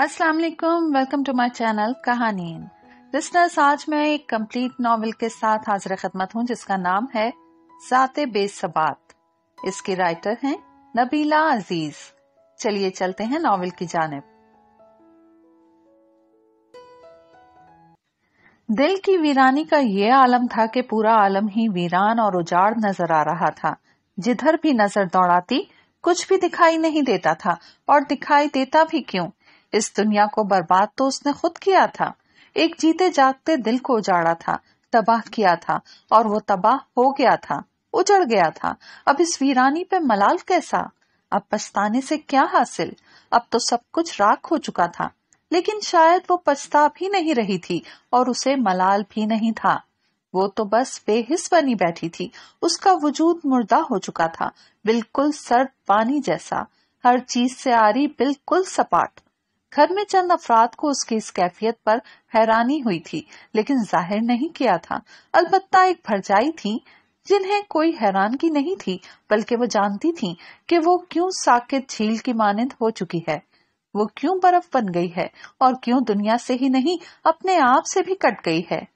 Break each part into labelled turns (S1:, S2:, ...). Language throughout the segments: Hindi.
S1: अस्सलाम वालेकुम वेलकम टू माय चैनल कहानी लिसनर्स आज मैं एक कंप्लीट नावल के साथ हाजिर खदमत हूँ जिसका नाम है सात बेसबात इसके राइटर हैं नबीला अजीज चलिए चलते हैं नॉवेल की जानब दिल की वीरानी का ये आलम था कि पूरा आलम ही वीरान और उजाड़ नजर आ रहा था जिधर भी नजर दौड़ाती कुछ भी दिखाई नहीं देता था और दिखाई देता भी क्यों इस दुनिया को बर्बाद तो उसने खुद किया था एक जीते जागते दिल को उजाड़ा था तबाह किया था और वो तबाह हो गया था उजड़ गया था अब इस वीरानी पे मलाल कैसा अब पछताने से क्या हासिल अब तो सब कुछ राख हो चुका था लेकिन शायद वो पछता भी नहीं रही थी और उसे मलाल भी नहीं था वो तो बस बेहिस बनी बैठी थी उसका वजूद मुर्दा हो चुका था बिल्कुल सर्द पानी जैसा हर चीज से आ रही बिल्कुल सपाट घर में चंद अफराद को उसकी इस कैफियत पर हैरानी हुई थी लेकिन जाहिर नहीं किया था अलबत्ता एक भरजाई थी जिन्हें कोई हैरानगी नहीं थी बल्कि वो जानती थी कि वो क्यों साकेत झील की मानंद हो चुकी है वो क्यों बर्फ बन गई है और क्यों दुनिया से ही नहीं अपने आप से भी कट गई है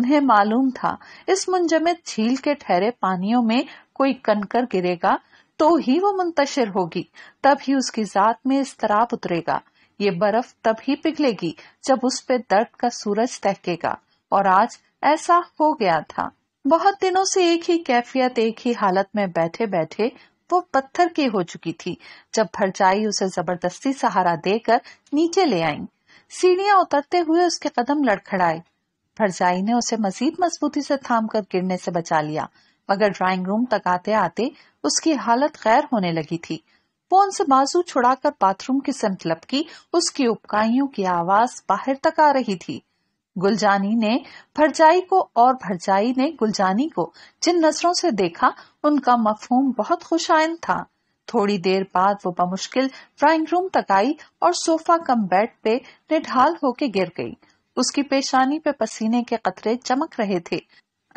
S1: उन्हें मालूम था इस मुंजमद झील के ठहरे पानियों में कोई कनकर गिरेगा तो ही वो मुंतशिर होगी तब ही उसकी जात में इस उतरेगा ये बर्फ तब ही पिघलेगी जब उस पे दर्द का सूरज तहकेगा और आज ऐसा हो गया था बहुत दिनों से एक ही कैफियत एक ही हालत में बैठे बैठे वो पत्थर की हो चुकी थी जब भरजाई उसे जबरदस्ती सहारा देकर नीचे ले आई सीढ़ियां उतरते हुए उसके कदम लड़खड़ाए भरजाई ने उसे मजीद मजबूती से थाम कर गिरने से बचा लिया मगर ड्राइंग रूम तक आते आते उसकी हालत गैर होने लगी थी वो से बाजू छुड़ाकर बाथरूम की सिमत लपकी उसकी उपकाइयों की आवाज बाहर तक आ रही थी गुलजानी ने भरजाई को और भरजाई ने गुलजानी को जिन नजरों से देखा उनका मफहम बहुत खुशायन था थोड़ी देर बाद वो बमुश्किल ड्राइंग रूम तक आई और सोफा कम बेड पे निढाल होके गिर गई उसकी पेशानी पे पसीने के कतरे चमक रहे थे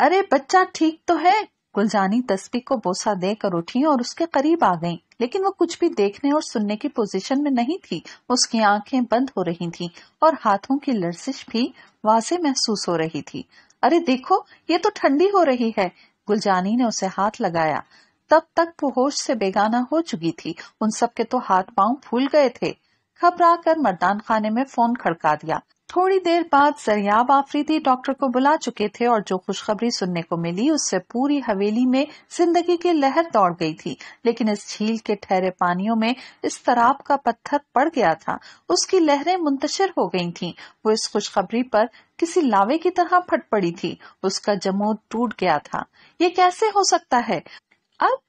S1: अरे बच्चा ठीक तो है गुलजानी तस्बी को बोसा देकर उठी और उसके करीब आ गई लेकिन वो कुछ भी देखने और सुनने की पोजीशन में नहीं थी उसकी आंखें बंद हो रही थीं और हाथों की लर्जिश भी वाजे महसूस हो रही थी अरे देखो ये तो ठंडी हो रही है गुलजानी ने उसे हाथ लगाया तब तक वो होश से बेगाना हो चुकी थी उन सबके तो हाथ पांव फूल गए थे घबरा कर मर्दान खाने में फोन खड़का दिया थोड़ी देर बाद सरयाब आफरीदी डॉक्टर को बुला चुके थे और जो खुशखबरी सुनने को मिली उससे पूरी हवेली में जिंदगी की लहर दौड़ गई थी लेकिन इस झील के ठहरे पानियों में इस तराब का पत्थर पड़ गया था उसकी लहरें मुंतशिर हो गई थीं। वो इस खुशखबरी पर किसी लावे की तरह फट पड़ी थी उसका जमो टूट गया था ये कैसे हो सकता है अब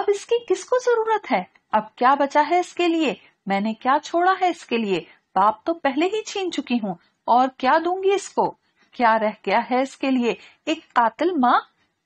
S1: अब इसकी किसको जरूरत है अब क्या बचा है इसके लिए मैंने क्या छोड़ा है इसके लिए बाप तो पहले ही छीन चुकी हूँ और क्या दूंगी इसको क्या रह गया है इसके लिए एक कातिल माँ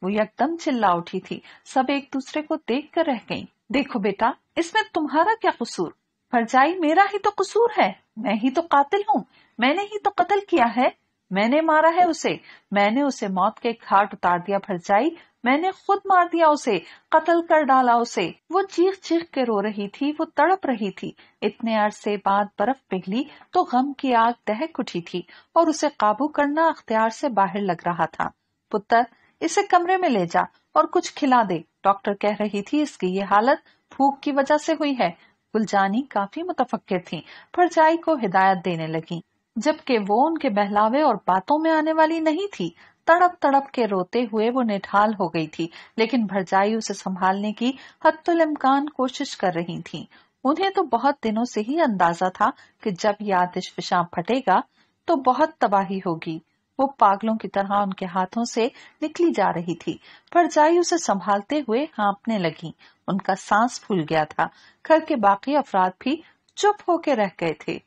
S1: वो एकदम चिल्ला उठी थी सब एक दूसरे को देख कर रह गई देखो बेटा इसमें तुम्हारा क्या कसूर फरजाई मेरा ही तो कसूर है मैं ही तो कातिल हूँ मैंने ही तो कत्ल किया है मैंने मारा है उसे मैंने उसे मौत के घाट उतार दिया भरजाई मैंने खुद मार दिया उसे कत्ल कर डाला उसे वो चीख चीख के रो रही थी वो तड़प रही थी इतने अरसे बाद बर्फ पिघली तो गम की आग दहक उठी थी और उसे काबू करना अख्तियार से बाहर लग रहा था पुत्र इसे कमरे में ले जा और कुछ खिला दे डॉक्टर कह रही थी इसकी ये हालत भूख की वजह से हुई है गुलजानी काफी मुतफक्र थी जाय को हिदायत देने लगी जबकि वो उनके बहलावे और बातों में आने वाली नहीं थी तड़प तड़प के रोते हुए वो निढाल हो गई थी लेकिन भरजाई उसे संभालने की हत्तुल इम्कान कोशिश कर रही थी उन्हें तो बहुत दिनों से ही अंदाजा था कि जब यह आतिश फिशा फटेगा तो बहुत तबाही होगी वो पागलों की तरह उनके हाथों से निकली जा रही थी भरजाई उसे संभालते हुए हाँपने लगी उनका सांस फूल गया था घर के बाकी अफराद भी चुप होके रह गए थे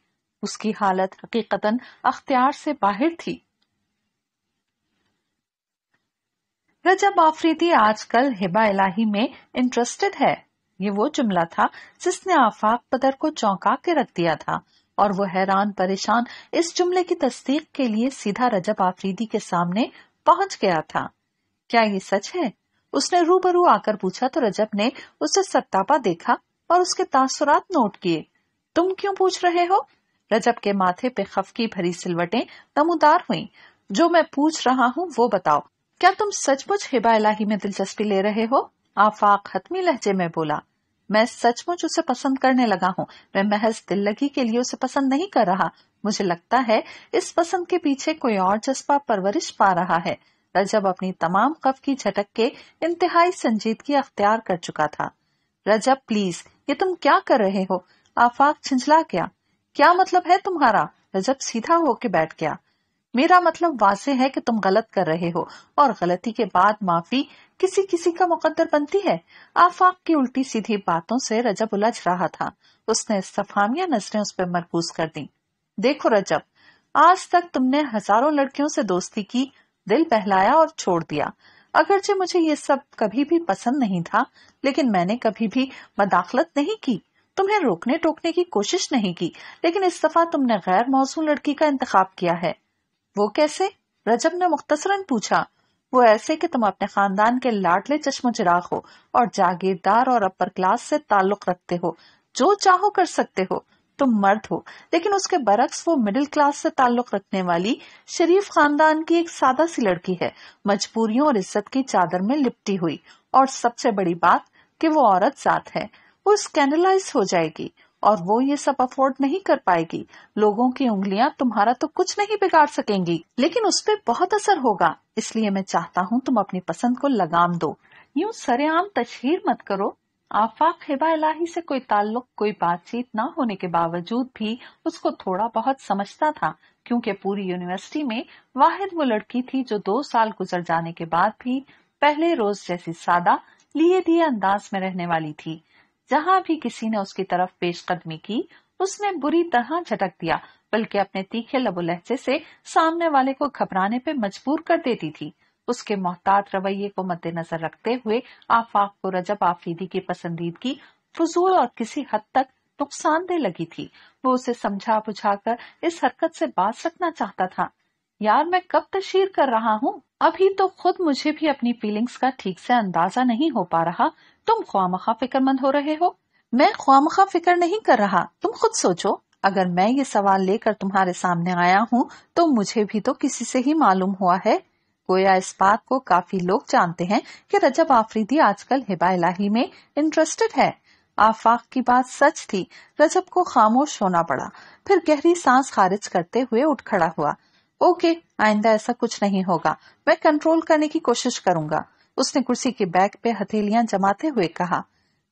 S1: उसकी हालत हकीकतन अख्तियार से बाहर थी रजब आफरीदी आजकल हिबा इलाही में इंटरेस्टेड है ये वो जुमला था जिसने आफाक पदर को चौंका के रख दिया था और वो हैरान परेशान इस जुमले की तस्दीक के लिए सीधा रजब आफरीदी के सामने पहुंच गया था क्या ये सच है उसने रूबरू आकर पूछा तो रजब ने उसे सत्तापा देखा और उसके तासुरात नोट किए तुम क्यों पूछ रहे हो रजब के माथे पे खफकी भरी सिलवटें नमोदार हुई जो मैं पूछ रहा हूँ वो बताओ क्या तुम सचमुच हिबा इलाही में दिलचस्पी ले रहे हो आफाक हतमी लहजे में बोला मैं सचमुच उसे पसंद करने लगा हूँ मैं महज दिल लगी के लिए उसे पसंद नहीं कर रहा मुझे लगता है इस पसंद के पीछे कोई और जज्बा परवरिश पा रहा है रजब अपनी तमाम कफ की झटक के इंतहाई संजीदगी अख्तियार कर चुका था रजब प्लीज ये तुम क्या कर रहे हो आफाक छिंचला गया क्या मतलब है तुम्हारा रजब सीधा होके बैठ गया मेरा मतलब वाजे है कि तुम गलत कर रहे हो और गलती के बाद माफी किसी किसी का मुकद्दर बनती है आफाक की उल्टी सीधी बातों से रजब उलझ रहा था उसने सफामिया नजरें उस पर मरकूज कर दी देखो रजब आज तक तुमने हजारों लड़कियों से दोस्ती की दिल बहलाया और छोड़ दिया अगरचे मुझे ये सब कभी भी पसंद नहीं था लेकिन मैंने कभी भी मदाखलत नहीं की तुम्हें रोकने टोकने की कोशिश नहीं की लेकिन इस दफा तुमने गैर मौसू लड़की का इंतखाब किया है वो कैसे रजब ने मुख्तसरन पूछा वो ऐसे कि तुम अपने खानदान के लाडले चश्म चिराग हो और जागीरदार और अपर क्लास से ताल्लुक रखते हो जो चाहो कर सकते हो तुम मर्द हो लेकिन उसके बरक्स वो मिडिल क्लास से ताल्लुक रखने वाली शरीफ खानदान की एक सादा सी लड़की है मजबूरियों और इज्जत की चादर में लिपटी हुई और सबसे बड़ी बात कि वो औरत जात है वो स्कैंडलाइज हो जाएगी और वो ये सब अफोर्ड नहीं कर पाएगी लोगों की उंगलियां तुम्हारा तो कुछ नहीं बिगाड़ सकेंगी लेकिन उस पर बहुत असर होगा इसलिए मैं चाहता हूँ तुम अपनी पसंद को लगाम दो यूँ सरेआम तशहर मत करो आफाक हिबा इलाही से कोई ताल्लुक कोई बातचीत ना होने के बावजूद भी उसको थोड़ा बहुत समझता था क्योंकि पूरी यूनिवर्सिटी में वाहिद वो लड़की थी जो दो साल गुजर जाने के बाद भी पहले रोज जैसी सादा लिए दिए अंदाज में रहने वाली थी जहाँ भी किसी ने उसकी तरफ पेश कदमी की उसने बुरी तरह झटक दिया बल्कि अपने तीखे लबो लहजे से सामने वाले को घबराने पर मजबूर कर देती थी उसके मोहतात रवैये को मद्देनजर रखते हुए आफाक को रजब आफरीदी की पसंदीदगी फजूल और किसी हद तक नुकसानदेह लगी थी वो उसे समझा बुझा कर इस हरकत से बात रखना चाहता था यार मैं कब तशीर कर रहा हूँ अभी तो खुद मुझे भी अपनी फीलिंग्स का ठीक से अंदाजा नहीं हो पा रहा तुम ख्वामखा फिक्रमंद हो रहे हो मैं मखा फिक्र नहीं कर रहा तुम खुद सोचो अगर मैं ये सवाल लेकर तुम्हारे सामने आया हूँ तो मुझे भी तो किसी से ही मालूम हुआ है गोया इस बात को काफी लोग जानते हैं कि रजब आफरीदी आजकल हिबा इलाही में इंटरेस्टेड है आफाक की बात सच थी रजब को खामोश होना पड़ा फिर गहरी सांस खारिज करते हुए उठ खड़ा हुआ ओके आइंदा ऐसा कुछ नहीं होगा मैं कंट्रोल करने की कोशिश करूंगा उसने कुर्सी के बैग पे हथेलियां जमाते हुए कहा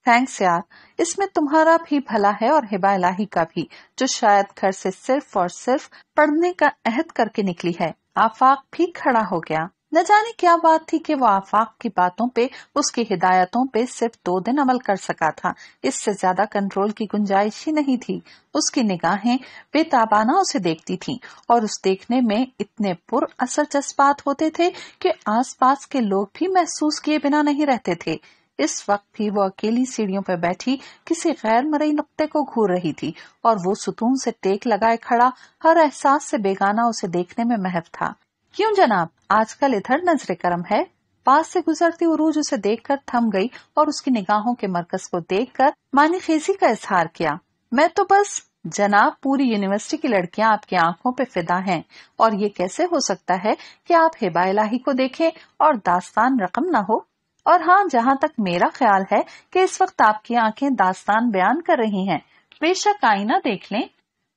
S1: थैंक्स यार इसमें तुम्हारा भी भला है और हिबा इलाही का भी जो शायद घर से सिर्फ और सिर्फ पढ़ने का अहद करके निकली है आफाक भी खड़ा हो गया न जाने क्या बात थी कि वो आफाक की बातों पे उसकी हिदायतों पे सिर्फ दो दिन अमल कर सका था इससे ज्यादा कंट्रोल की गुंजाइश ही नहीं थी उसकी निगाहें बेताबाना उसे देखती थीं और उस देखने में इतने पुर असर जज्बात होते थे कि आसपास के लोग भी महसूस किए बिना नहीं रहते थे इस वक्त भी वो अकेली सीढ़ियों पर बैठी किसी गैर मरई नुकते को घूर रही थी और वो सुतून से टेक लगाए खड़ा हर एहसास से बेगाना उसे देखने में महफ था क्यों जनाब आजकल इधर नजर करम है पास से गुजरती उरूज उसे देखकर थम गई और उसकी निगाहों के मरकज को देखकर मानी खेजी का इजहार किया मैं तो बस जनाब पूरी यूनिवर्सिटी की लड़कियां आपकी आंखों पे फिदा हैं और ये कैसे हो सकता है कि आप हिबा इलाही को देखें और दास्तान रकम ना हो और हाँ जहाँ तक मेरा ख्याल है कि इस वक्त आपकी आंखें दास्तान बयान कर रही हैं बेशक आईना देख लें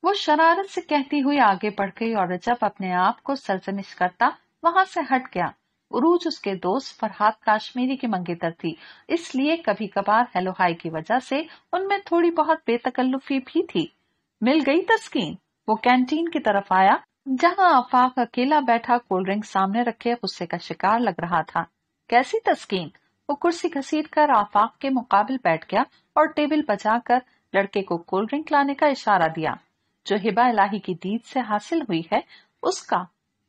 S1: वो शरारत से कहती हुई आगे बढ़ गई और रजब अपने आप को सरजनिश करता वहां से हट गया उरूज उसके दोस्त फरहाद काश्मीरी की मंगेतर थी इसलिए कभी कभार हेलो हाई की वजह से उनमें थोड़ी बहुत बेतकल्लुफी भी थी मिल गई तस्कीन तो वो कैंटीन की तरफ आया जहां आफाक अकेला बैठा कोल्ड ड्रिंक सामने रखे गुस्से का शिकार लग रहा था कैसी तस्कीन वो कुर्सी घसीट कर आफाक के मुकाबले बैठ गया और टेबल कर लड़के को कोल्ड ड्रिंक लाने का इशारा दिया जो हिबा इलाही की दीद से हासिल हुई है उसका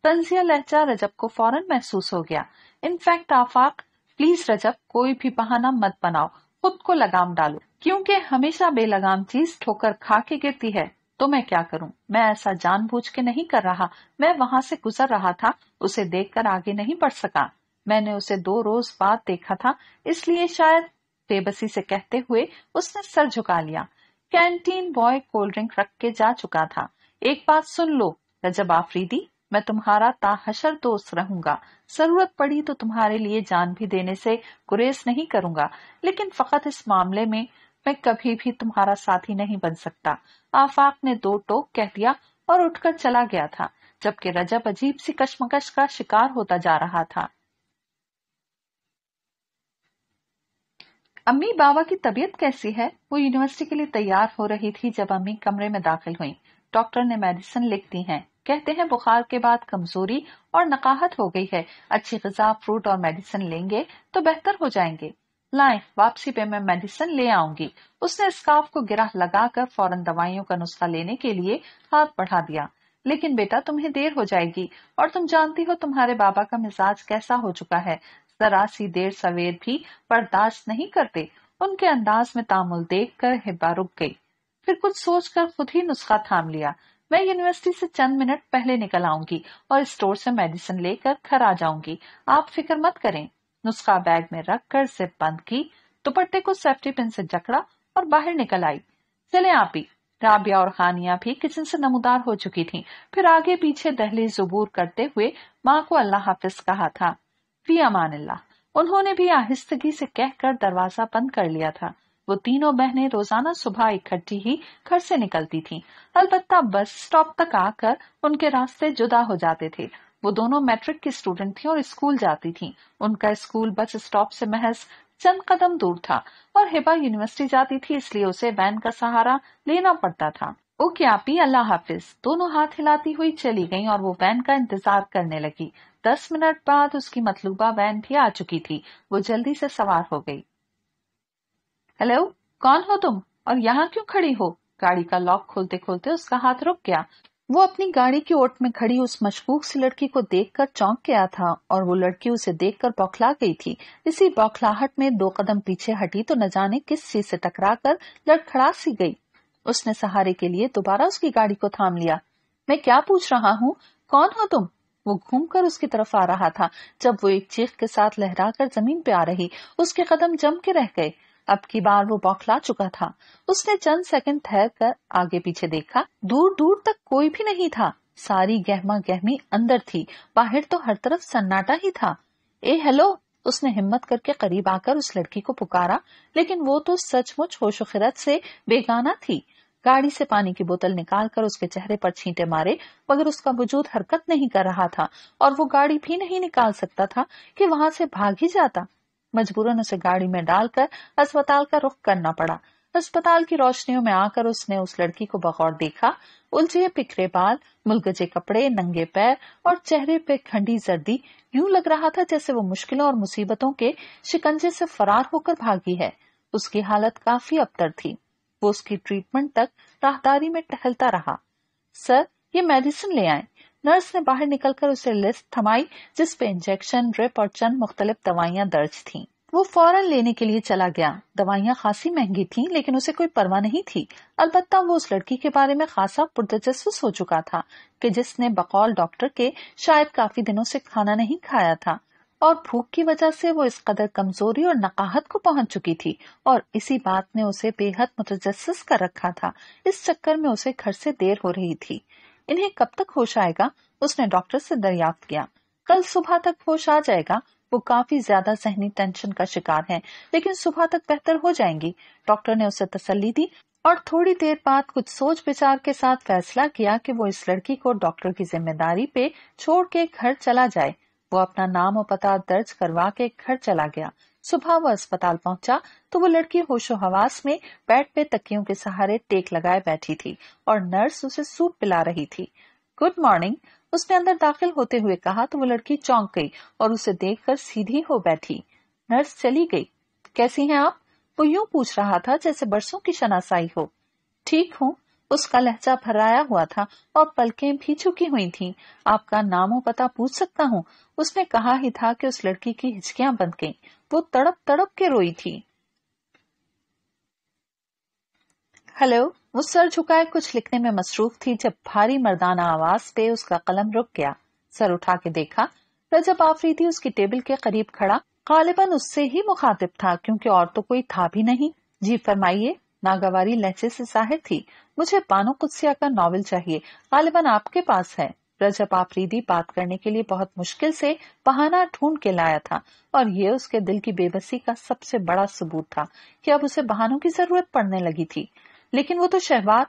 S1: तंजिया लहजा रजब को फौरन महसूस हो गया इनफैक्ट आफाक प्लीज रजब कोई भी बहाना मत बनाओ खुद को लगाम डालो क्योंकि हमेशा बेलगाम चीज ठोकर खा के गिरती है तो मैं क्या करूं? मैं ऐसा जानबूझ के नहीं कर रहा मैं वहां से गुजर रहा था उसे देखकर आगे नहीं बढ़ सका मैंने उसे दो रोज बाद देखा था इसलिए शायद बेबसी से कहते हुए उसने सर झुका लिया कैंटीन बॉय कोल्ड ड्रिंक रख के जा चुका था एक बात सुन लो रजब आफरीदी मैं तुम्हारा ताहशर दोस्त रहूंगा जरूरत पड़ी तो तुम्हारे लिए जान भी देने से गुरेज नहीं करूंगा लेकिन फकत इस मामले में मैं कभी भी तुम्हारा साथी नहीं बन सकता आफाक ने दो टोक कह दिया और उठकर चला गया था जबकि रजब अजीब सी कश्मकश का शिकार होता जा रहा था अम्मी बाबा की तबीयत कैसी है वो यूनिवर्सिटी के लिए तैयार हो रही थी जब अम्मी कमरे में दाखिल हुई डॉक्टर ने मेडिसिन लिख दी है कहते हैं बुखार के बाद कमजोरी और नकाहत हो गई है अच्छी गजा फ्रूट और मेडिसिन लेंगे तो बेहतर हो जाएंगे लाए वापसी पे मैं मेडिसिन ले आऊंगी उसने स्काफ को गिरा लगाकर फौरन दवाइयों का नुस्खा लेने के लिए हाथ बढ़ा दिया लेकिन बेटा तुम्हें देर हो जाएगी और तुम जानती हो तुम्हारे बाबा का मिजाज कैसा हो चुका है जरा सी देर सवेर भी बर्दाश्त नहीं करते उनके अंदाज में तामुल देख कर हिब्बा रुक गई फिर कुछ सोचकर खुद ही नुस्खा थाम लिया मैं यूनिवर्सिटी से चंद मिनट पहले निकल आऊंगी और स्टोर से मेडिसिन लेकर घर आ जाऊंगी आप फिक्र मत करें नुस्खा बैग में रख कर जिप बंद की दुपट्टे को सेफ्टी पिन से जकड़ा और बाहर निकल आई चले आप ही राबिया और खानिया भी किचन से नमोदार हो चुकी थीं। फिर आगे पीछे दहली जबूर करते हुए माँ को अल्लाह हाफिज कहा था अमान उन्होंने भी आहिस्तगी से कहकर दरवाजा बंद कर लिया था वो तीनों बहनें रोजाना सुबह इकट्ठी ही घर से निकलती थीं। अलबत्ता बस स्टॉप तक आकर उनके रास्ते जुदा हो जाते थे वो दोनों मैट्रिक की स्टूडेंट थी और स्कूल जाती थीं। उनका स्कूल बस स्टॉप से महज चंद कदम दूर था और हिबा यूनिवर्सिटी जाती थी इसलिए उसे वैन का सहारा लेना पड़ता था ओके क्या अल्लाह हाफिज दोनों हाथ हिलाती हुई चली गईं और वो वैन का इंतजार करने लगी दस मिनट बाद उसकी मतलूबा वैन भी आ चुकी थी वो जल्दी से सवार हो गई हेलो कौन हो तुम और यहाँ क्यों खड़ी हो गाड़ी का लॉक खोलते खोलते उसका हाथ रुक गया वो अपनी गाड़ी की ओट में खड़ी उस मशकूक सी लड़की को देखकर चौंक गया था और वो लड़की उसे देखकर बौखला गई थी इसी बौखलाहट में दो कदम पीछे हटी तो न जाने किस चीज से टकरा कर लड़खड़ा सी गई उसने सहारे के लिए दोबारा उसकी गाड़ी को थाम लिया मैं क्या पूछ रहा हूँ कौन हो तुम वो घूमकर उसकी तरफ आ रहा था जब वो एक चीख के साथ लहराकर जमीन पे आ रही उसके कदम जम के रह गए अब की बार वो बौखला चुका था उसने चंद सेकंड ठहर कर आगे पीछे देखा दूर दूर तक कोई भी नहीं था सारी गहमा गहमी अंदर थी बाहर तो हर तरफ सन्नाटा ही था ए हेलो उसने हिम्मत करके करीब आकर उस लड़की को पुकारा लेकिन वो तो सचमुच होशोखिरत से बेगाना थी गाड़ी से पानी की बोतल निकालकर उसके चेहरे पर छींटे मारे मगर उसका वजूद हरकत नहीं कर रहा था और वो गाड़ी भी नहीं निकाल सकता था कि वहां से भाग ही जाता मजबूरन उसे गाड़ी में डालकर अस्पताल का रुख करना पड़ा अस्पताल की रोशनियों में आकर उसने उस लड़की को बगौर देखा उलझे पिखरे बाल मुलगजे कपड़े नंगे पैर और चेहरे पे खंडी जर्दी यूं लग रहा था जैसे वो मुश्किलों और मुसीबतों के शिकंजे से फरार होकर भागी है उसकी हालत काफी अबतर थी वो उसकी ट्रीटमेंट तक राहदारी में टहलता रहा सर ये मेडिसिन ले आए नर्स ने बाहर निकलकर उसे लिस्ट थमाई जिसपे इंजेक्शन ड्रिप और चंद मुख्तलिफ दवाइयाँ दर्ज थी वो फौरन लेने के लिए चला गया दवाइयाँ खासी महंगी थी लेकिन उसे कोई परवाह नहीं थी अलबत्ता वो उस लड़की के बारे में खासा पुरतजस हो चुका था कि जिसने बकौल डॉक्टर के शायद काफी दिनों से खाना नहीं खाया था और भूख की वजह से वो इस कदर कमजोरी और नकाहत को पहुंच चुकी थी और इसी बात ने उसे बेहद मुतजस कर रखा था इस चक्कर में उसे घर से देर हो रही थी इन्हें कब तक होश आएगा उसने डॉक्टर से दरियाफ्त किया कल सुबह तक होश आ जाएगा वो काफी ज्यादा जहनी टेंशन का शिकार है लेकिन सुबह तक बेहतर हो जाएंगी डॉक्टर ने उसे तसली दी और थोड़ी देर बाद कुछ सोच विचार के साथ फैसला किया कि वो इस लड़की को डॉक्टर की जिम्मेदारी पे छोड़ के घर चला जाए वो अपना नाम और पता दर्ज करवा के घर चला गया सुबह वो अस्पताल पहुंचा तो वो लड़की होशो हवास में बेड पे तकियों के सहारे टेक लगाए बैठी थी और नर्स उसे सूप पिला रही थी गुड मॉर्निंग उसने अंदर दाखिल होते हुए कहा तो वो लड़की चौंक गई और उसे देखकर सीधी हो बैठी नर्स चली गई कैसी हैं आप वो यूं पूछ रहा था जैसे बरसों की शनासाई हो ठीक हूँ उसका लहजा फहराया हुआ था और पलकें भी झुकी हुई थीं। आपका नामो पता पूछ सकता हूँ उसने कहा ही था कि उस लड़की की हिचकियां बंद गईं। वो तड़प तड़प के रोई थी हेलो वो सर झुकाए कुछ लिखने में मसरूफ थी जब भारी मर्दाना आवाज पे उसका कलम रुक गया सर उठा के देखा रजब आफरीदी उसकी टेबल के करीब खड़ा गालिबन उससे ही मुखातिब था क्योंकि और तो कोई था भी नहीं जी फरमाइए नागवारी लहजे से जाहिर थी मुझे बानो कुत्सिया का नॉवल चाहिए गालिबन आपके पास है रजब आफरीदी बात करने के लिए बहुत मुश्किल से बहाना ढूंढ के लाया था और ये उसके दिल की बेबसी का सबसे बड़ा सबूत था कि अब उसे बहानों की जरूरत पड़ने लगी थी लेकिन वो तो शहवार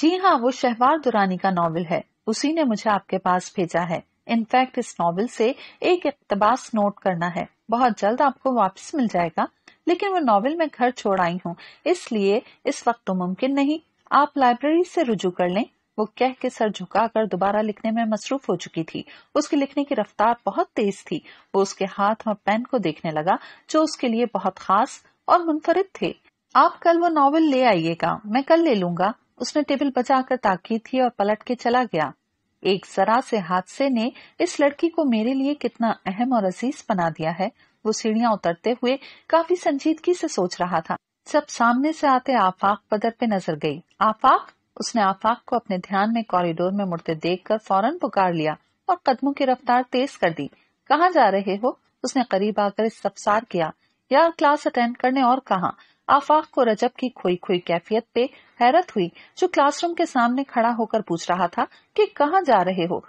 S1: जी हाँ वो शहवार दुरानी का नॉवल है उसी ने मुझे आपके पास भेजा है इनफैक्ट इस नॉवल से एक इकतबास नोट करना है बहुत जल्द आपको वापस मिल जाएगा लेकिन वो नॉवल मैं घर छोड़ आई हूँ इसलिए इस वक्त तो मुमकिन नहीं आप लाइब्रेरी से रुजू कर लें वो कह के सर झुकाकर दोबारा लिखने में मसरूफ हो चुकी थी उसके लिखने की रफ्तार बहुत तेज थी वो उसके हाथ और पेन को देखने लगा जो उसके लिए बहुत खास और मुनफरिद थे आप कल वो नॉवल ले आइएगा मैं कल ले लूंगा उसने टेबल कर ताकी थी और पलट के चला गया एक जरा से हादसे ने इस लड़की को मेरे लिए कितना अहम और अजीज बना दिया है वो सीढ़ियां उतरते हुए काफी संजीदगी से सोच रहा था सब सामने से आते आफाक पदर पे नजर गई आफाक उसने आफाक को अपने ध्यान में कॉरिडोर में मुड़ते देखकर फौरन पुकार लिया और कदमों की रफ्तार तेज कर दी कहाँ जा रहे हो उसने करीब आकर सफसार किया यार क्लास अटेंड करने और कहा आफाक को रजब की खोई खोई कैफियत पे हैरत हुई जो क्लासरूम के सामने खड़ा होकर पूछ रहा था कि कहाँ जा रहे हो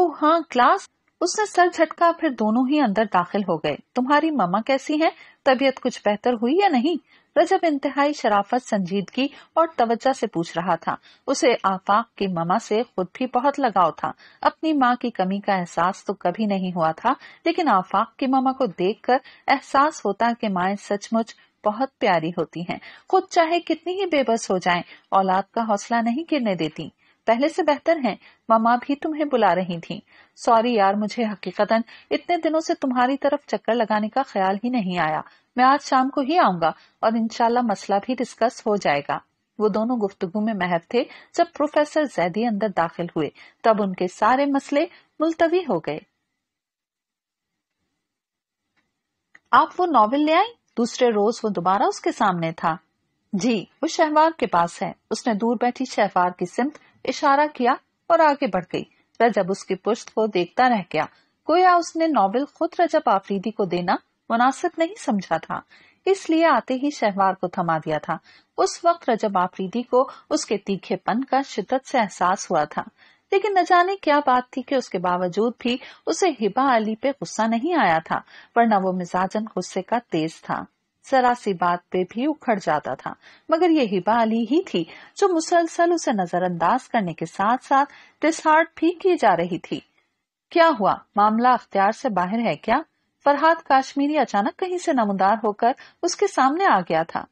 S1: ओह हाँ क्लास उसने सर झटका फिर दोनों ही अंदर दाखिल हो गए तुम्हारी मामा कैसी हैं? तबीयत कुछ बेहतर हुई या नहीं रजब इंतहाई शराफत संजीदगी और तवज्जा से पूछ रहा था उसे आफाक की ममा से खुद भी बहुत लगाव था अपनी माँ की कमी का एहसास तो कभी नहीं हुआ था लेकिन आफाक की ममा को कर एहसास होता की माए सचमुच बहुत प्यारी होती हैं खुद चाहे कितनी ही बेबस हो जाएं औलाद का हौसला नहीं गिरने देती पहले से बेहतर हैं ममा भी तुम्हें बुला रही थी सॉरी यार मुझे हकीकतन इतने दिनों से तुम्हारी तरफ चक्कर लगाने का ख्याल ही नहीं आया मैं आज शाम को ही आऊंगा और इनशाला मसला भी डिस्कस हो जाएगा वो दोनों गुफ्तगु में महत थे जब प्रोफेसर जैदी अंदर दाखिल हुए तब उनके सारे मसले मुलतवी हो गए आप वो नॉवेल ले आई दूसरे रोज वो दोबारा उसके सामने था जी वो शहवार के पास है उसने दूर बैठी शहवार की सिमत इशारा किया और आगे बढ़ गई रजब उसकी पुश्त को देखता रह गया कोया उसने नॉवेल खुद रजब आफरीदी को देना मुनासिब नहीं समझा था इसलिए आते ही शहवार को थमा दिया था उस वक्त रजब आफरीदी को उसके तीखेपन का शिदत से एहसास हुआ था लेकिन न जाने क्या बात थी कि उसके बावजूद भी उसे हिबा अली पे गुस्सा नहीं आया था वरना वो मिजाजन गुस्से का तेज था जरा सी बात पे भी उखड़ जाता था मगर ये हिबा अली ही थी जो मुसलसल उसे नजरअंदाज करने के साथ साथ डिसहार्ट भी की जा रही थी क्या हुआ मामला अख्तियार से बाहर है क्या फरहाद काश्मीरी अचानक कहीं से नमदार होकर उसके सामने आ गया था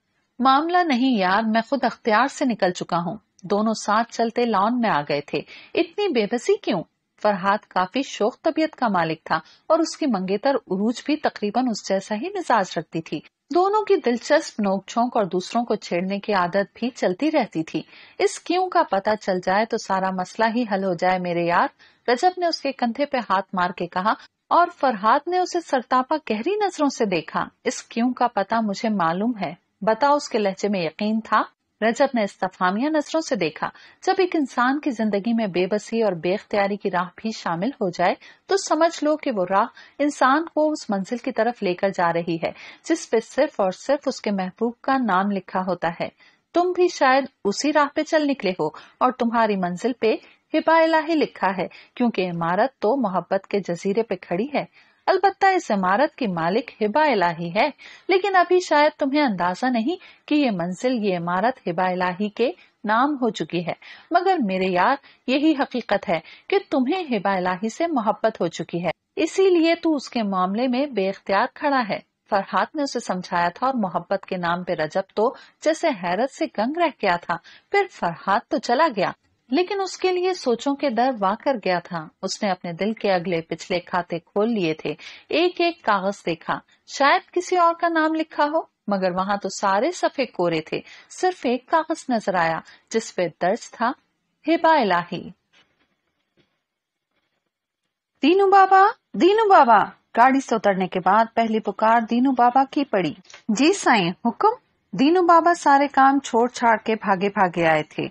S1: मामला नहीं यार मैं खुद अख्तियार से निकल चुका हूँ दोनों साथ चलते लॉन में आ गए थे इतनी बेबसी क्यों फरहाद काफी शोक तबीयत का मालिक था और उसकी मंगेतर उरूज भी तकरीबन उस जैसा ही मिजाज रखती थी दोनों की दिलचस्प नोकझोंक और दूसरों को छेड़ने की आदत भी चलती रहती थी इस क्यों का पता चल जाए तो सारा मसला ही हल हो जाए मेरे यार रजब ने उसके कंधे पे हाथ मार के कहा और फरहाद ने उसे सरतापा गहरी नजरों से देखा इस क्यों का पता मुझे मालूम है बताओ उसके लहजे में यकीन था रजब ने इस्तफामिया नजरों से देखा जब एक इंसान की जिंदगी में बेबसी और बेख्तियारी की राह भी शामिल हो जाए तो समझ लो कि वो राह इंसान को उस मंजिल की तरफ लेकर जा रही है जिस पे सिर्फ और सिर्फ उसके महबूब का नाम लिखा होता है तुम भी शायद उसी राह पे चल निकले हो और तुम्हारी मंजिल पे हिपा इलाही लिखा है क्योंकि इमारत तो मोहब्बत के जजीरे पे खड़ी है अलबत्ता इस इमारत की मालिक हिबा इलाही है लेकिन अभी शायद तुम्हें अंदाजा नहीं कि ये मंजिल ये इमारत हिबा इलाही के नाम हो चुकी है मगर मेरे यार यही हकीकत है कि तुम्हें हिबा इलाही से मोहब्बत हो चुकी है इसीलिए तू उसके मामले में बेख्तियार खड़ा है फरहाद ने उसे समझाया था और मोहब्बत के नाम पे रजब तो जैसे हैरत से गंग रह गया था फिर फरहाद तो चला गया लेकिन उसके लिए सोचों के दर वाकर गया था उसने अपने दिल के अगले पिछले खाते खोल लिए थे एक एक कागज देखा शायद किसी और का नाम लिखा हो मगर वहाँ तो सारे सफे कोरे थे सिर्फ एक कागज नजर आया जिसपे दर्ज था हिबा इलाही दीनू बाबा दीनू बाबा गाड़ी से उतरने के बाद पहली पुकार दीनू बाबा की पड़ी जी साई हुक्म दीनू बाबा सारे काम छोड़ छाड़ के भागे भागे आए थे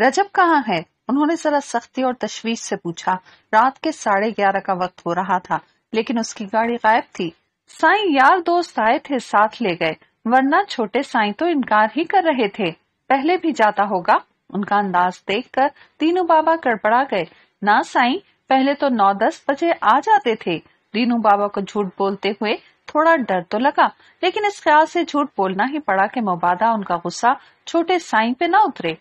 S1: रजब कहाँ है उन्होंने जरा सख्ती और तशवीश से पूछा रात के साढ़े ग्यारह का वक्त हो रहा था लेकिन उसकी गाड़ी गायब थी साई यार दोस्त आए थे साथ ले गए वरना छोटे साई तो इनकार ही कर रहे थे पहले भी जाता होगा उनका अंदाज देखकर तीनू बाबा गड़बड़ा गए ना साई पहले तो नौ दस बजे आ जाते थे दीनू बाबा को झूठ बोलते हुए थोड़ा डर तो लगा लेकिन इस ख्याल से झूठ बोलना ही पड़ा कि मुबादा उनका गुस्सा छोटे साई पे ना उतरे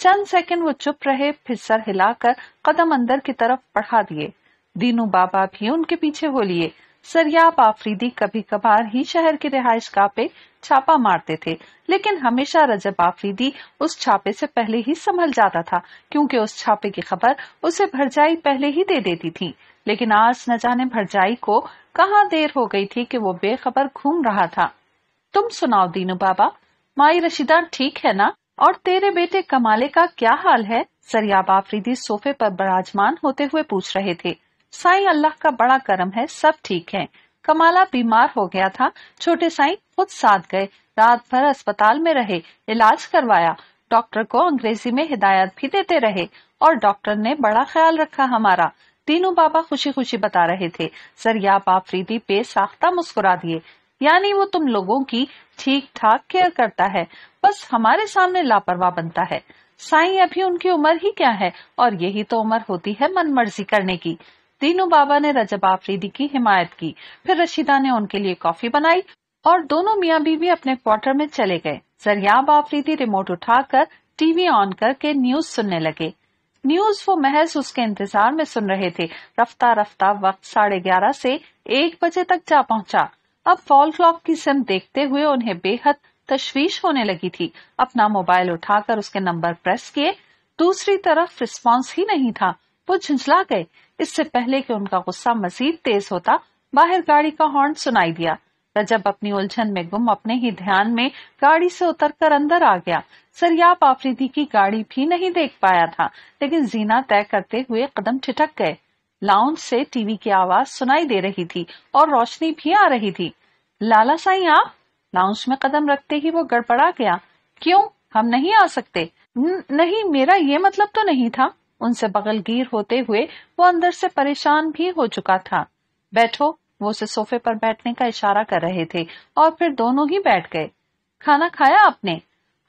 S1: चंद सेकंड वो चुप रहे फिर सर हिलाकर कदम अंदर की तरफ बढ़ा दिए दीनू बाबा भी उनके पीछे हो लिए सरयाब आफरीदी कभी कभार ही शहर की रिहाइश का पे छापा मारते थे लेकिन हमेशा रजब आफरीदी उस छापे से पहले ही संभल जाता था क्योंकि उस छापे की खबर उसे भरजाई पहले ही दे देती थी लेकिन आज न जाने भरजाई को कहा देर हो गई थी कि वो बेखबर घूम रहा था तुम सुनाओ दीनू बाबा माई रशीदा ठीक है ना और तेरे बेटे कमाले का क्या हाल है सरियाब आफरीदी सोफे पर बराजमान होते हुए पूछ रहे थे साईं अल्लाह का बड़ा करम है सब ठीक है कमाला बीमार हो गया था छोटे साईं खुद साथ गए रात भर अस्पताल में रहे इलाज करवाया डॉक्टर को अंग्रेजी में हिदायत भी देते रहे और डॉक्टर ने बड़ा ख्याल रखा हमारा तीनों बाबा खुशी खुशी बता रहे थे सरिया आफरीदी बेसाख्ता मुस्कुरा दिए यानी वो तुम लोगों की ठीक ठाक केयर करता है बस हमारे सामने लापरवाह बनता है साईं अभी उनकी उम्र ही क्या है और यही तो उम्र होती है मन मर्जी करने की तीनों बाबा ने रजब आफरीदी की हिमायत की फिर रशीदा ने उनके लिए कॉफी बनाई और दोनों मियाँ बीवी अपने क्वार्टर में चले गए जरियाब आफरीदी रिमोट उठाकर टीवी ऑन करके न्यूज सुनने लगे न्यूज वो महज उसके इंतजार में सुन रहे थे रफ्ता रफ्ता वक्त साढ़े ग्यारह ऐसी एक बजे तक जा पहुंचा अब फॉल क्लॉक की सिम देखते हुए उन्हें बेहद तश्वीश होने लगी थी अपना मोबाइल उठाकर उसके नंबर प्रेस किए दूसरी तरफ रिस्पॉन्स ही नहीं था वो झुंझला गए इससे पहले कि उनका गुस्सा मजीद तेज होता बाहर गाड़ी का हॉर्न सुनाई दिया रजब अपनी उलझन में गुम अपने ही ध्यान में गाड़ी से उतरकर अंदर आ गया सरिया आफरीदी की गाड़ी भी नहीं देख पाया था लेकिन जीना तय करते हुए कदम ठिठक गए लाउंज से टीवी की आवाज सुनाई दे रही थी और रोशनी भी आ रही थी लाला साई आप लाउंज में कदम रखते ही वो गड़बड़ा गया क्यों हम नहीं आ सकते न, नहीं मेरा ये मतलब तो नहीं था उनसे बगलगीर होते हुए वो अंदर से परेशान भी हो चुका था बैठो वो उसे सोफे पर बैठने का इशारा कर रहे थे और फिर दोनों ही बैठ गए खाना खाया आपने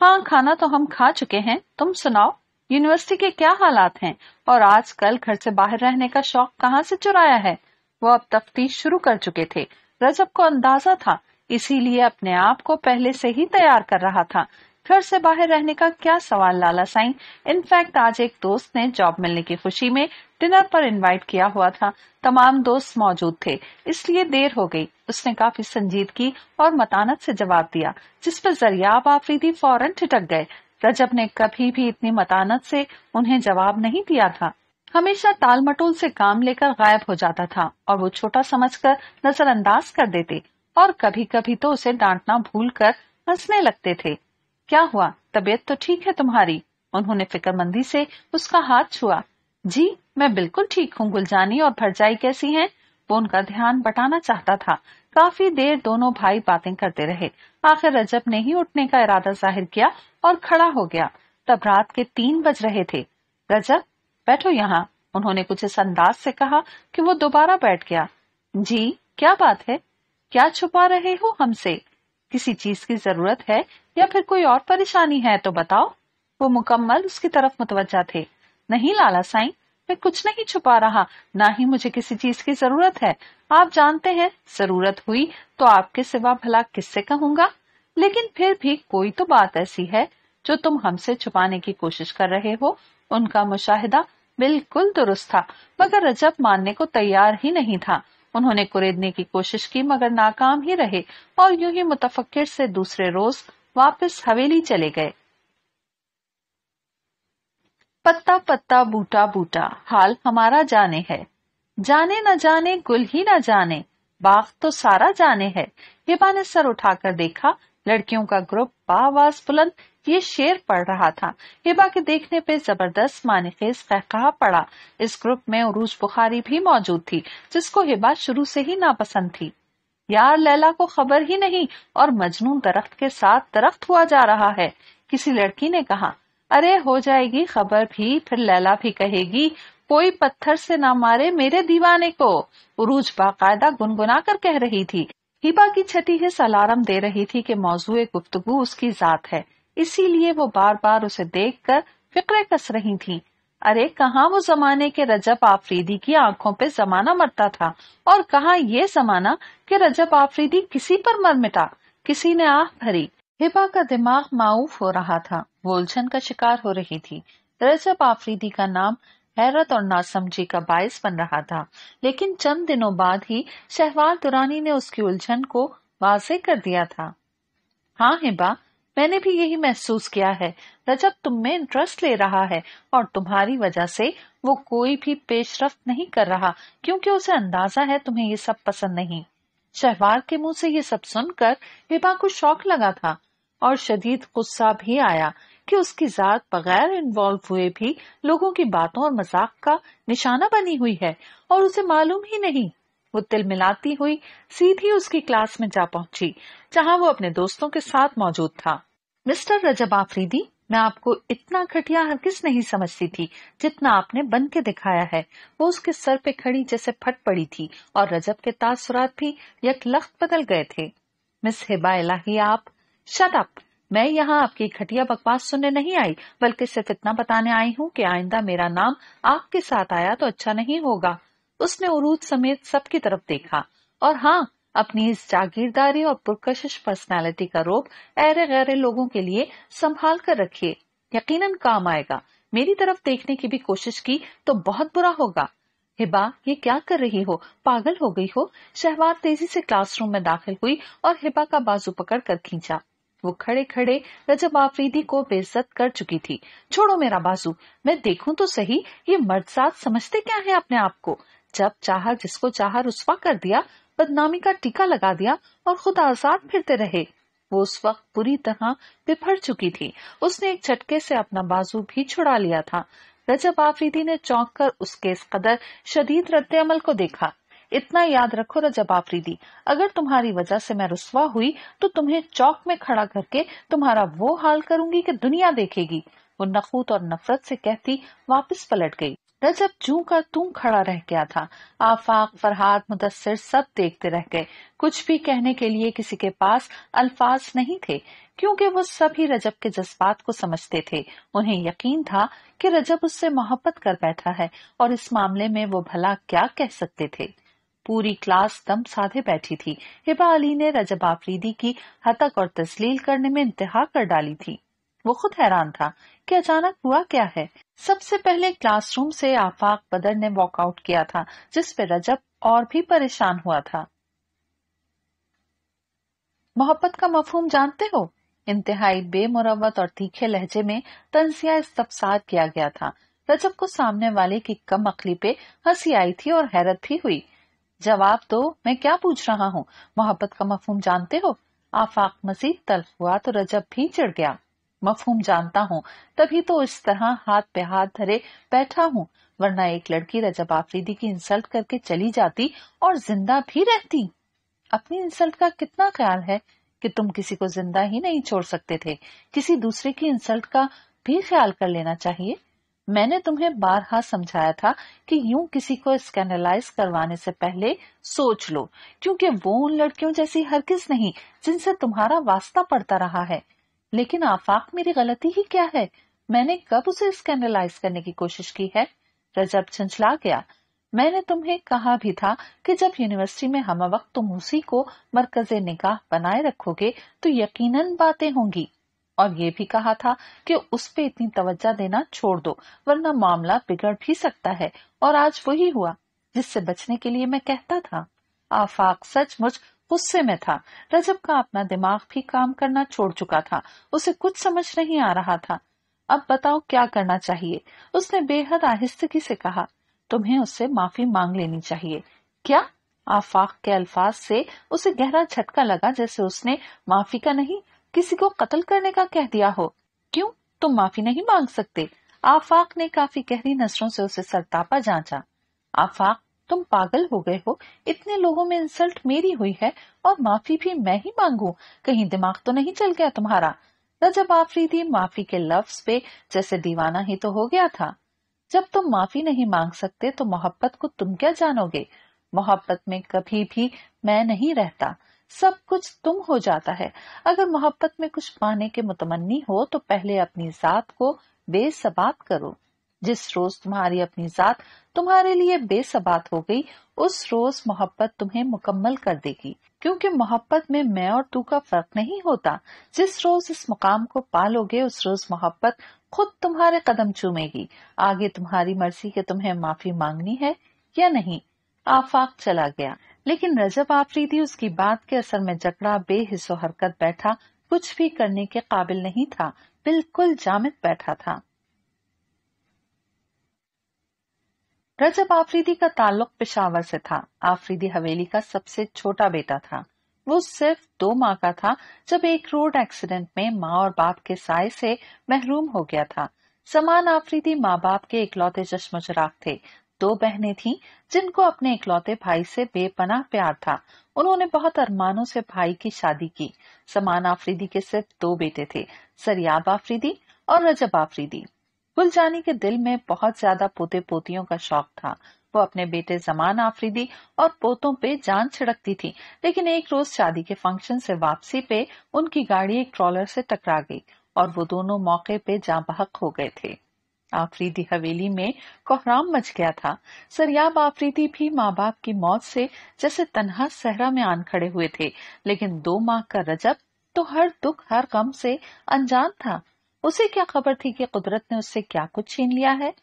S1: हाँ खाना तो हम खा चुके हैं तुम सुनाओ यूनिवर्सिटी के क्या हालात हैं और आजकल घर से बाहर रहने का शौक कहां से चुराया है वो अब तफ्तीश शुरू कर चुके थे रजब को अंदाजा था इसीलिए अपने आप को पहले से ही तैयार कर रहा था घर से बाहर रहने का क्या सवाल लाला साई इनफैक्ट आज एक दोस्त ने जॉब मिलने की खुशी में डिनर पर इनवाइट किया हुआ था तमाम दोस्त मौजूद थे इसलिए देर हो गई उसने काफी संजीदगी और मतानत से जवाब दिया जिस पर जरियाब आफरीदी फौरन ठिटक गए रजब ने कभी भी इतनी मतानत से उन्हें जवाब नहीं दिया था हमेशा टाल मटोल से काम लेकर गायब हो जाता था और वो छोटा समझकर नजरअंदाज कर देते और कभी कभी तो उसे डांटना भूल कर हंसने लगते थे क्या हुआ तबीयत तो ठीक है तुम्हारी उन्होंने फिक्रमंदी से उसका हाथ छुआ जी मैं बिल्कुल ठीक हूँ गुलजानी और भरजाई कैसी हैं? वो उनका ध्यान बटाना चाहता था काफी देर दोनों भाई बातें करते रहे आखिर रजब ने ही उठने का इरादा जाहिर किया और खड़ा हो गया तब रात के तीन बज रहे थे रजब बैठो यहाँ उन्होंने कुछ इस अंदाज से कहा कि वो दोबारा बैठ गया जी क्या बात है क्या छुपा रहे हो हमसे किसी चीज की जरूरत है या फिर कोई और परेशानी है तो बताओ वो मुकम्मल उसकी तरफ मुतवजा थे नहीं लाला साई मैं कुछ नहीं छुपा रहा ना ही मुझे किसी चीज की जरूरत है आप जानते हैं जरूरत हुई तो आपके सिवा भला किससे कहूंगा लेकिन फिर भी कोई तो बात ऐसी है जो तुम हमसे छुपाने की कोशिश कर रहे हो उनका मुशाहिदा बिल्कुल दुरुस्त था मगर रजब मानने को तैयार ही नहीं था उन्होंने कुरेदने की कोशिश की मगर नाकाम ही रहे और यूं ही मुतफक्र से दूसरे रोज वापस हवेली चले गए पत्ता पत्ता बूटा बूटा हाल हमारा जाने है जाने न जाने गुल ही न जाने बाग तो सारा जाने है हिबा ने सर उठाकर देखा लड़कियों का ग्रुप बावास बुलंद ये शेर पढ़ रहा था हिबा के देखने पे जबरदस्त मानखेज कहकहा पड़ा इस ग्रुप में उरूज बुखारी भी मौजूद थी जिसको हिबा शुरू से ही नापसंद थी यार लैला को खबर ही नहीं और मजनू दरख्त के साथ दरख्त हुआ जा रहा है किसी लड़की ने कहा अरे हो जाएगी खबर भी फिर लैला भी कहेगी कोई पत्थर से ना मारे मेरे दीवाने को उरूज बाकायदा गुनगुना कर कह रही थी हिबा की छठी हिस्स अलार्म दे रही थी कि मौजूद गुफ्तगु उसकी जात है इसीलिए वो बार बार उसे देख कर फिक्र कस रही थी अरे कहाँ वो जमाने के रजब आफरीदी की आंखों पे जमाना मरता था और कहा ये जमाना कि रजब आफरीदी किसी पर मर मिटा किसी ने आह भरी हिबा का दिमाग माऊफ हो रहा था वो उलझन का शिकार हो रही थी रजब आफरीदी का नाम हैरत और नासमझी का बायस बन रहा था लेकिन चंद दिनों बाद ही शहवाल दुरानी ने उसकी उलझन को वाजे कर दिया था हाँ हिबा मैंने भी यही महसूस किया है रजब तुम में इंटरेस्ट ले रहा है और तुम्हारी वजह से वो कोई भी पेशरफ नहीं कर रहा क्योंकि उसे अंदाजा है तुम्हें ये सब पसंद नहीं शहवार के मुंह से ये सब सुनकर हिबा को शौक लगा था और शदीद गुस्सा भी आया कि उसकी जात बगैर इन्वॉल्व हुए भी लोगों की बातों और मजाक का निशाना बनी हुई है और उसे मालूम ही नहीं वो तिल मिलाती हुई सीधी उसकी क्लास में जा पहुंची जहां वो अपने दोस्तों के साथ मौजूद था मिस्टर रजब आफरीदी मैं आपको इतना घटिया हरगिज नहीं समझती थी जितना आपने बन के दिखाया है वो उसके सर पे खड़ी जैसे फट पड़ी थी और रजब के तासुरात भी लख्त बदल गए थे मिस हिबा इलाही आप शट अप मैं यहाँ आपकी घटिया बकवास सुनने नहीं आई बल्कि सिर्फ इतना बताने आई हूँ कि आइंदा मेरा नाम आपके साथ आया तो अच्छा नहीं होगा उसने उरूद समेत सबकी तरफ देखा और हाँ अपनी इस जागीरदारी और पुरकशिश पर्सनालिटी का रोप ऐरे गहरे लोगों के लिए संभाल कर रखिए यकीनन काम आएगा मेरी तरफ देखने की भी कोशिश की तो बहुत बुरा होगा हिबा ये क्या कर रही हो पागल हो गई हो शहबाज तेजी से क्लासरूम में दाखिल हुई और हिबा का बाजू पकड़ कर खींचा वो खड़े खड़े रजब आफरीदी को बेजत कर चुकी थी छोड़ो मेरा बाजू मैं देखूं तो सही ये मर्द साथ समझते क्या है अपने आप को जब चाह जिसको चाह रुसवा कर दिया बदनामी का टीका लगा दिया और खुद आजाद फिरते रहे वो उस वक्त पूरी तरह बिफर चुकी थी उसने एक झटके से अपना बाजू भी छुड़ा लिया था रजब आफरीदी ने चौंक कर उसके इस कदर शदीद रद्द अमल को देखा इतना याद रखो रजब आफरीदी अगर तुम्हारी वजह से मैं रुसवा हुई तो तुम्हें चौक में खड़ा करके तुम्हारा वो हाल करूंगी कि दुनिया देखेगी वो नखूत और नफरत से कहती वापस पलट गई रजब जू का तू खड़ा रह गया था आफाक फरहाद मुदसर सब देखते रह गए कुछ भी कहने के लिए किसी के पास अल्फाज नहीं थे क्योंकि वो सभी रजब के जज्बात को समझते थे उन्हें यकीन था कि रजब उससे मोहब्बत कर बैठा है और इस मामले में वो भला क्या कह सकते थे पूरी क्लास दम साधे बैठी थी हिबा अली ने रजब आफरीदी की हतक और तस्लील करने में इंतहा कर डाली थी वो खुद हैरान था कि अचानक हुआ क्या है सबसे पहले क्लासरूम से आफाक बदर ने वॉकआउट किया था जिस रजब और भी परेशान हुआ था मोहब्बत का मफहम जानते हो इंतहाई बेमुरवत और तीखे लहजे में तंसिया इस्तफसार किया गया था रजब को सामने वाले की कम अकली पे हंसी आई थी और हैरत भी हुई जवाब दो मैं क्या पूछ रहा हूँ मोहब्बत का मफहम जानते हो आफाक मजीद तल्फ हुआ तो रजब भी चिड़ गया मफहूम जानता हूँ तभी तो इस तरह हाथ पे हाथ धरे बैठा हूँ वरना एक लड़की रजब आफरीदी की इंसल्ट करके चली जाती और जिंदा भी रहती अपनी इंसल्ट का कितना ख्याल है कि तुम किसी को जिंदा ही नहीं छोड़ सकते थे किसी दूसरे की इंसल्ट का भी ख्याल कर लेना चाहिए मैंने तुम्हें बारहा समझाया था कि यूं किसी को स्कैंडलाइज करवाने से पहले सोच लो क्योंकि वो उन लड़कियों जैसी किस नहीं जिनसे तुम्हारा वास्ता पड़ता रहा है लेकिन आफाक मेरी गलती ही क्या है मैंने कब उसे स्कैंडलाइज करने की कोशिश की है रजब झंझला गया मैंने तुम्हें कहा भी था कि जब यूनिवर्सिटी में हम वक्त तुम उसी को मरकज निकाह बनाए रखोगे तो यकीनन बातें होंगी और ये भी कहा था कि उस पे इतनी तवज्जा देना छोड़ दो वरना मामला बिगड़ भी सकता है और आज वही हुआ जिससे बचने के लिए मैं कहता था आफाक सचमुच गुस्से में था रजब का अपना दिमाग भी काम करना छोड़ चुका था उसे कुछ समझ नहीं आ रहा था अब बताओ क्या करना चाहिए उसने बेहद आहिस्तगी से कहा तुम्हें उससे माफी मांग लेनी चाहिए क्या आफाक के अल्फाज से उसे गहरा झटका लगा जैसे उसने माफी का नहीं किसी को कत्ल करने का कह दिया हो क्यों तुम माफी नहीं मांग सकते आफाक ने काफी गहरी नजरों से उसे सरतापा जांचा आफाक तुम पागल हो गए हो इतने लोगों में इंसल्ट मेरी हुई है और माफी भी मैं ही मांगू कहीं दिमाग तो नहीं चल गया तुम्हारा रजब आफरीदी माफी के लफ्ज पे जैसे दीवाना ही तो हो गया था जब तुम माफी नहीं मांग सकते तो मोहब्बत को तुम क्या जानोगे मोहब्बत में कभी भी मैं नहीं रहता सब कुछ तुम हो जाता है अगर मोहब्बत में कुछ पाने के मुतमनी हो तो पहले अपनी जात को बेसबात करो जिस रोज तुम्हारी अपनी जात तुम्हारे लिए बेसबात हो गई उस रोज मोहब्बत तुम्हें मुकम्मल कर देगी क्योंकि मोहब्बत में मैं और तू का फर्क नहीं होता जिस रोज इस मुकाम को पालोगे उस रोज मोहब्बत खुद तुम्हारे कदम चूमेगी आगे तुम्हारी मर्जी के तुम्हें माफी मांगनी है या नहीं आफाक चला गया लेकिन रजब आफरीदी उसकी बात के असर में जकड़ा बेहिसो हरकत बैठा कुछ भी करने के काबिल नहीं था बिल्कुल जामित बैठा था रजब आफरीदी का ताल्लुक पेशावर से था आफरीदी हवेली का सबसे छोटा बेटा था वो सिर्फ दो माह का था जब एक रोड एक्सीडेंट में माँ और बाप के साय से महरूम हो गया था समान आफरीदी माँ बाप के इकलौते चश्म चराग थे दो बहनें थीं जिनको अपने इकलौते भाई से बेपनाह प्यार था उन्होंने बहुत अरमानों से भाई की शादी की समान आफरीदी के सिर्फ दो बेटे थे सरियाब आफरीदी और रजब आफरीदी गुलजानी के दिल में बहुत ज्यादा पोते पोतियों का शौक था वो अपने बेटे जमान आफरीदी और पोतों पे जान छिड़कती थी लेकिन एक रोज शादी के फंक्शन से वापसी पे उनकी गाड़ी एक ट्रॉलर से टकरा गई और वो दोनों मौके पे जाँ बहक हो गए थे आफरीदी हवेली में कोहराम मच गया था सरयाब आफरीदी भी माँ बाप की मौत से जैसे तनहा सहरा में आन खड़े हुए थे लेकिन दो माह का रजब तो हर दुख हर गम से अनजान था उसे क्या खबर थी कि कुदरत ने उससे क्या कुछ छीन लिया है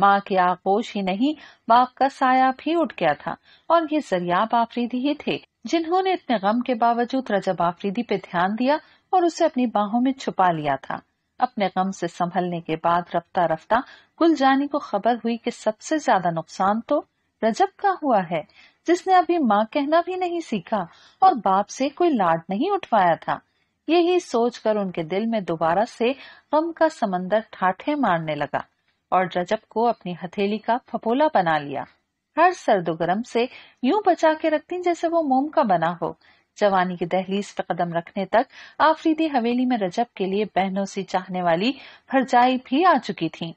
S1: माँ के आकोश ही नहीं बाप का साया भी उठ गया था और ये जरियाब आफरीदी ही थे जिन्होंने इतने गम के बावजूद रजब आफरीदी पे ध्यान दिया और उसे अपनी बाहों में छुपा लिया था अपने गम से संभलने के बाद रफ्ता रफ्ता गुलजानी को खबर हुई कि सबसे ज्यादा नुकसान तो रजब का हुआ है जिसने अभी माँ कहना भी नहीं सीखा और बाप से कोई लाड नहीं उठवाया था यही सोचकर उनके दिल में दोबारा से गम का समंदर ठाठे मारने लगा और रजब को अपनी हथेली का फपोला बना लिया हर गर्म से यूं बचा के रखती जैसे वो मोम का बना हो जवानी की दहलीज पर कदम रखने तक आफरीदी हवेली में रजब के लिए बहनों से चाहने वाली भरजाई भी आ चुकी थी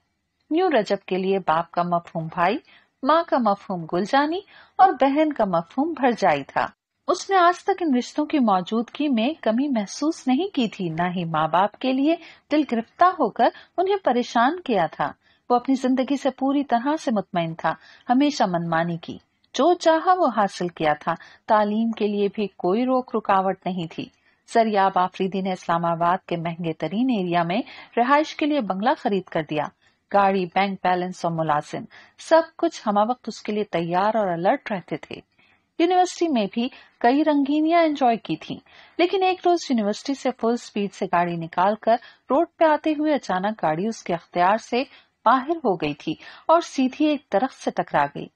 S1: यूं रजब के लिए बाप का मफहूम भाई माँ का मफहूम गुलजानी और बहन का मफहूम भरजाई था उसने आज तक इन रिश्तों की मौजूदगी में कमी महसूस नहीं की थी ना ही माँ बाप के लिए दिल गिरफ्तार होकर उन्हें परेशान किया था वो अपनी जिंदगी से पूरी तरह से मुतमिन था हमेशा मनमानी की जो चाह वो हासिल किया था तालीम के लिए भी कोई रोक रुकावट नहीं थी सरियाब आफरीदी ने इस्लामाबाद के महंगे तरीन एरिया में रिहाइश के लिए बंगला खरीद कर दिया गाड़ी बैंक बैलेंस और मुलाजिम सब कुछ हमा वक्त उसके लिए तैयार और अलर्ट रहते थे यूनिवर्सिटी में भी कई रंगीनियां एंजॉय की थी लेकिन एक रोज यूनिवर्सिटी से फुल स्पीड से गाड़ी निकालकर रोड पे आते हुए अचानक गाड़ी उसके अख्तियार से बाहर हो गई थी और सीधी एक दरख्त से टकरा गई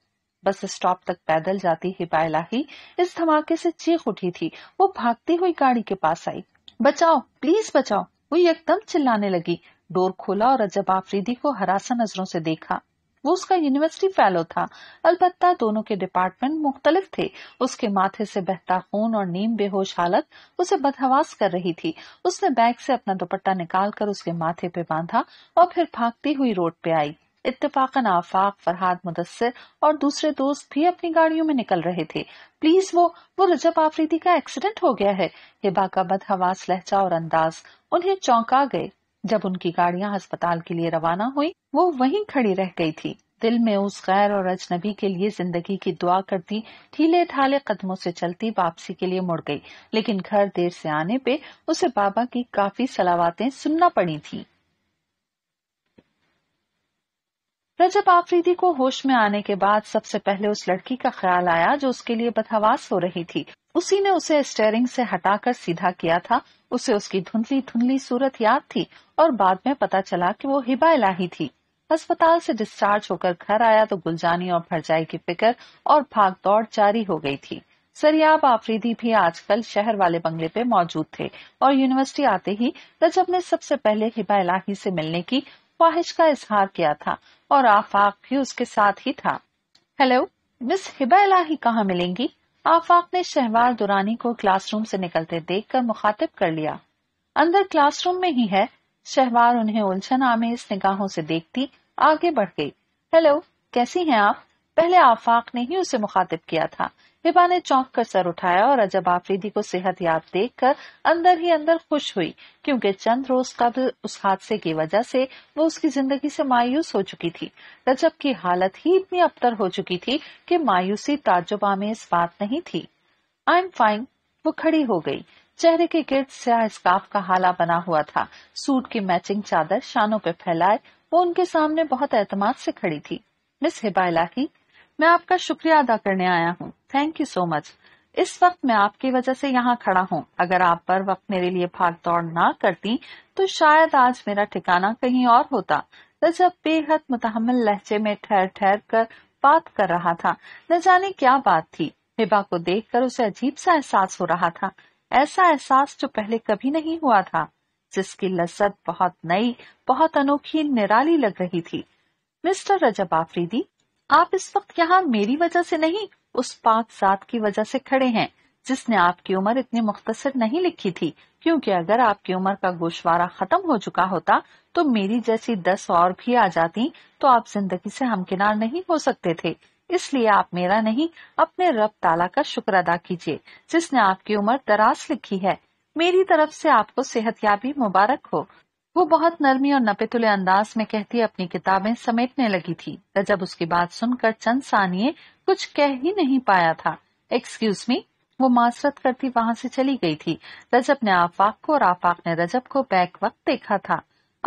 S1: बस स्टॉप तक पैदल जाती हिपायला ही इस धमाके से चीख उठी थी वो भागती हुई गाड़ी के पास आई बचाओ प्लीज बचाओ वो एकदम चिल्लाने लगी डोर खोला और अजब आफरीदी को हरासा नजरों से देखा वो उसका यूनिवर्सिटी फेलो था अलबत्ता दोनों के डिपार्टमेंट मुख्तलिफ थे उसके माथे से बहता खून और नीम बेहोश हालत उसे बदहवास कर रही थी उसने बैग से अपना दुपट्टा निकालकर उसके माथे पे बांधा और फिर भागती हुई रोड पे आई इत्तेफाकन आफाक फरहाद मुदस्सर और दूसरे दोस्त भी अपनी गाड़ियों में निकल रहे थे प्लीज वो वो रजब आफरीदी का एक्सीडेंट हो गया है हिबा का बदहवास लहजा और अंदाज उन्हें चौंका गए जब उनकी गाड़ियां अस्पताल के लिए रवाना हुई वो वहीं खड़ी रह गई थी दिल में उस गैर और अजनबी के लिए जिंदगी की दुआ करती ठीले ठाले कदमों से चलती वापसी के लिए मुड़ गई लेकिन घर देर से आने पे उसे बाबा की काफी सलावाते सुनना पड़ी थी रजब आफरीदी को होश में आने के बाद सबसे पहले उस लड़की का ख्याल आया जो उसके लिए बदहवास हो रही थी उसी ने उसे स्टेयरिंग से हटाकर सीधा किया था उसे उसकी धुंधली धुंधली सूरत याद थी और बाद में पता चला कि वो हिबा इलाही थी अस्पताल से डिस्चार्ज होकर घर आया तो गुलजानी और भरजाई की फिक्र और भाग दौड़ जारी हो गई थी सरियाब आफरीदी भी आजकल शहर वाले बंगले पे मौजूद थे और यूनिवर्सिटी आते ही रजब ने सबसे पहले हिबा इलाही से मिलने की ख्वाहिश का इजहार किया था और आफाक भी उसके साथ ही था हेलो मिस हिबा इलाही कहाँ मिलेंगी आफाक ने शहवार दुरानी को क्लासरूम से निकलते देखकर मुखातिब कर लिया अंदर क्लासरूम में ही है शहवाल उन्हें उलझन आमेज निगाहों से देखती आगे बढ़ गई हेलो कैसी हैं आप पहले आफाक ने ही उसे मुखातिब किया था हिबा ने चौंक कर सर उठाया और अजब आफरीदी को सेहत याब कर अंदर ही अंदर खुश हुई क्योंकि चंद रोज कबल उस हादसे की वजह से वो उसकी जिंदगी से मायूस हो चुकी थी रजब की हालत ही इतनी अबतर हो चुकी थी कि मायूसी ताजुबा में इस बात नहीं थी आई एम फाइन वो खड़ी हो गई चेहरे के गिर्द स्याह स्काफ का हाला बना हुआ था सूट की मैचिंग चादर शानों पर फैलाए वो उनके सामने बहुत एतम से खड़ी थी मिस हिबा की मैं आपका शुक्रिया अदा करने आया हूँ थैंक यू सो मच इस वक्त मैं आपकी वजह से यहाँ खड़ा हूँ अगर आप पर वक्त मेरे लिए भाग दौड़ न करती तो शायद आज मेरा ठिकाना कहीं और होता रजब बेहद मुतहमल लहजे में ठहर ठहर कर बात कर रहा था न जाने क्या बात थी हिबा को कर उसे अजीब सा एहसास हो रहा था ऐसा एहसास जो पहले कभी नहीं हुआ था जिसकी लज्जत बहुत नई बहुत अनोखी निराली लग रही थी मिस्टर रजब आफरीदी आप इस वक्त यहाँ मेरी वजह से नहीं उस पाक जात की वजह से खड़े हैं जिसने आपकी उम्र इतनी मुख्तसर नहीं लिखी थी क्योंकि अगर आपकी उम्र का गोशवारा खत्म हो चुका होता तो मेरी जैसी दस और भी आ जाती तो आप जिंदगी से हमकिनार नहीं हो सकते थे इसलिए आप मेरा नहीं अपने रब ताला का शुक्र अदा कीजिए जिसने आपकी उम्र दराज लिखी है मेरी तरफ से आपको सेहत याबी मुबारक हो वो बहुत नरमी और नपेतुले अंदाज में कहती अपनी किताबें समेटने लगी थी रजब उसकी बात सुनकर चंद सानिये कुछ कह ही नहीं पाया था एक्सक्यूज मी वो मासरत करती वहाँ से चली गई थी रजब ने आफाक को और आफाक ने रजब को बैक वक्त देखा था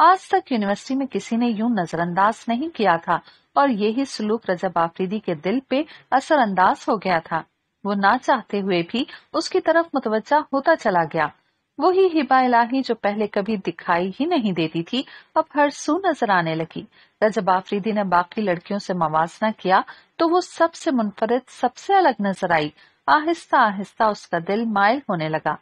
S1: आज तक यूनिवर्सिटी में किसी ने यूं नजरअंदाज नहीं किया था और यही सलूक रजब आफरीदी के दिल पे असरअंदाज हो गया था वो ना चाहते हुए भी उसकी तरफ मुतवजा होता चला गया वही हिबा इलाही जो पहले कभी दिखाई ही नहीं देती थी अब हर सू नजर आने लगी रजब आफरीदी ने बाकी लड़कियों से मुजना किया तो वो सबसे मुनफरद सबसे अलग नजर आई आहिस्ता आहिस्ता उसका दिल मायल होने लगा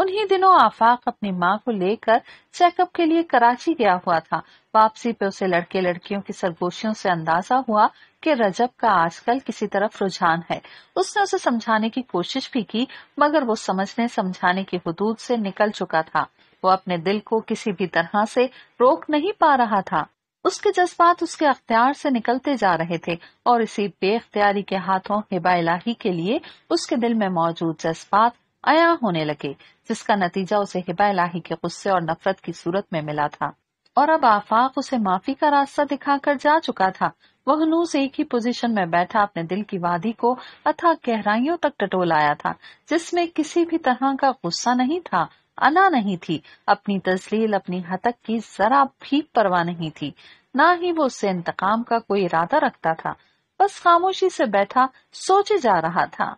S1: उन्हीं दिनों आफाक अपनी माँ को लेकर चेकअप के लिए कराची गया हुआ था वापसी पे उसे लड़के लड़कियों की सरगोशियों से अंदाजा हुआ कि रजब का आजकल किसी तरफ रुझान है उसने उसे समझाने की कोशिश भी की मगर वो समझने समझाने की हदूद से निकल चुका था वो अपने दिल को किसी भी तरह से रोक नहीं पा रहा था उसके जज्बात उसके अख्तियार से निकलते जा रहे थे और इसी बेअ्तियारी के हाथों हिबा के लिए उसके दिल में मौजूद जज्बात आया होने लगे जिसका नतीजा उसे हिबा इलाही के गुस्से और नफरत की सूरत में मिला था और अब आफाक उसे माफी का रास्ता दिखाकर जा चुका था वहनूस एक ही पोजीशन में बैठा अपने दिल की वादी को अथा गहराइयों तक टटोल आया था जिसमें किसी भी तरह का गुस्सा नहीं था अना नहीं थी अपनी तस्लील अपनी हतक की जरा भी परवाह नहीं थी न ही वो उससे इंतकाम का कोई इरादा रखता था बस खामोशी से बैठा सोचे जा रहा था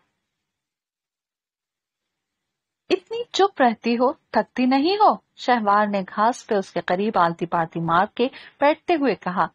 S1: इतनी चुप रहती हो थकती नहीं हो शहवार ने घास पे उसके करीब आलती पालती मार के बैठते हुए कहा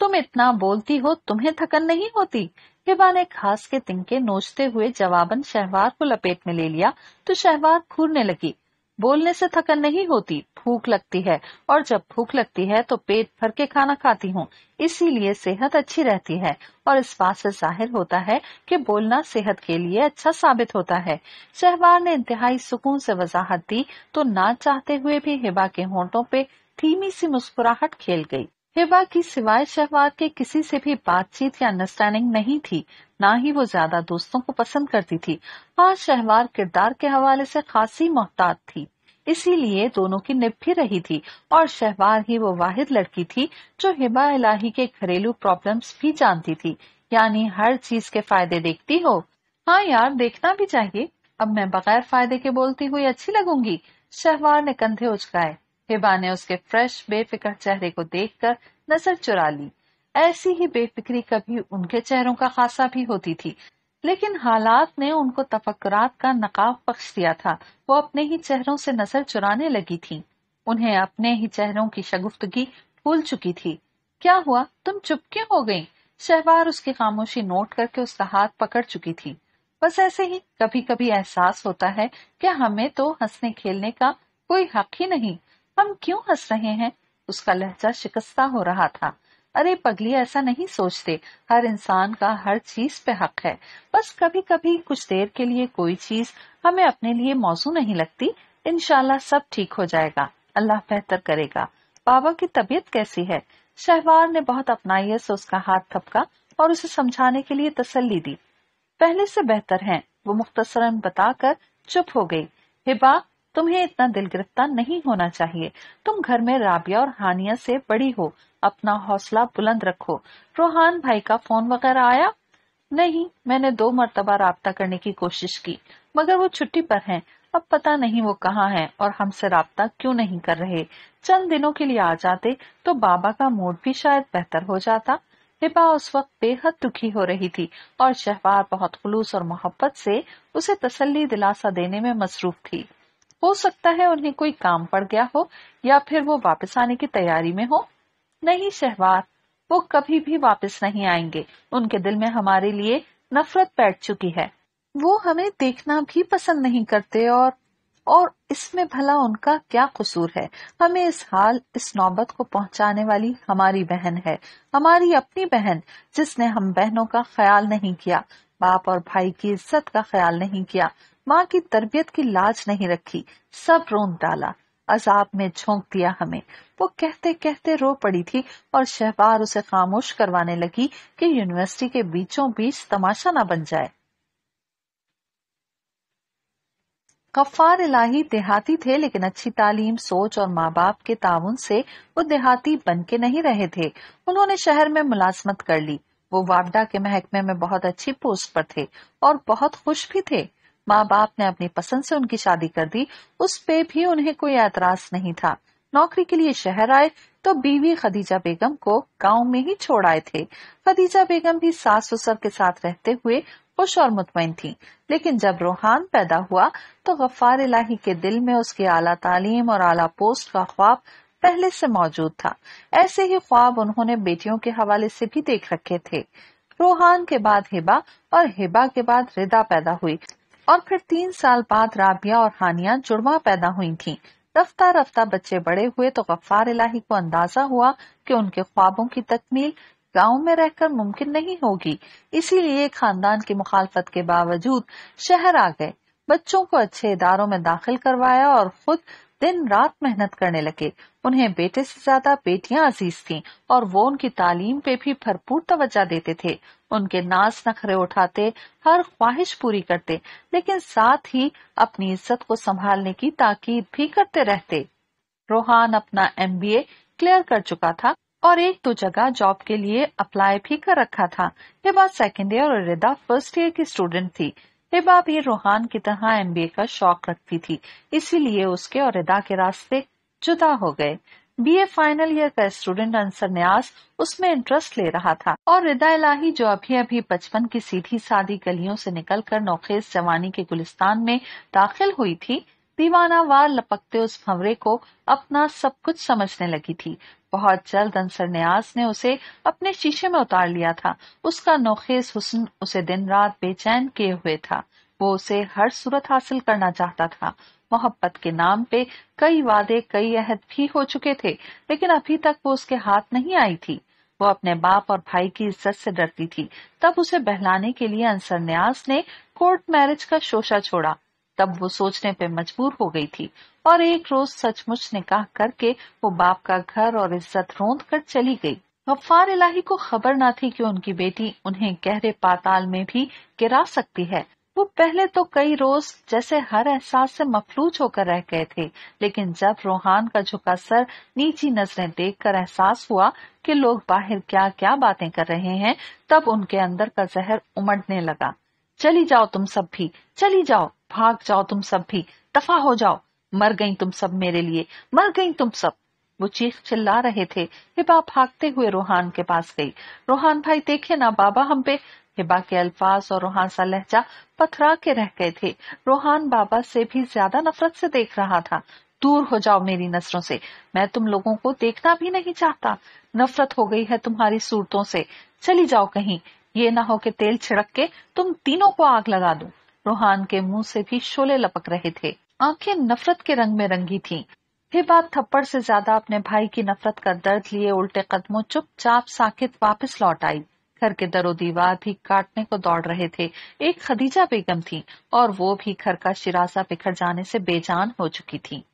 S1: तुम इतना बोलती हो तुम्हें थकन नहीं होती हिबा ने घास के तिनके नोचते हुए जवाबन शहवार को लपेट में ले लिया तो शहवार घूरने लगी बोलने से थकन नहीं होती भूख लगती है और जब भूख लगती है तो पेट भर के खाना खाती हूँ इसीलिए सेहत अच्छी रहती है और इस बात से जाहिर होता है कि बोलना सेहत के लिए अच्छा साबित होता है शहबार ने इंतहाई सुकून से वजाहत दी तो ना चाहते हुए भी हिबा के होंठों पे धीमी सी मुस्कुराहट खेल गई हिबा की सिवाय शहवाद के किसी से भी बातचीत या अंडरस्टैंडिंग नहीं थी ना ही वो ज्यादा दोस्तों को पसंद करती थी और हाँ, शहवाद किरदार के हवाले से खासी मोहतात थी इसीलिए दोनों की निप भी रही थी और शहवार ही वो वाहिद लड़की थी जो हिबा इलाही के घरेलू प्रॉब्लम्स भी जानती थी यानी हर चीज के फायदे देखती हो हाँ यार देखना भी चाहिए अब मैं बगैर फायदे के बोलती हुई अच्छी लगूंगी शहवार ने कंधे उचकाए हिबा ने उसके फ्रेश बेफिक्र चेहरे को देखकर नजर चुरा ली ऐसी ही बेफिक्री कभी उनके चेहरों का खासा भी होती थी लेकिन हालात ने उनको तफक्रात का नकाब बख्श दिया था वो अपने ही चेहरों से नजर चुराने लगी थी उन्हें अपने ही चेहरों की शगुफ्तगी भूल चुकी थी क्या हुआ तुम चुप क्यों हो गई शहबार उसकी खामोशी नोट करके उसका हाथ पकड़ चुकी थी बस ऐसे ही कभी कभी एहसास होता है कि हमें तो हंसने खेलने का कोई हक ही नहीं हम क्यों हंस रहे हैं उसका लहजा शिकस्ता हो रहा था अरे पगली ऐसा नहीं सोचते हर इंसान का हर चीज पे हक है बस कभी कभी कुछ देर के लिए कोई चीज हमें अपने लिए मौजू नहीं लगती इनशाला सब ठीक हो जाएगा अल्लाह बेहतर करेगा बाबा की तबीयत कैसी है शहबार ने बहुत अपनाइयत से उसका हाथ थपका और उसे समझाने के लिए तसल्ली दी पहले से बेहतर है वो मुख्तसरन बताकर चुप हो गई हिबा तुम्हें इतना दिल गिरफ्तार नहीं होना चाहिए तुम घर में राबिया और हानिया से बड़ी हो अपना हौसला बुलंद रखो रोहान भाई का फोन वगैरह आया नहीं मैंने दो मरतबा रबता करने की कोशिश की मगर वो छुट्टी पर हैं अब पता नहीं वो कहाँ हैं और हमसे रबता क्यों नहीं कर रहे चंद दिनों के लिए आ जाते तो बाबा का मूड भी शायद बेहतर हो जाता हिबा उस वक्त बेहद दुखी हो रही थी और शहबार बहुत खुलूस और मोहब्बत से उसे तसल्ली दिलासा देने में मसरूफ थी हो सकता है उन्हें कोई काम पड़ गया हो या फिर वो वापस आने की तैयारी में हो नहीं शहवार वो कभी भी वापस नहीं आएंगे उनके दिल में हमारे लिए नफरत बैठ चुकी है वो हमें देखना भी पसंद नहीं करते और और इसमें भला उनका क्या कसूर है हमें इस हाल इस नौबत को पहुंचाने वाली हमारी बहन है हमारी अपनी बहन जिसने हम बहनों का ख्याल नहीं किया बाप और भाई की इज्जत का ख्याल नहीं किया माँ की तरबियत की लाज नहीं रखी सब रोन डाला अजाब में झोंक दिया हमें वो कहते कहते रो पड़ी थी और शहबार उसे खामोश करवाने लगी कि यूनिवर्सिटी के बीचों बीच तमाशा ना बन जाए गफ्फार इलाही देहाती थे लेकिन अच्छी तालीम सोच और माँ बाप के ताउन से वो देहाती बन के नहीं रहे थे उन्होंने शहर में मुलाजमत कर ली वो वापडा के महकमे में बहुत अच्छी पोस्ट पर थे और बहुत खुश भी थे माँ बाप ने अपनी पसंद से उनकी शादी कर दी उस पे भी उन्हें कोई एतराज नहीं था नौकरी के लिए शहर आए तो बीवी खदीजा बेगम को गांव में ही छोड़ आए थे खदीजा बेगम भी सास ससुर के साथ रहते हुए खुश और मुतमिन थी लेकिन जब रोहान पैदा हुआ तो गफ्फार इलाही के दिल में उसकी आला तालीम और आला पोस्ट का ख्वाब पहले से मौजूद था ऐसे ही ख्वाब उन्होंने बेटियों के हवाले से भी देख रखे थे रोहान के बाद हिबा और हिबा के बाद रिदा पैदा हुई और फिर तीन साल बाद राबिया और हानिया जुड़वा पैदा हुई थीं। रफ्ता रफ्ता बच्चे बड़े हुए तो गफ्फार इलाही को अंदाजा हुआ कि उनके ख्वाबों की तकमील गांव में रहकर मुमकिन नहीं होगी इसीलिए खानदान की मुखालफत के बावजूद शहर आ गए बच्चों को अच्छे इदारों में दाखिल करवाया और खुद दिन रात मेहनत करने लगे उन्हें बेटे से ज्यादा बेटियां अजीज थीं और वो उनकी तालीम पे भी भरपूर तवज्जा देते थे उनके नाच नखरे उठाते हर ख्वाहिश पूरी करते लेकिन साथ ही अपनी इज्जत को संभालने की ताकीद भी करते रहते रोहान अपना एम बी ए क्लियर कर चुका था और एक दो जगह जॉब के लिए अप्लाई भी कर रखा था ये बात सेकेंड ईयर और रिदा फर्स्ट ईयर की स्टूडेंट थी हिबा भी रूहान की तरह ए का शौक रखती थी इसीलिए उसके और अदा के रास्ते जुदा हो गए बीए फाइनल ईयर का स्टूडेंट अंसर न्यास उसमें इंटरेस्ट ले रहा था और रिदा इलाही जो अभी अभी बचपन की सीधी सादी गलियों से निकलकर नौखेज जवानी के गुलिस्तान में दाखिल हुई थी दीवाना वार लपकते उस भंवरे को अपना सब कुछ समझने लगी थी बहुत जल्द अंसर न्याज ने उसे अपने शीशे में उतार लिया था उसका नोखेज हुसन उसे दिन रात बेचैन किए हुए था वो उसे हर सूरत हासिल करना चाहता था मोहब्बत के नाम पे कई वादे कई अहद भी हो चुके थे लेकिन अभी तक वो उसके हाथ नहीं आई थी वो अपने बाप और भाई की इज्जत से डरती थी तब उसे बहलाने के लिए अंसर न्यास ने कोर्ट मैरिज का शोषा छोड़ा तब वो सोचने पे मजबूर हो गई थी और एक रोज सचमुच निकाह करके वो बाप का घर और इज्जत रोंद कर चली गई गफ्फार इलाही को खबर ना थी कि उनकी बेटी उन्हें गहरे पाताल में भी गिरा सकती है वो पहले तो कई रोज जैसे हर एहसास से मफलूज होकर रह गए थे लेकिन जब रोहान का झुका सर नीची नजरें देखकर एहसास हुआ कि लोग बाहर क्या क्या बातें कर रहे हैं तब उनके अंदर का जहर उमड़ने लगा चली जाओ तुम सब भी चली जाओ भाग जाओ तुम सब भी दफा हो जाओ मर गई तुम सब मेरे लिए मर गई तुम सब वो चीख चिल्ला रहे थे हिबा भागते हुए रोहान के पास गई रोहान भाई देखे ना बाबा हम पे हिबा के अल्फाज और रोहान सा लहजा पथरा के रह गए थे रोहान बाबा से भी ज्यादा नफरत से देख रहा था दूर हो जाओ मेरी नजरों से मैं तुम लोगों को देखना भी नहीं चाहता नफरत हो गई है तुम्हारी सूरतों से चली जाओ कहीं ये ना हो कि तेल छिड़क के तुम तीनों को आग लगा दू रोहान के मुंह से भी शोले लपक रहे थे आंखें नफरत के रंग में रंगी थीं। बात थप्पड़ से ज्यादा अपने भाई की नफरत का दर्द लिए उल्टे कदमों चुपचाप साकित वापस लौट आई घर के दरो दीवार भी काटने को दौड़ रहे थे एक खदीजा बेगम थी और वो भी घर का शिरासा बिखर जाने से बेजान हो चुकी थी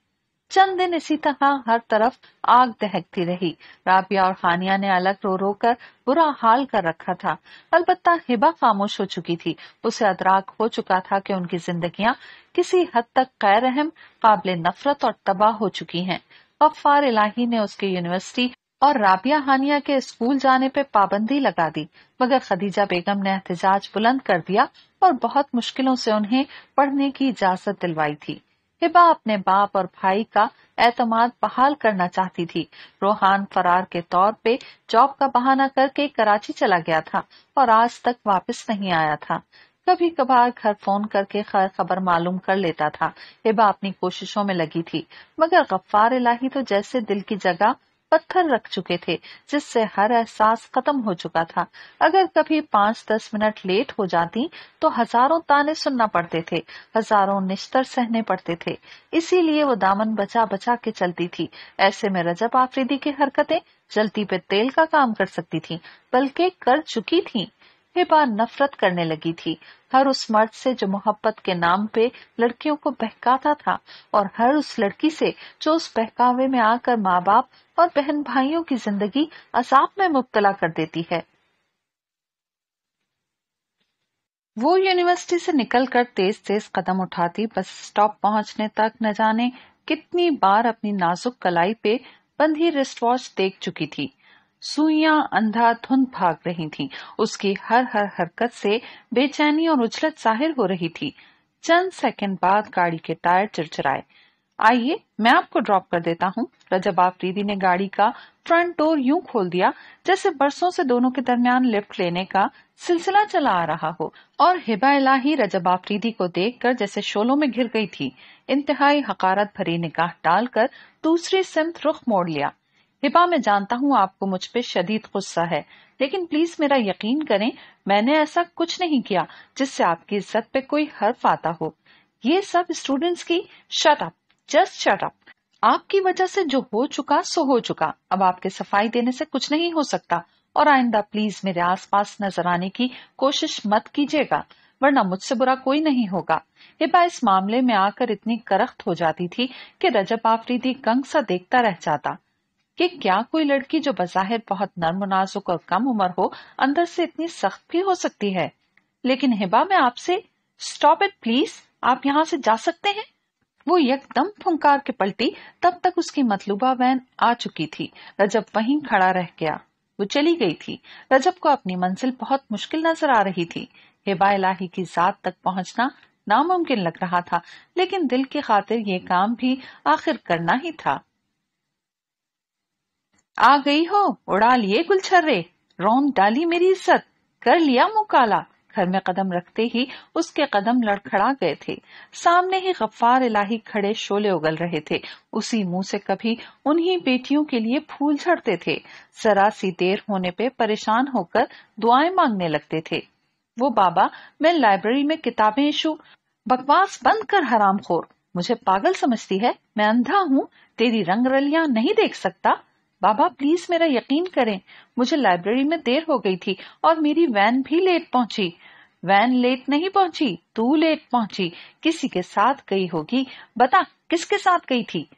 S1: चंद दिन इसी तरह हर तरफ आग दहकती रही राबिया और हानिया ने अलग रो रो कर बुरा हाल कर रखा था अलबत्ता हिबा खामोश हो चुकी थी उसे अदराक हो चुका था कि उनकी जिंदगियां किसी हद तक गैर अहम काबिल नफरत और तबाह हो चुकी हैं। अफार इलाही ने उसके यूनिवर्सिटी और राबिया हानिया के स्कूल जाने पर पाबंदी लगा दी मगर खदीजा बेगम ने एहतजाज बुलंद कर दिया और बहुत मुश्किलों से उन्हें पढ़ने की इजाजत दिलवाई थी हिबा अपने बाप और भाई का एतमाद बहाल करना चाहती थी रोहान फरार के तौर पे जॉब का बहाना करके कराची चला गया था और आज तक वापस नहीं आया था कभी कभार घर फोन करके खैर खबर मालूम कर लेता था हिबा अपनी कोशिशों में लगी थी मगर गफ्फार इलाही तो जैसे दिल की जगह पत्थर रख चुके थे जिससे हर एहसास खत्म हो चुका था अगर कभी पांच दस मिनट लेट हो जाती तो हजारों ताने सुनना पड़ते थे हजारों निस्तर सहने पड़ते थे इसीलिए वो दामन बचा बचा के चलती थी ऐसे में रजब आफरीदी की हरकतें जलती पे तेल का काम कर सकती थी बल्कि कर चुकी थी हिबा नफरत करने लगी थी हर उस मर्द से जो मोहब्बत के नाम पे लड़कियों को बहकाता था और हर उस लड़की से जो उस बहकावे में आकर माँ बाप और बहन भाइयों की जिंदगी असाब में मुबतला कर देती है वो यूनिवर्सिटी से निकलकर तेज तेज कदम उठाती बस स्टॉप पहुंचने तक न जाने कितनी बार अपनी नाजुक कलाई पे बंधी रिस्ट वॉच देख चुकी थी अंधा धुंध भाग रही थीं। उसकी हर हर हरकत से बेचैनी और उछलत जाहिर हो रही थी चंद सेकंड बाद गाड़ी के टायर चिड़चिड़ाए आइए मैं आपको ड्रॉप कर देता हूँ रजब आफरीदी ने गाड़ी का फ्रंट डोर यूं खोल दिया जैसे बरसों से दोनों के दरमियान लिफ्ट लेने का सिलसिला चला आ रहा हो और हिबा इलाही रजब आफरीदी को देखकर जैसे शोलों में घिर गई थी इंतहाई हकारत भरी निकाह डालकर दूसरी सिमत रुख मोड़ लिया हिपा मैं जानता हूँ आपको मुझ पर शदीद गुस्सा है लेकिन प्लीज मेरा यकीन करें मैंने ऐसा कुछ नहीं किया जिससे आपकी इज्जत पे कोई हर्फ आता हो ये सब स्टूडेंट्स की शटअप जस्ट शटअप आपकी वजह से जो हो चुका सो हो चुका अब आपके सफाई देने से कुछ नहीं हो सकता और आइंदा प्लीज मेरे आसपास नजर आने की कोशिश मत कीजिएगा वरना मुझसे बुरा कोई नहीं होगा हिबा इस मामले में आकर इतनी करख्त हो जाती थी कि रजब आफरीदी कंग सा देखता रह जाता कि क्या कोई लड़की जो बजाहिर बहुत नर्म नाजुक और कम उम्र हो अंदर से इतनी सख्त भी हो सकती है लेकिन हिबा मैं आपसे स्टॉप इट प्लीज आप यहाँ से जा सकते हैं वो यकदम फुंकार के पलटी तब तक उसकी मतलूबा वैन आ चुकी थी रजब वहीं खड़ा रह गया वो चली गई थी रजब को अपनी मंजिल बहुत मुश्किल नजर आ रही थी हिबा इलाही की जात तक पहुंचना नामुमकिन लग रहा था लेकिन दिल की खातिर ये काम भी आखिर करना ही था आ गई हो उड़ा लिए गुलछर्रे रोन डाली मेरी इज्जत कर लिया मुकाला घर में कदम रखते ही उसके कदम लड़खड़ा गए थे सामने ही गफ्फार इलाही खड़े शोले उगल रहे थे उसी मुंह से कभी उन्हीं बेटियों के लिए फूल झड़ते थे जरा सी देर होने पे परेशान होकर दुआएं मांगने लगते थे वो बाबा मैं लाइब्रेरी में किताबें इशू बकवास बंद कर हराम खोर मुझे पागल समझती है मैं अंधा हूँ तेरी रंग रलिया नहीं देख सकता बाबा प्लीज मेरा यकीन करें मुझे लाइब्रेरी में देर हो गई थी और मेरी वैन भी लेट पहुंची वैन लेट नहीं पहुंची तू लेट पहुंची किसी के साथ गई होगी बता किसके साथ गई थी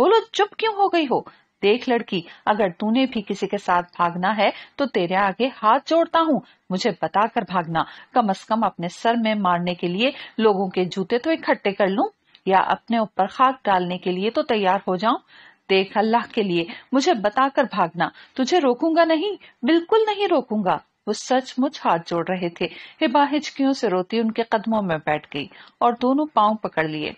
S1: बोलो चुप क्यों हो गई हो देख लड़की अगर तूने भी किसी के साथ भागना है तो तेरे आगे हाथ जोड़ता हूँ मुझे बताकर भागना कम अज कम अपने सर में मारने के लिए लोगों के जूते तो इकट्ठे कर लूँ या अपने ऊपर खाक डालने के लिए तो तैयार हो जाऊं देख अल्लाह के लिए मुझे बताकर भागना तुझे रोकूंगा नहीं बिल्कुल नहीं रोकूंगा वो सच मुझ हाथ जोड़ रहे थे हिबा हिचकियों से रोती उनके कदमों में बैठ गई और दोनों पाँव पकड़ लिए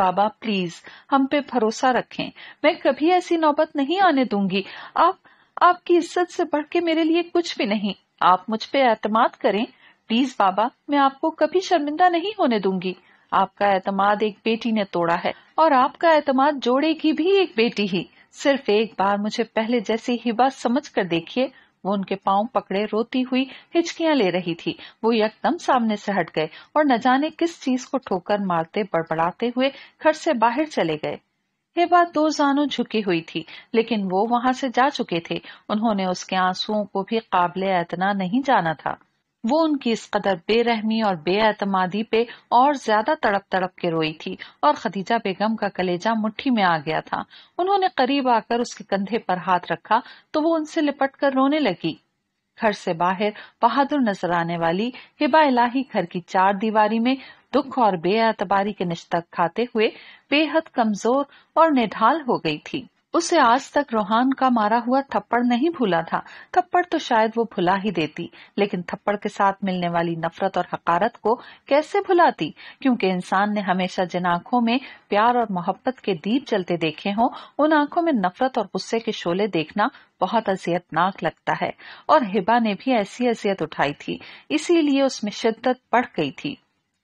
S1: बाबा प्लीज हम पे भरोसा रखें मैं कभी ऐसी नौबत नहीं आने दूंगी आप आपकी इज्जत से बढ़ के मेरे लिए कुछ भी नहीं आप मुझ पे एतमाद करें प्लीज बाबा मैं आपको कभी शर्मिंदा नहीं होने दूंगी आपका एतमाद एक बेटी ने तोड़ा है और आपका एतमाद जोड़े की भी एक बेटी ही सिर्फ एक बार मुझे पहले जैसी ही बात समझ कर देखिए वो उनके पाँव पकड़े रोती हुई हिचकियां ले रही थी वो यकदम सामने से हट गए और न जाने किस चीज को ठोकर मारते बड़बड़ाते हुए घर से बाहर चले गए हेबा दो जानों झुकी हुई थी लेकिन वो वहां से जा चुके थे उन्होंने उसके आंसुओं को भी काबिल एतना नहीं जाना था वो उनकी इस कदर बेरहमी और बेअतमादी पे और ज्यादा तड़प तड़प के रोई थी और खदीजा बेगम का कलेजा मुट्ठी में आ गया था उन्होंने करीब आकर उसके कंधे पर हाथ रखा तो वो उनसे लिपट कर रोने लगी घर से बाहर बहादुर नजर आने वाली हिबा इलाही घर की चार दीवारी में दुख और बेअतबारी के निश्तक खाते हुए बेहद कमजोर और निढाल हो गई थी उसे आज तक रोहान का मारा हुआ थप्पड़ नहीं भूला था थप्पड़ तो शायद वो भुला ही देती लेकिन थप्पड़ के साथ मिलने वाली नफरत और हकारत को कैसे भुलाती क्योंकि इंसान ने हमेशा जिन आंखों में प्यार और मोहब्बत के दीप जलते देखे हों उन आंखों में नफरत और गुस्से के शोले देखना बहुत अजियतनाक लगता है और हिबा ने भी ऐसी अजियत उठाई थी इसीलिए उसमें शिद्दत बढ़ गई थी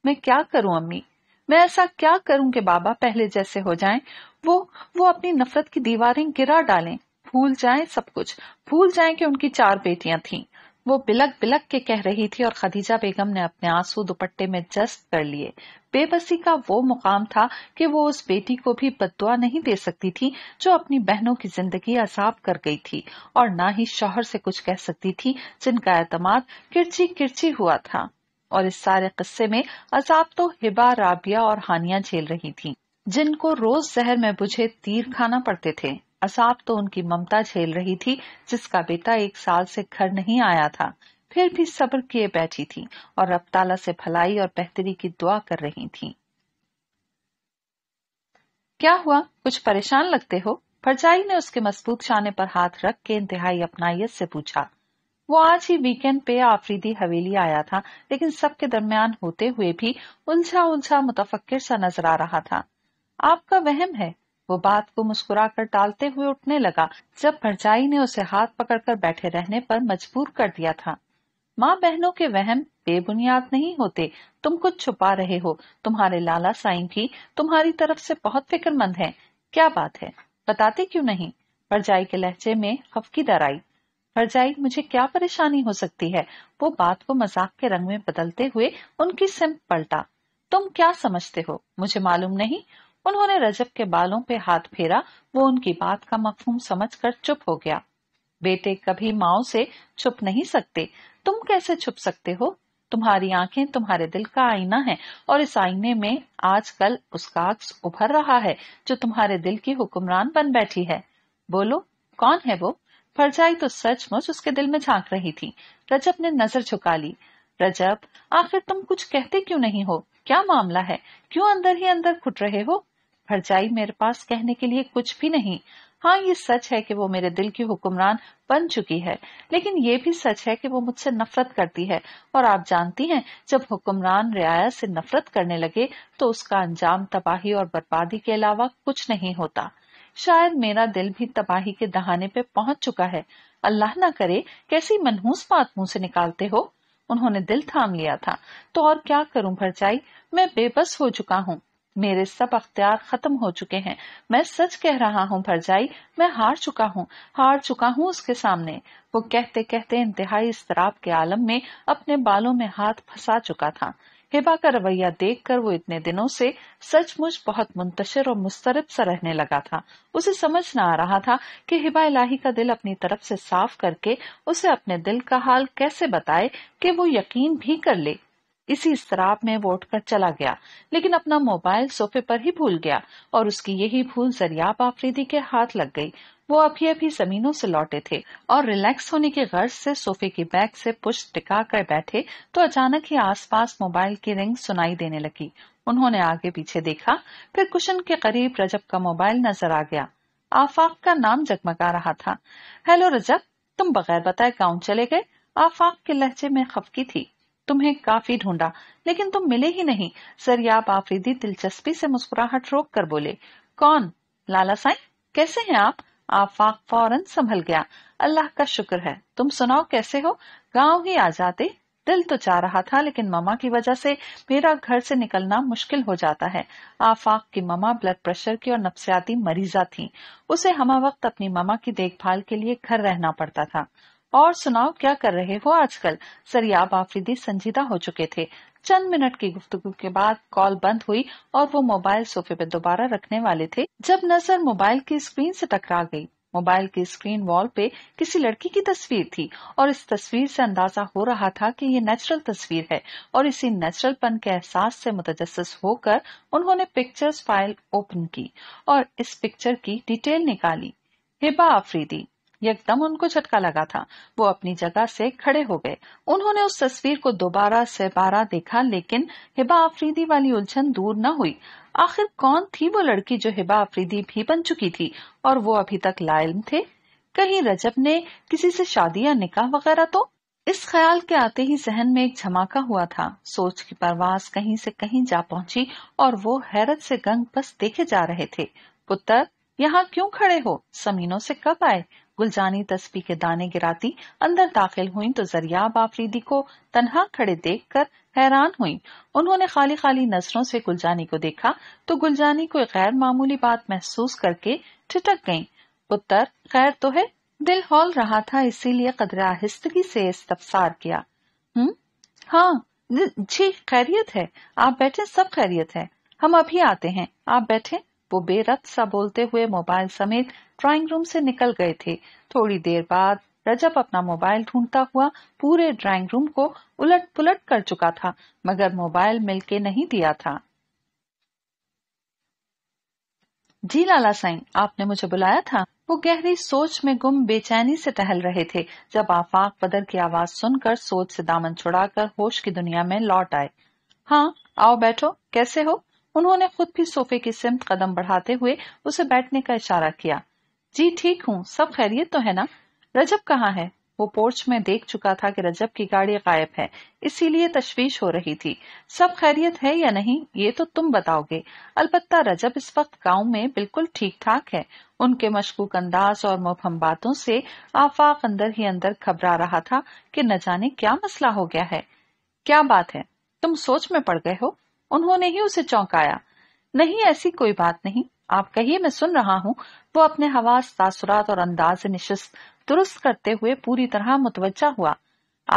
S1: मैं क्या करूं अम्मी मैं ऐसा क्या करूं कि बाबा पहले जैसे हो जाएं? वो वो अपनी नफरत की दीवारें गिरा डालें भूल जाएं सब कुछ भूल जाएं कि उनकी चार बेटियां थीं वो बिलक बिलक के कह रही थी और खदीजा बेगम ने अपने आंसू दुपट्टे में जस्त कर लिए बेबसी का वो मुकाम था कि वो उस बेटी को भी बदुआ नहीं दे सकती थी जो अपनी बहनों की जिंदगी असाब कर गई थी और ना ही शोहर से कुछ कह सकती थी जिनका एतमाद किरची किरची हुआ था और इस सारे किस्से में अजाब तो हिबा राबिया और हानिया झेल रही थी जिनको रोज जहर में बुझे तीर खाना पड़ते थे असाब तो उनकी ममता झेल रही थी जिसका बेटा एक साल से घर नहीं आया था फिर भी सब्र किए बैठी थी और रब ताला से भलाई और बेहतरी की दुआ कर रही थी क्या हुआ कुछ परेशान लगते हो भरजाई ने उसके मजबूत शाने पर हाथ रख के इंतहाई अपनाइत से पूछा वो आज ही वीकेंड पे आफरीदी हवेली आया था लेकिन सबके दरमियान होते हुए भी उलझा उलझा मुतफक्र सा नजर आ रहा था आपका वहम है वो बात को मुस्कुरा कर टालते हुए उठने लगा जब भरजाई ने उसे हाथ पकड़कर बैठे रहने पर मजबूर कर दिया था माँ बहनों के वहम बेबुनियाद नहीं होते तुम कुछ छुपा रहे हो तुम्हारे लाला साई भी तुम्हारी तरफ से बहुत फिक्रमंद है क्या बात है बताते क्यों नहीं भरजाई के लहजे में हफकी दर आई फरजाई मुझे क्या परेशानी हो सकती है वो बात को मजाक के रंग में बदलते हुए उनकी सिम पलटा तुम क्या समझते हो मुझे मालूम नहीं उन्होंने रजब के बालों पे हाथ फेरा वो उनकी बात का मफहूम समझकर चुप हो गया बेटे कभी माओ से छुप नहीं सकते तुम कैसे छुप सकते हो तुम्हारी आंखें तुम्हारे दिल का आईना है और इस आईने में आजकल उसका अक्स उभर रहा है जो तुम्हारे दिल की हुक्मरान बन बैठी है बोलो कौन है वो फरजाई तो सचमुच उसके दिल में झांक रही थी रजब ने नजर झुका ली रजब आखिर तुम कुछ कहते क्यों नहीं हो क्या मामला है क्यों अंदर ही अंदर खुट रहे हो फरजाई मेरे पास कहने के लिए कुछ भी नहीं हाँ ये सच है कि वो मेरे दिल की हुक्मरान बन चुकी है लेकिन ये भी सच है कि वो मुझसे नफरत करती है और आप जानती हैं जब हुक्मरान रियाया से नफरत करने लगे तो उसका अंजाम तबाही और बर्बादी के अलावा कुछ नहीं होता शायद मेरा दिल भी तबाही के दहाने पे पहुंच चुका है अल्लाह ना करे कैसी मनहूस बात मुंह से निकालते हो उन्होंने दिल थाम लिया था तो और क्या करूं भरजाई मैं बेबस हो चुका हूँ मेरे सब अख्तियार खत्म हो चुके हैं मैं सच कह रहा हूँ भरजाई मैं हार चुका हूँ हार चुका हूँ उसके सामने वो कहते कहते इंतहाई इस के आलम में अपने बालों में हाथ फंसा चुका था हिबा का रवैया देखकर वो इतने दिनों से सचमुच बहुत मुंतशर और मुस्तरब सा रहने लगा था उसे समझ न आ रहा था कि हिबा इलाही का दिल अपनी तरफ से साफ करके उसे अपने दिल का हाल कैसे बताए कि वो यकीन भी कर ले इसी शराब में वोट कर चला गया लेकिन अपना मोबाइल सोफे पर ही भूल गया और उसकी यही भूल जरियाब आफरीदी के हाथ लग गई वो अभी अभी जमीनों से लौटे थे और रिलैक्स होने की गर्ज से सोफे की बैग से पुष्ट टिका कर बैठे तो अचानक ही आसपास मोबाइल की रिंग सुनाई देने लगी उन्होंने आगे पीछे देखा फिर कुशन के करीब रजब का मोबाइल नजर आ गया आफाक का नाम जगमगा रहा था हेलो रजब तुम बगैर बताए गांव चले गए आफाक के लहजे में खफकी थी तुम्हें काफी ढूंढा लेकिन तुम मिले ही नहीं सरयाब आफरीदी दिलचस्पी से मुस्कुराहट रोक कर बोले कौन लाला साई कैसे हैं आप आफाक फौरन संभल गया अल्लाह का शुक्र है तुम सुनाओ कैसे हो गांव ही आ जाते दिल तो चाह रहा था लेकिन मामा की वजह से मेरा घर से निकलना मुश्किल हो जाता है आफाक की मामा ब्लड प्रेशर की और नफ्सियाती मरीजा थी उसे हमा वक्त अपनी मामा की देखभाल के लिए घर रहना पड़ता था और सुनाओ क्या कर रहे हो आजकल सरियाब आफरीदी संजीदा हो चुके थे चंद मिनट की गुफ्तगु के बाद कॉल बंद हुई और वो मोबाइल सोफे पे दोबारा रखने वाले थे जब नजर मोबाइल की स्क्रीन से टकरा गई मोबाइल की स्क्रीन वॉल पे किसी लड़की की तस्वीर थी और इस तस्वीर से अंदाजा हो रहा था कि ये नेचुरल तस्वीर है और इसी नेचुरल पन के एहसास से मुतजस होकर उन्होंने पिक्चर्स फाइल ओपन की और इस पिक्चर की डिटेल निकाली हिबा आफरीदी यकदम उनको झटका लगा था वो अपनी जगह से खड़े हो गए उन्होंने उस तस्वीर को दोबारा से बारह देखा लेकिन हिबा अफरीदी वाली उलझन दूर न हुई आखिर कौन थी वो लड़की जो हिबा अफरीदी भी बन चुकी थी और वो अभी तक लायम थे कहीं रजब ने किसी से शादी या निकाह वगैरह तो इस ख्याल के आते ही जहन में एक झमाका हुआ था सोच की परवास कहीं से कहीं जा पहुंची और वो हैरत से गंग बस देखे जा रहे थे पुत्र यहाँ क्यों खड़े हो समीनों से कब आए गुलजानी तस्वीर के दाने गिराती अंदर दाखिल हुई तो जरियाब आफरीदी को तनहा खड़े देख कर हैरान हुई उन्होंने खाली खाली नजरों से गुलजानी को देखा तो गुलजानी कोई गैर मामूली बात महसूस करके ठिटक गयी पुत्र खैर तो है दिल हौल रहा था इसीलिए कदर आहिस्तगी से इस्तफसार किया हम्म हाँ जी खैरियत है आप बैठे सब खैरियत है हम अभी आते हैं आप बैठे वो बेरत सा बोलते हुए मोबाइल समेत ड्राइंग रूम से निकल गए थे थोड़ी देर बाद रजब अपना मोबाइल ढूंढता हुआ पूरे ड्राइंग रूम को उलट पुलट कर चुका था मगर मोबाइल मिलके नहीं दिया था जी लाला साईं आपने मुझे बुलाया था वो गहरी सोच में गुम बेचैनी से टहल रहे थे जब आफाक बदर की आवाज सुनकर सोच से दामन छुड़ाकर होश की दुनिया में लौट आए हाँ आओ बैठो कैसे हो उन्होंने खुद भी सोफे की सिमत कदम बढ़ाते हुए उसे बैठने का इशारा किया जी ठीक हूँ सब खैरियत तो है ना रजब कहाँ है वो पोर्च में देख चुका था कि रजब की गाड़ी गायब है इसीलिए तशवीश हो रही थी सब खैरियत है या नहीं ये तो तुम बताओगे अलबत्ता रजब इस वक्त गांव में बिल्कुल ठीक ठाक है उनके मशकूक अंदाज और मुबहम बातों से आफाक अंदर ही अंदर घबरा रहा था कि न जाने क्या मसला हो गया है क्या बात है तुम सोच में पड़ गए हो उन्होंने ही उसे चौंकाया नहीं ऐसी कोई बात नहीं आप कहिए मैं सुन रहा हूँ वो अपने हवास तासुरात और अंदाज निशस्त दुरुस्त करते हुए पूरी तरह मुतवजा हुआ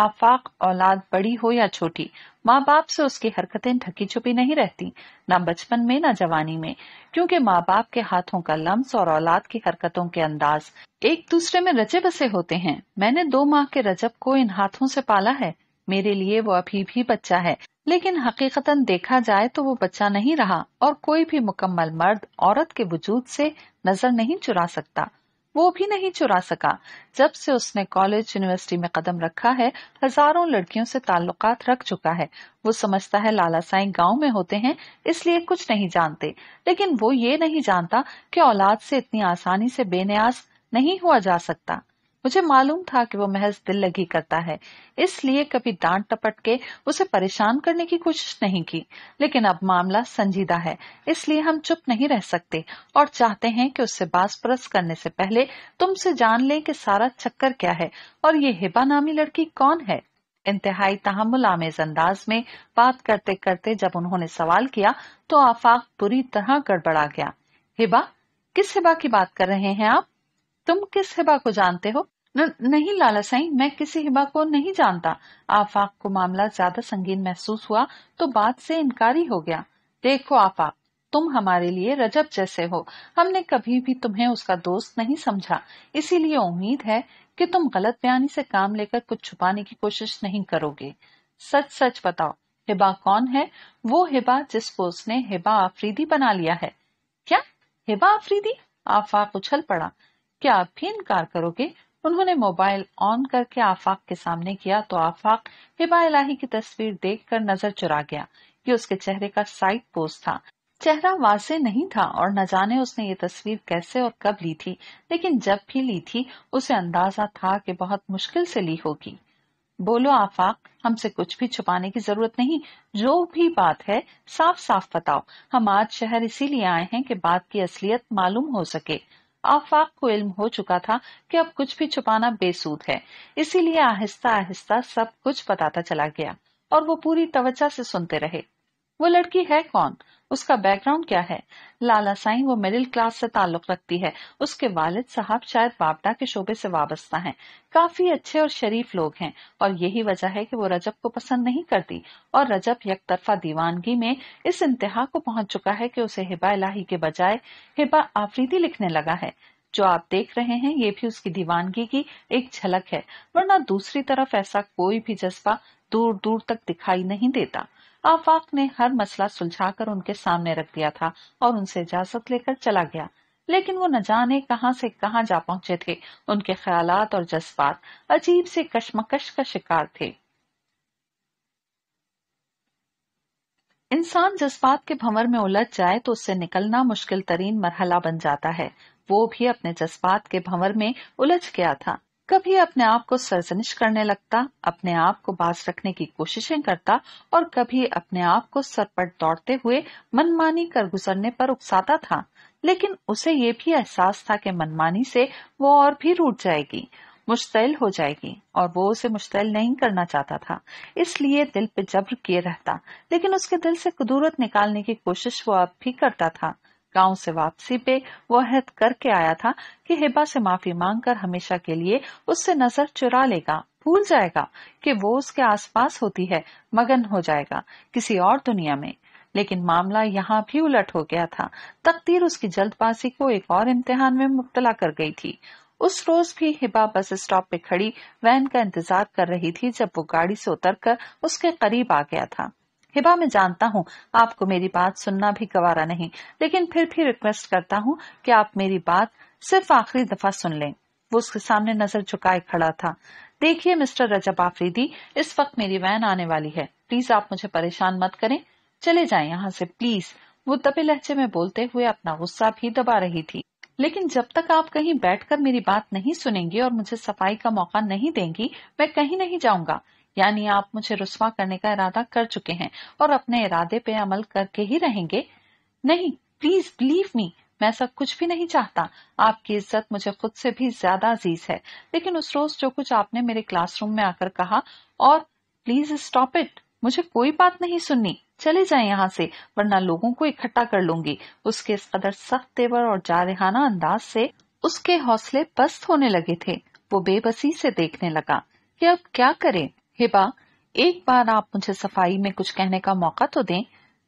S1: आफाक औलाद बड़ी हो या छोटी माँ बाप से उसकी हरकतें ढकी छुपी नहीं रहती न बचपन में न जवानी में क्योंकि माँ बाप के हाथों का लम्स और औलाद की हरकतों के अंदाज एक दूसरे में रचे बसे होते हैं मैंने दो माह के रजब को इन हाथों से पाला है मेरे लिए वो अभी भी बच्चा है लेकिन हकीकतन देखा जाए तो वो बच्चा नहीं रहा और कोई भी मुकम्मल मर्द औरत के वजूद से नजर नहीं चुरा सकता वो भी नहीं चुरा सका जब से उसने कॉलेज यूनिवर्सिटी में कदम रखा है हजारों लड़कियों से ताल्लुकात रख चुका है वो समझता है लाला साई गाँव में होते हैं इसलिए कुछ नहीं जानते लेकिन वो ये नहीं जानता कि औलाद से इतनी आसानी से बेनियाज नहीं हुआ जा सकता मुझे मालूम था कि वो महज दिल लगी करता है इसलिए कभी डांट टपट के उसे परेशान करने की कोशिश नहीं की लेकिन अब मामला संजीदा है इसलिए हम चुप नहीं रह सकते और चाहते हैं कि उससे बासपरस करने से पहले तुमसे जान लें कि सारा चक्कर क्या है और ये हिबा नामी लड़की कौन है इंतहाई तहमुल आमेज अंदाज में बात करते करते जब उन्होंने सवाल किया तो आफाक बुरी तरह गड़बड़ा गया हिबा किस हिबा की बात कर रहे हैं आप तुम किस हिबा को जानते हो न, नहीं लाला साई मैं किसी हिबा को नहीं जानता आफाक को मामला ज्यादा संगीन महसूस हुआ तो बात से इनकारी हो गया देखो आफाक तुम हमारे लिए रजब जैसे हो हमने कभी भी तुम्हें उसका दोस्त नहीं समझा इसीलिए उम्मीद है कि तुम गलत बयानी से काम लेकर कुछ छुपाने की कोशिश नहीं करोगे सच सच बताओ हिबा कौन है वो हिबा जिसको उसने हिबा आफरीदी बना लिया है क्या हिबा आफरीदी आफाक उछल पड़ा क्या आप भी इनकार करोगे उन्होंने मोबाइल ऑन करके आफाक के सामने किया तो आफाक हिबा इलाही की तस्वीर देखकर नजर चुरा गया ये उसके चेहरे का साइड पोस्ट था चेहरा वाजे नहीं था और न जाने उसने ये तस्वीर कैसे और कब ली थी लेकिन जब भी ली थी उसे अंदाजा था कि बहुत मुश्किल से ली होगी बोलो आफाक हमसे कुछ भी छुपाने की जरूरत नहीं जो भी बात है साफ साफ बताओ हम आज शहर इसीलिए आए हैं कि बात की असलियत मालूम हो सके आफाक को इल्म हो चुका था कि अब कुछ भी छुपाना बेसूद है इसीलिए आहिस्ता आहिस्ता सब कुछ बताता चला गया और वो पूरी तवज्जा से सुनते रहे वो लड़की है कौन उसका बैकग्राउंड क्या है लाला साई वो मिडिल क्लास से ताल्लुक रखती है उसके वालिद साहब शायद वापडा के शोबे से वाबस्ता हैं काफी अच्छे और शरीफ लोग हैं और यही वजह है कि वो रजब को पसंद नहीं करती और रजब तरफा दीवानगी में इस इंतहा को पहुंच चुका है कि उसे हिबा इलाही के बजाय हिबा आफरीदी लिखने लगा है जो आप देख रहे हैं ये भी उसकी दीवानगी की एक झलक है वरना दूसरी तरफ ऐसा कोई भी जज्बा दूर दूर तक दिखाई नहीं देता आफाक ने हर मसला सुलझाकर उनके सामने रख दिया था और उनसे इजाजत लेकर चला गया लेकिन वो न जाने कहा से कहा जा पहुंचे थे उनके ख्यालात और जज्बात अजीब से कश्मकश का शिकार थे इंसान जज्बात के भंवर में उलझ जाए तो उससे निकलना मुश्किल तरीन मरहला बन जाता है वो भी अपने जज्बात के भंवर में उलझ गया था कभी अपने आप को सरजनिश करने लगता अपने आप को बास रखने की कोशिशें करता और कभी अपने आप को सरपट दौड़ते हुए मनमानी कर गुजरने पर उकसाता था लेकिन उसे ये भी एहसास था कि मनमानी से वो और भी रूट जाएगी मुश्तैल हो जाएगी और वो उसे मुश्तैल नहीं करना चाहता था इसलिए दिल पे जब्र किए रहता लेकिन उसके दिल से कदूरत निकालने की कोशिश वो अब भी करता था गांव से वापसी पे वो अहद करके आया था कि हिबा से माफी मांगकर हमेशा के लिए उससे नजर चुरा लेगा भूल जाएगा कि वो उसके आसपास होती है मगन हो जाएगा किसी और दुनिया में लेकिन मामला यहाँ भी उलट हो गया था तकदीर उसकी जल्दबाजी को एक और इम्तिहान में मुबतला कर गई थी उस रोज भी हिबा बस स्टॉप पे खड़ी वैन का इंतजार कर रही थी जब वो गाड़ी से उतरकर उसके करीब आ गया था हिबा मैं जानता हूँ आपको मेरी बात सुनना भी गवारा नहीं लेकिन फिर भी रिक्वेस्ट करता हूँ कि आप मेरी बात सिर्फ आखिरी दफा सुन लें वो उसके सामने नजर झुकाए खड़ा था देखिए मिस्टर रजब आफरीदी इस वक्त मेरी वैन आने वाली है प्लीज आप मुझे परेशान मत करें चले जाए यहाँ से प्लीज वो दबे लहजे में बोलते हुए अपना गुस्सा भी दबा रही थी लेकिन जब तक आप कहीं बैठकर मेरी बात नहीं सुनेंगी और मुझे सफाई का मौका नहीं देंगी मैं कहीं नहीं जाऊंगा यानी आप मुझे रुसवा करने का इरादा कर चुके हैं और अपने इरादे पे अमल करके ही रहेंगे नहीं प्लीज बिलीव मी मैं सब कुछ भी नहीं चाहता आपकी इज्जत मुझे खुद से भी ज्यादा अजीज है लेकिन उस रोज जो कुछ आपने मेरे क्लासरूम में आकर कहा और प्लीज स्टॉप इट मुझे कोई बात नहीं सुननी चले जाएं यहाँ से वरना लोगों को इकट्ठा कर लूंगी उसके इस कदर सख्त तेवर और जारहाना अंदाज से उसके हौसले पस्त होने लगे थे वो बेबसी से देखने लगा कि अब क्या करे हिबा एक बार आप मुझे सफाई में कुछ कहने का मौका तो दें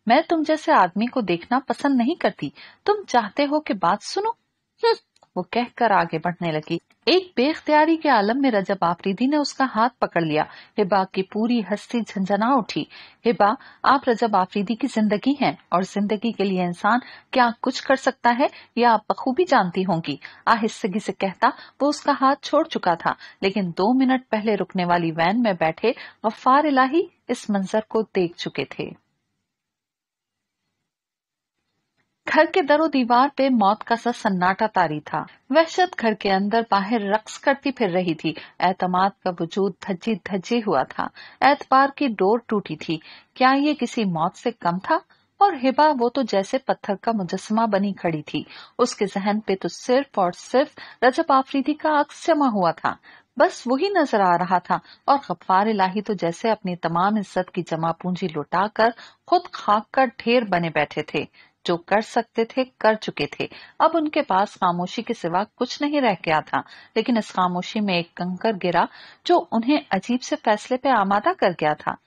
S1: मैं तुम जैसे आदमी को देखना पसंद नहीं करती तुम चाहते हो कि बात सुनो हम्म, वो कहकर आगे बढ़ने लगी एक बेख्तियारी के आलम में रजब आफरीदी ने उसका हाथ पकड़ लिया हिबा की पूरी हस्ती झंझना उठी हिबा आप रजब आफरीदी की जिंदगी हैं और जिंदगी के लिए इंसान क्या कुछ कर सकता है यह आप बखूबी जानती होंगी आहिस्तगी से कहता वो उसका हाथ छोड़ चुका था लेकिन दो मिनट पहले रुकने वाली वैन में बैठे गफ्फार इलाही इस मंजर को देख चुके थे घर के दरों दीवार पे मौत का सा सन्नाटा तारी था वहशत घर के अंदर बाहर रक्स करती फिर रही थी एतमाद का वजूद धज्जी धज्जी हुआ था एतबार की डोर टूटी थी क्या ये किसी मौत से कम था और हिबा वो तो जैसे पत्थर का मुजस्मा बनी खड़ी थी उसके जहन पे तो सिर्फ और सिर्फ रजब आफरीदी का अक्स जमा हुआ था बस वही नजर आ रहा था और गफ्फार इलाही तो जैसे अपनी तमाम इज्जत की जमा पूंजी कर खुद खाक कर ढेर बने बैठे थे जो कर सकते थे कर चुके थे अब उनके पास खामोशी के सिवा कुछ नहीं रह गया था लेकिन इस खामोशी में एक कंकर गिरा जो उन्हें अजीब से फैसले पे आमादा कर गया था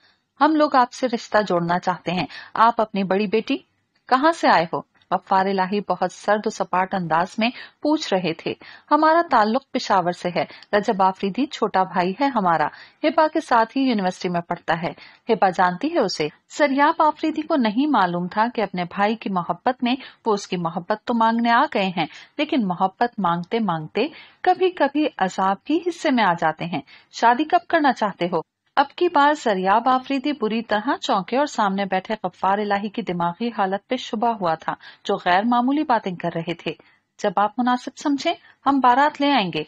S1: हम लोग आपसे रिश्ता जोड़ना चाहते हैं आप अपनी बड़ी बेटी कहाँ से आए हो गफ्फार इलाही बहुत सर्द सपाट अंदाज में पूछ रहे थे हमारा ताल्लुक पिशावर से है रजब आफरीदी छोटा भाई है हमारा हिबा के साथ ही यूनिवर्सिटी में पढ़ता है हिबा जानती है उसे सरियाब आफरीदी को नहीं मालूम था कि अपने भाई की मोहब्बत में वो उसकी मोहब्बत तो मांगने आ गए हैं लेकिन मोहब्बत मांगते मांगते कभी कभी अजाब भी हिस्से में आ जाते हैं शादी कब करना चाहते हो अब की बार सरियाब आफरीदी बुरी तरह चौंके और सामने बैठे गफ्फार इलाही की दिमागी हालत पे शुबा हुआ था जो गैर मामूली बातें कर रहे थे जब आप मुनासिब समझे हम बारात ले आएंगे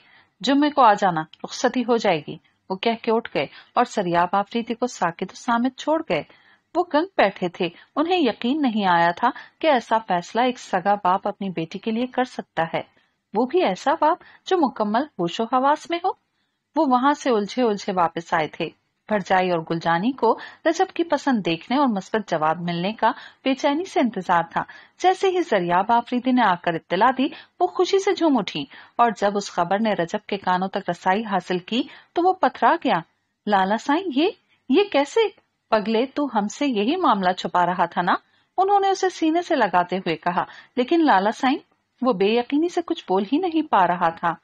S1: जुम्मे को आ जाना रुखसती हो जाएगी वो कह के उठ गए और सरियाब आफरीदी को साकिद सामिद छोड़ गए वो गंग बैठे थे उन्हें यकीन नहीं आया था कि ऐसा फैसला एक सगा बाप अपनी बेटी के लिए कर सकता है वो भी ऐसा बाप जो मुकम्मल होशो हवास में हो वो वहां से उलझे उलझे वापस आए थे भरजाई और गुलजानी को रजब की पसंद देखने और मस्बत जवाब मिलने का बेचैनी से इंतजार था जैसे ही जरियाब आफरीदी ने आकर इत्तला दी वो खुशी से झूम उठी और जब उस खबर ने रजब के कानों तक रसाई हासिल की तो वो पथरा गया लाला साई ये ये कैसे पगले तू तो हमसे यही मामला छुपा रहा था ना उन्होंने उसे सीने से लगाते हुए कहा लेकिन लाला साई वो बेयकीनी से कुछ बोल ही नहीं पा रहा था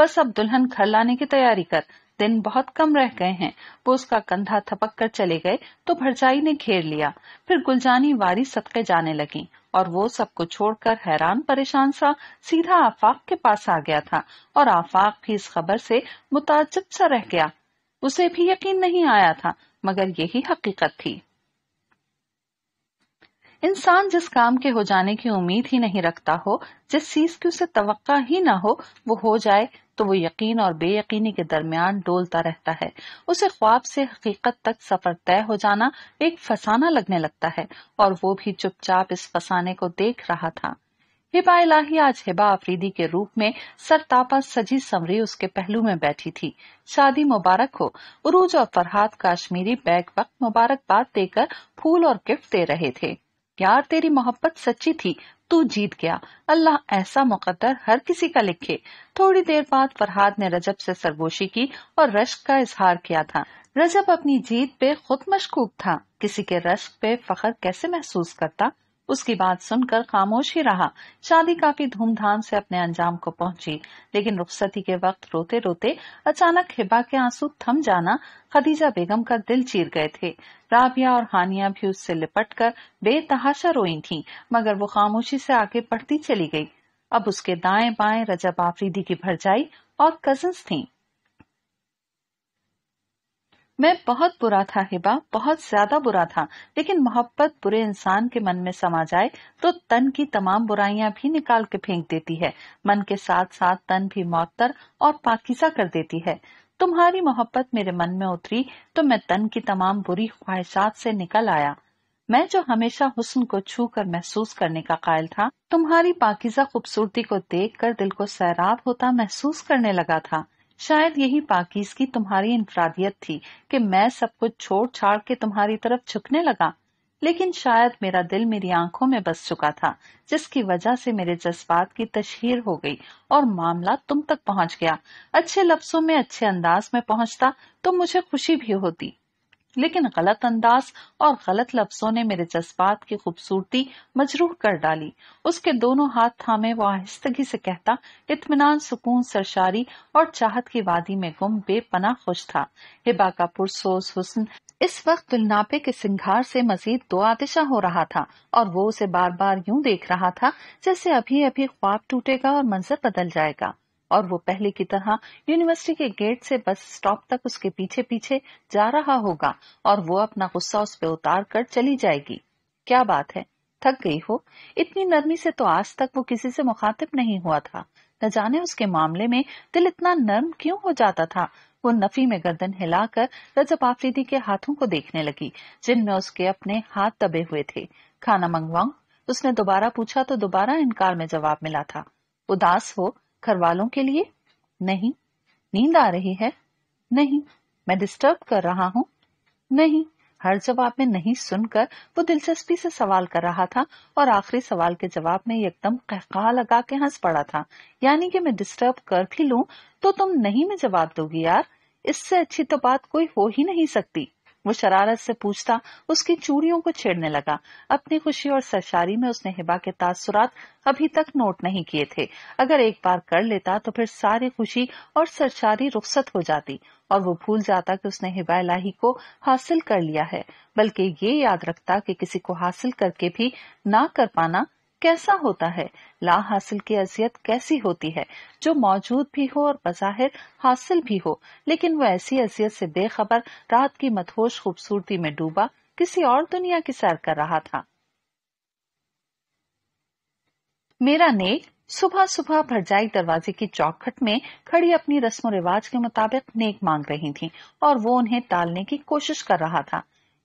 S1: बस अब दुल्हन घर लाने की तैयारी कर दिन बहुत कम रह गए हैं वो उसका कंधा थपक कर चले गए तो भरजाई ने घेर लिया फिर गुलजानी वारी सदके जाने लगी और वो सबको छोड़कर हैरान परेशान सा सीधा आफाक के पास आ गया था और आफाक भी इस खबर से मुताजब सा रह गया उसे भी यकीन नहीं आया था मगर यही हकीकत थी इंसान जिस काम के हो जाने की उम्मीद ही नहीं रखता हो जिस चीज की उसे तवक्का ही ना हो वो हो जाए तो वो यकीन और बेयकीनी के दरमियान डोलता रहता है उसे ख्वाब से हकीकत तक सफर तय हो जाना एक फसाना लगने लगता है और वो भी चुपचाप इस फसाने को देख रहा था हिबा इलाही आज हिबा अफरीदी के रूप में सरतापा सजी समरी उसके पहलू में बैठी थी शादी मुबारक हो उरूज और फरहाद काश्मीरी बैग वक्त मुबारकबाद देकर फूल और गिफ्ट दे रहे थे यार तेरी मोहब्बत सच्ची थी तू जीत गया अल्लाह ऐसा मुकद्दर हर किसी का लिखे थोड़ी देर बाद फरहाद ने रजब से सरगोशी की और रश्क का इजहार किया था रजब अपनी जीत पे खुद मशकूक था किसी के रश्क पे फखर कैसे महसूस करता उसकी बात सुनकर खामोश ही रहा शादी काफी धूमधाम से अपने अंजाम को पहुंची लेकिन रुखसती के वक्त रोते रोते अचानक हिबा के आंसू थम जाना खदीजा बेगम का दिल चीर गए थे राबिया और हानिया भी उससे लिपट कर बेतहाशा रोई थी मगर वो खामोशी से आगे पढ़ती चली गई अब उसके दाएं बाएं रजा आफरीदी की भरजाई और कजन्स थीं। मैं बहुत बुरा था हिबा बहुत ज्यादा बुरा था लेकिन मोहब्बत बुरे इंसान के मन में समा जाए तो तन की तमाम बुराइयां भी निकाल के फेंक देती है मन के साथ साथ तन भी मौतर और पाकिजा कर देती है तुम्हारी मोहब्बत मेरे मन में उतरी तो मैं तन की तमाम बुरी ख्वाहिशात से निकल आया मैं जो हमेशा हुस्न को छू कर महसूस करने का कायल था तुम्हारी पाकिजा खूबसूरती को देख कर दिल को सैराब होता महसूस करने लगा था शायद यही की तुम्हारी इनफरादियत थी कि मैं सब कुछ छोड़ छाड़ के तुम्हारी तरफ झुकने लगा लेकिन शायद मेरा दिल मेरी आंखों में बस चुका था जिसकी वजह से मेरे जज्बात की तशहर हो गई और मामला तुम तक पहुंच गया अच्छे लफ्जों में अच्छे अंदाज में पहुंचता तो मुझे खुशी भी होती लेकिन गलत अंदाज और गलत लफ्जों ने मेरे जज्बात की खूबसूरती मजरूह कर डाली उसके दोनों हाथ थामे वो आहिस्तगी से कहता इतमान सुकून सरशारी और चाहत की वादी में गुम बेपना खुश था हिबा का पुरसोस हुस्न इस वक्त दिलनापे के सिंगार से मजीद दो आतिशा हो रहा था और वो उसे बार बार यूं देख रहा था जैसे अभी अभी ख्वाब टूटेगा और मंजर बदल जाएगा और वो पहले की तरह यूनिवर्सिटी के गेट से बस स्टॉप तक उसके पीछे पीछे जा रहा होगा और वो अपना गुस्सा उस पर उतार कर चली जाएगी क्या बात है थक गई हो इतनी नरमी से तो आज तक वो किसी से मुखातिब नहीं हुआ था न जाने उसके मामले में दिल इतना नर्म क्यों हो जाता था वो नफी में गर्दन हिलाकर रजब आफरीदी के हाथों को देखने लगी जिनमें उसके अपने हाथ दबे हुए थे खाना मंगवाऊ उसने दोबारा पूछा तो दोबारा इनकार में जवाब मिला था उदास हो घरवालों के लिए नहीं नींद आ रही है नहीं मैं डिस्टर्ब कर रहा हूँ नहीं हर जवाब में नहीं सुनकर वो दिलचस्पी से सवाल कर रहा था और आखिरी सवाल के जवाब में एकदम कहका लगा के हंस पड़ा था यानी कि मैं डिस्टर्ब कर भी लूं तो तुम नहीं में जवाब दोगी यार इससे अच्छी तो बात कोई हो ही नहीं सकती वो शरारत से पूछता उसकी चूड़ियों को छेड़ने लगा अपनी खुशी और सरशारी में उसने हिबा के तासुरात अभी तक नोट नहीं किए थे अगर एक बार कर लेता तो फिर सारी खुशी और सरशारी रुखसत हो जाती और वो भूल जाता कि उसने हिबा इलाही को हासिल कर लिया है बल्कि ये याद रखता कि किसी को हासिल करके भी ना कर पाना कैसा होता है ला हासिल की अजियत कैसी होती है जो मौजूद भी हो और बज़ाहिर हासिल भी हो लेकिन वो ऐसी अजियत से बेखबर रात की मतहोश खूबसूरती में डूबा किसी और दुनिया की सैर कर रहा था मेरा नेक सुबह सुबह भरजाई दरवाजे की चौखट में खड़ी अपनी रस्म रिवाज के मुताबिक नेक मांग रही थी और वो उन्हें टालने की कोशिश कर रहा था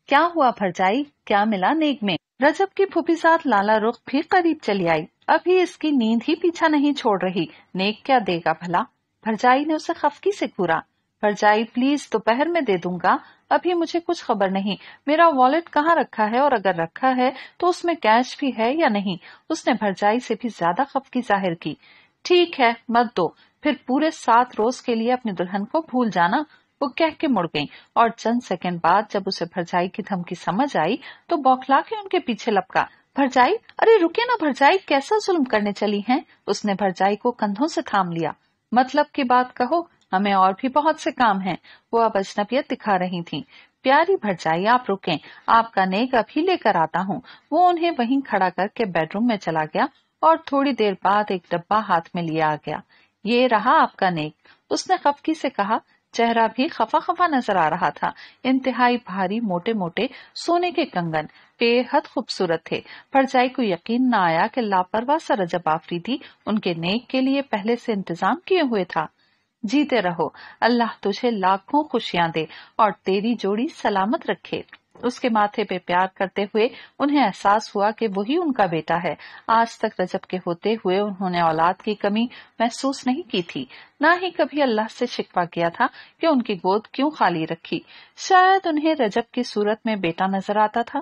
S1: क्या हुआ भरजाई क्या मिला नेक में रजब की फूफी साथ लाला रुख भी करीब चली आई अभी इसकी नींद ही पीछा नहीं छोड़ रही नेक क्या देगा भला भरजाई ने उसे खफकी से घूरा भरजाई प्लीज दोपहर में दे दूंगा अभी मुझे कुछ खबर नहीं मेरा वॉलेट कहाँ रखा है और अगर रखा है तो उसमें कैश भी है या नहीं उसने भरजाई से भी ज्यादा खफकी जाहिर की ठीक है मत दो फिर पूरे सात रोज के लिए अपनी दुल्हन को भूल जाना वो कह के मुड़ गई और चंद सेकंड बाद जब उसे भरजाई की धमकी समझ आई तो बौखला के उनके पीछे लपका भरजाई अरे रुके ना भरजाई कैसा जुल्म करने चली हैं उसने भरजाई को कंधों से थाम लिया मतलब की बात कहो हमें और भी बहुत से काम हैं वो अब अजनबियत दिखा रही थी प्यारी भरजाई आप रुकें आपका नेक अभी लेकर आता हूँ वो उन्हें वहीं खड़ा करके बेडरूम में चला गया और थोड़ी देर बाद एक डब्बा हाथ में लिया आ गया ये रहा आपका नेक उसने खफकी से कहा चेहरा भी खफा खफा नजर आ रहा था इंतहाई भारी मोटे मोटे सोने के कंगन बेहद खूबसूरत थे फरजाई को यकीन न आया कि लापरवाह सा रजब आफरीदी उनके नेक के लिए पहले से इंतजाम किए हुए था जीते रहो अल्लाह तुझे लाखों खुशियां दे और तेरी जोड़ी सलामत रखे उसके माथे पे प्यार करते हुए उन्हें एहसास हुआ कि वही उनका बेटा है आज तक रजब के होते हुए उन्होंने औलाद की कमी महसूस नहीं की थी न ही कभी अल्लाह से शिकवा किया था कि उनकी गोद क्यों खाली रखी शायद उन्हें रजब की सूरत में बेटा नजर आता था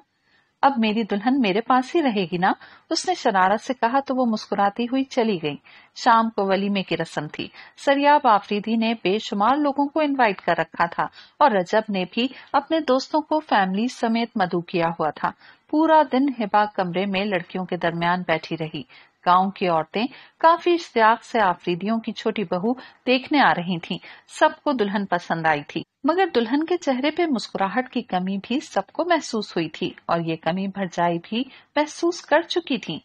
S1: अब मेरी दुल्हन मेरे पास ही रहेगी ना उसने शरारत से कहा तो वो मुस्कुराती हुई चली गई शाम को वलीमे की रस्म थी सरियाब आफरीदी ने बेशुमार लोगों को इनवाइट कर रखा था और रजब ने भी अपने दोस्तों को फैमिली समेत मधु किया हुआ था पूरा दिन हिबा कमरे में लड़कियों के दरमियान बैठी रही गांव की औरतें काफी इश्तियाक से आफरीदियों की छोटी बहू देखने आ रही थीं। सबको दुल्हन पसंद आई थी मगर दुल्हन के चेहरे पे मुस्कुराहट की कमी भी सबको महसूस हुई थी और ये कमी भरजाई भी महसूस कर चुकी थी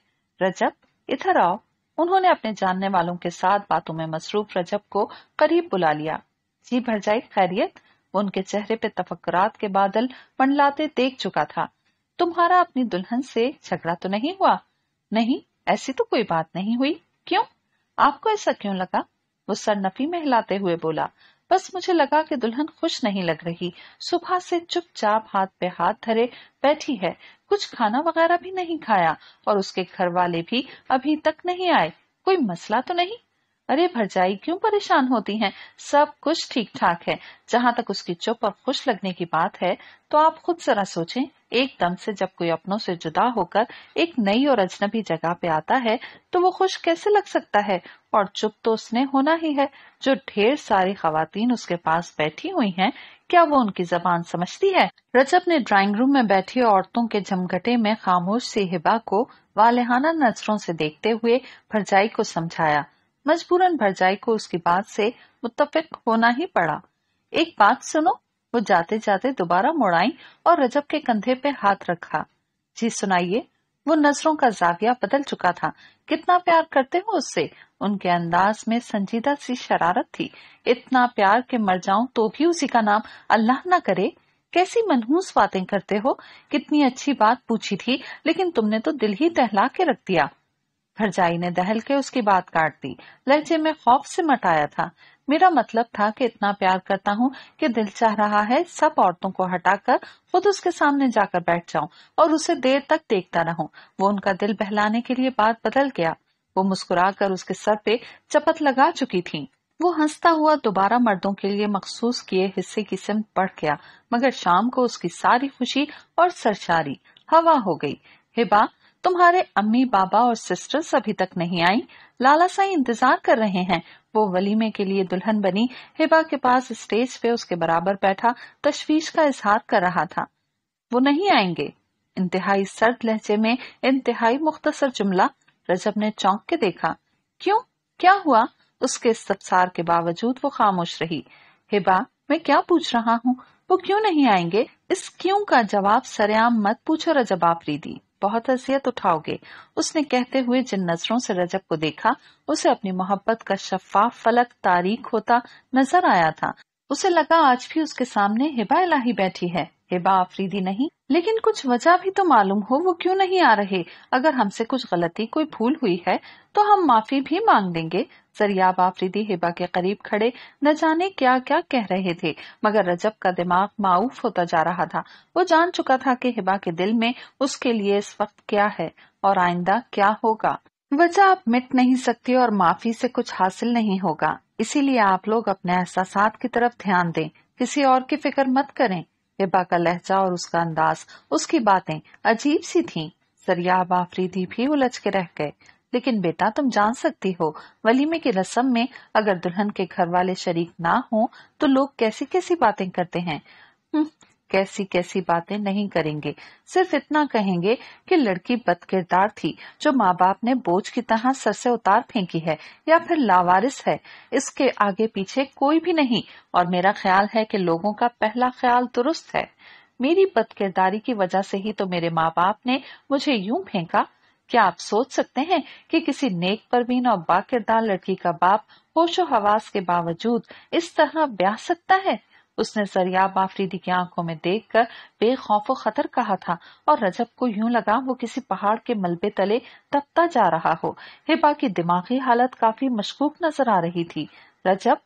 S1: रजब इधर आओ उन्होंने अपने जानने वालों के साथ बातों में मसरूफ रजब को करीब बुला लिया जी भरजाई खैरियत उनके चेहरे पे तफक्रात के बादल मंडलाते देख चुका था तुम्हारा अपनी दुल्हन से झगड़ा तो नहीं हुआ नहीं ऐसी तो कोई बात नहीं हुई क्यों आपको ऐसा क्यों लगा वो सर नफी में हिलाते हुए बोला बस मुझे लगा कि दुल्हन खुश नहीं लग रही सुबह से चुपचाप हाथ पे हाथ धरे बैठी है कुछ खाना वगैरह भी नहीं खाया और उसके घर वाले भी अभी तक नहीं आए कोई मसला तो नहीं अरे भरजाई क्यों परेशान होती हैं? सब कुछ ठीक ठाक है जहाँ तक उसकी चुप और खुश लगने की बात है तो आप खुद जरा सोचें एकदम से जब कोई अपनों से जुदा होकर एक नई और अजनबी जगह पे आता है तो वो खुश कैसे लग सकता है और चुप तो उसने होना ही है जो ढेर सारी खातन उसके पास बैठी हुई हैं क्या वो उनकी जबान समझती है रजब ने ड्राइंग रूम में बैठी औरतों के झमघटे में खामोश से हिबा को वालेहाना नजरों से देखते हुए भरजाई को समझाया मजबूरन भरजाई को उसकी बात से मुतफिक होना ही पड़ा एक बात सुनो वो जाते जाते दोबारा मुड़ाई और रजब के कंधे पे हाथ रखा जी सुनाइए वो नजरों का जाविया बदल चुका था कितना प्यार करते हो उससे उनके अंदाज में संजीदा सी शरारत थी इतना प्यार के मर जाऊं तो भी उसी का नाम अल्लाह ना करे कैसी मनहूस बातें करते हो कितनी अच्छी बात पूछी थी लेकिन तुमने तो दिल ही दहला के रख दिया भरजाई ने दहल के उसकी बात काट दी लहजे में खौफ से मटाया था मेरा मतलब था कि इतना प्यार करता हूँ कि दिल चाह रहा है सब औरतों को हटाकर खुद उसके सामने जाकर बैठ जाऊँ और उसे देर तक देखता रहूँ वो उनका दिल बहलाने के लिए बात बदल गया वो कर उसके सर पे चपत लगा चुकी थी वो हंसता हुआ दोबारा मर्दों के लिए मखसूस किए हिस्से की सिमत बढ़ गया मगर शाम को उसकी सारी खुशी और सरचारी हवा हो गई हिबा तुम्हारे अम्मी बाबा और सिस्टर्स अभी तक नहीं आई लाला साई इंतजार कर रहे हैं वो वलीमे के लिए दुल्हन बनी हिबा के पास स्टेज पे उसके बराबर बैठा तश्वीश का इजहार कर रहा था वो नहीं आएंगे इंतहाई सर्द लहजे में इंतहाई मुख्तसर जुमला रजब ने चौंक के देखा क्यों क्या हुआ उसके सबसार के बावजूद वो खामोश रही हिबा मैं क्या पूछ रहा हूँ वो क्यों नहीं आएंगे इस क्यों का जवाब सरेआम मत पूछो रजब आफरीदी बहुत अजियत उठाओगे उसने कहते हुए जिन नजरों से रजब को देखा उसे अपनी मोहब्बत का शफाफ फलक तारीख होता नजर आया था उसे लगा आज भी उसके सामने हिबा इलाही बैठी है हिबा आफरीदी नहीं लेकिन कुछ वजह भी तो मालूम हो वो क्यों नहीं आ रहे अगर हमसे कुछ गलती कोई भूल हुई है तो हम माफी भी मांग लेंगे जरियाब आफरीदी हिबा के करीब खड़े न जाने क्या क्या कह रहे थे मगर रजब का दिमाग माऊफ होता जा रहा था वो जान चुका था कि हिबा के दिल में उसके लिए इस वक्त क्या है और आइंदा क्या होगा वजह आप मिट नहीं सकती और माफी से कुछ हासिल नहीं होगा इसीलिए आप लोग अपने एहसास की तरफ ध्यान दें किसी और की फिक्र मत करें हिबा का लहजा और उसका अंदाज उसकी बातें अजीब सी थीं। सरिया आफरीदी भी उलझ के रह गए लेकिन बेटा तुम जान सकती हो वलीमे की रस्म में अगर दुल्हन के घर वाले शरीक ना हो तो लोग कैसी कैसी बातें करते हैं हम्म, कैसी कैसी बातें नहीं करेंगे सिर्फ इतना कहेंगे कि लड़की बदकिरदार थी जो माँ बाप ने बोझ की तरह सर से उतार फेंकी है या फिर लावारिस है इसके आगे पीछे कोई भी नहीं और मेरा ख्याल है कि लोगों का पहला ख्याल दुरुस्त है मेरी बदकिरदारी की वजह से ही तो मेरे माँ बाप ने मुझे यूं फेंका क्या आप सोच सकते हैं कि किसी नेक परवीन और बाकिरदार लड़की का बाप होशो हवास के बावजूद इस तरह ब्याह सकता है उसने सरियाब आफरीदी की आंखों में देखकर बेखौफ खतर कहा था और रजब को यूं लगा वो किसी पहाड़ के मलबे तले तपता जा रहा हो हिबा की दिमागी हालत काफी मशकूक नजर आ रही थी रजब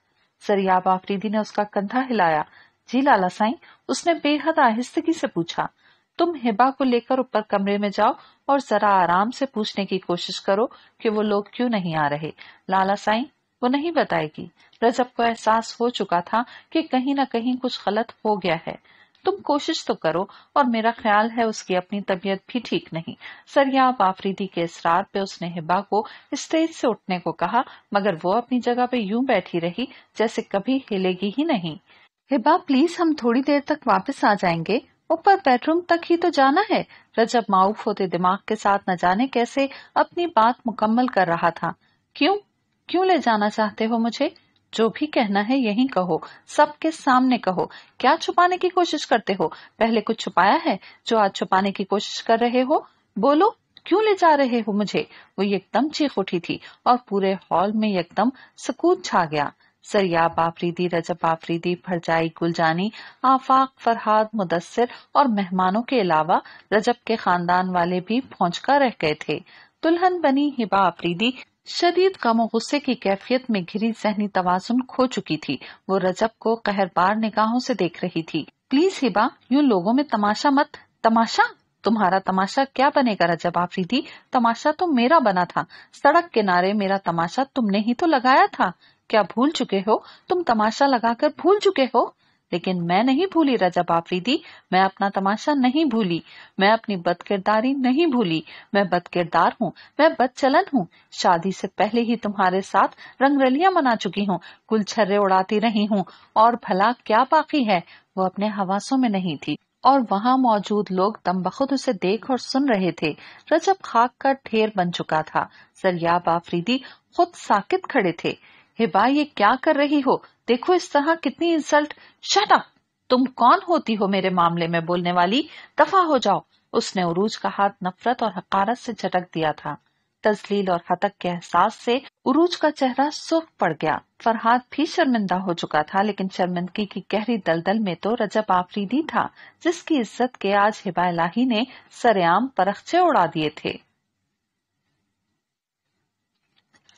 S1: जरियाब आफरीदी ने उसका कंधा हिलाया जी लाला साई उसने बेहद आहिस्तगी से पूछा तुम हिबा को लेकर ऊपर कमरे में जाओ और जरा आराम से पूछने की कोशिश करो कि वो लोग क्यों नहीं आ रहे लाला साई वो नहीं बताएगी रजब को एहसास हो चुका था कि कहीं ना कहीं कुछ गलत हो गया है तुम कोशिश तो करो और मेरा ख्याल है उसकी अपनी तबीयत भी ठीक नहीं सरियाब आफरीदी के इसरार पे उसने हिबा को स्टेज से उठने को कहा मगर वो अपनी जगह पे यूं बैठी रही जैसे कभी हिलेगी ही नहीं हिबा प्लीज हम थोड़ी देर तक वापस आ जाएंगे ऊपर बेडरूम तक ही तो जाना है रजब माउफ होते दिमाग के साथ न जाने कैसे अपनी बात मुकम्मल कर रहा था क्यों क्यों ले जाना चाहते हो मुझे जो भी कहना है यही कहो सबके सामने कहो क्या छुपाने की कोशिश करते हो पहले कुछ छुपाया है जो आज छुपाने की कोशिश कर रहे हो बोलो क्यों ले जा रहे हो मुझे वो एकदम चीख उठी थी और पूरे हॉल में एकदम सुकून छा गया सरिया बाफरीदी रजब बाफरीदी फरजाई गुलजानी आफाक फरहाद मुदसर और मेहमानों के अलावा रजब के खानदान वाले भी कर रह गए थे दुल्हन बनी हिबा आफरीदी शदीद गम गुस्से की कैफियत में घिरी जहनी तवाजुन खो चुकी थी वो रजब को कहर बार निगाहों से देख रही थी प्लीज हिबा यूँ लोगो में तमाशा मत तमाशा तुम्हारा तमाशा क्या बनेगा रजब आफरीदी तमाशा तो मेरा बना था सड़क किनारे मेरा तमाशा तुमने ही तो लगाया था क्या भूल चुके हो तुम तमाशा लगाकर भूल चुके हो लेकिन मैं नहीं भूली रजा बाफरीदी मैं अपना तमाशा नहीं भूली मैं अपनी बदकिरदारी नहीं भूली मैं बदकिरदार हूँ मैं बदचलन हूँ शादी से पहले ही तुम्हारे साथ रंगरलियाँ मना चुकी हूँ कुल छर्रे उड़ाती रही हूँ और भला क्या बाकी है वो अपने हवासों में नहीं थी और वहाँ मौजूद लोग दम बखुद उसे देख और सुन रहे थे रजब खाक का ढेर बन चुका था सरियाब आफरीदी खुद साकित खड़े थे हे बा ये क्या कर रही हो देखो इस तरह कितनी इंसल्ट शट अप तुम कौन होती हो मेरे मामले में बोलने वाली दफा हो जाओ उसने उरूज का हाथ नफरत और हकारत से झटक दिया था तजलील और हतक के एहसास से उरूज का चेहरा सुख पड़ गया फरहाद भी शर्मिंदा हो चुका था लेकिन शर्मिंदगी की गहरी दलदल में तो रजब आफरीदी था जिसकी इज्जत के आज हिबा ने सरेआम परखचे उड़ा दिए थे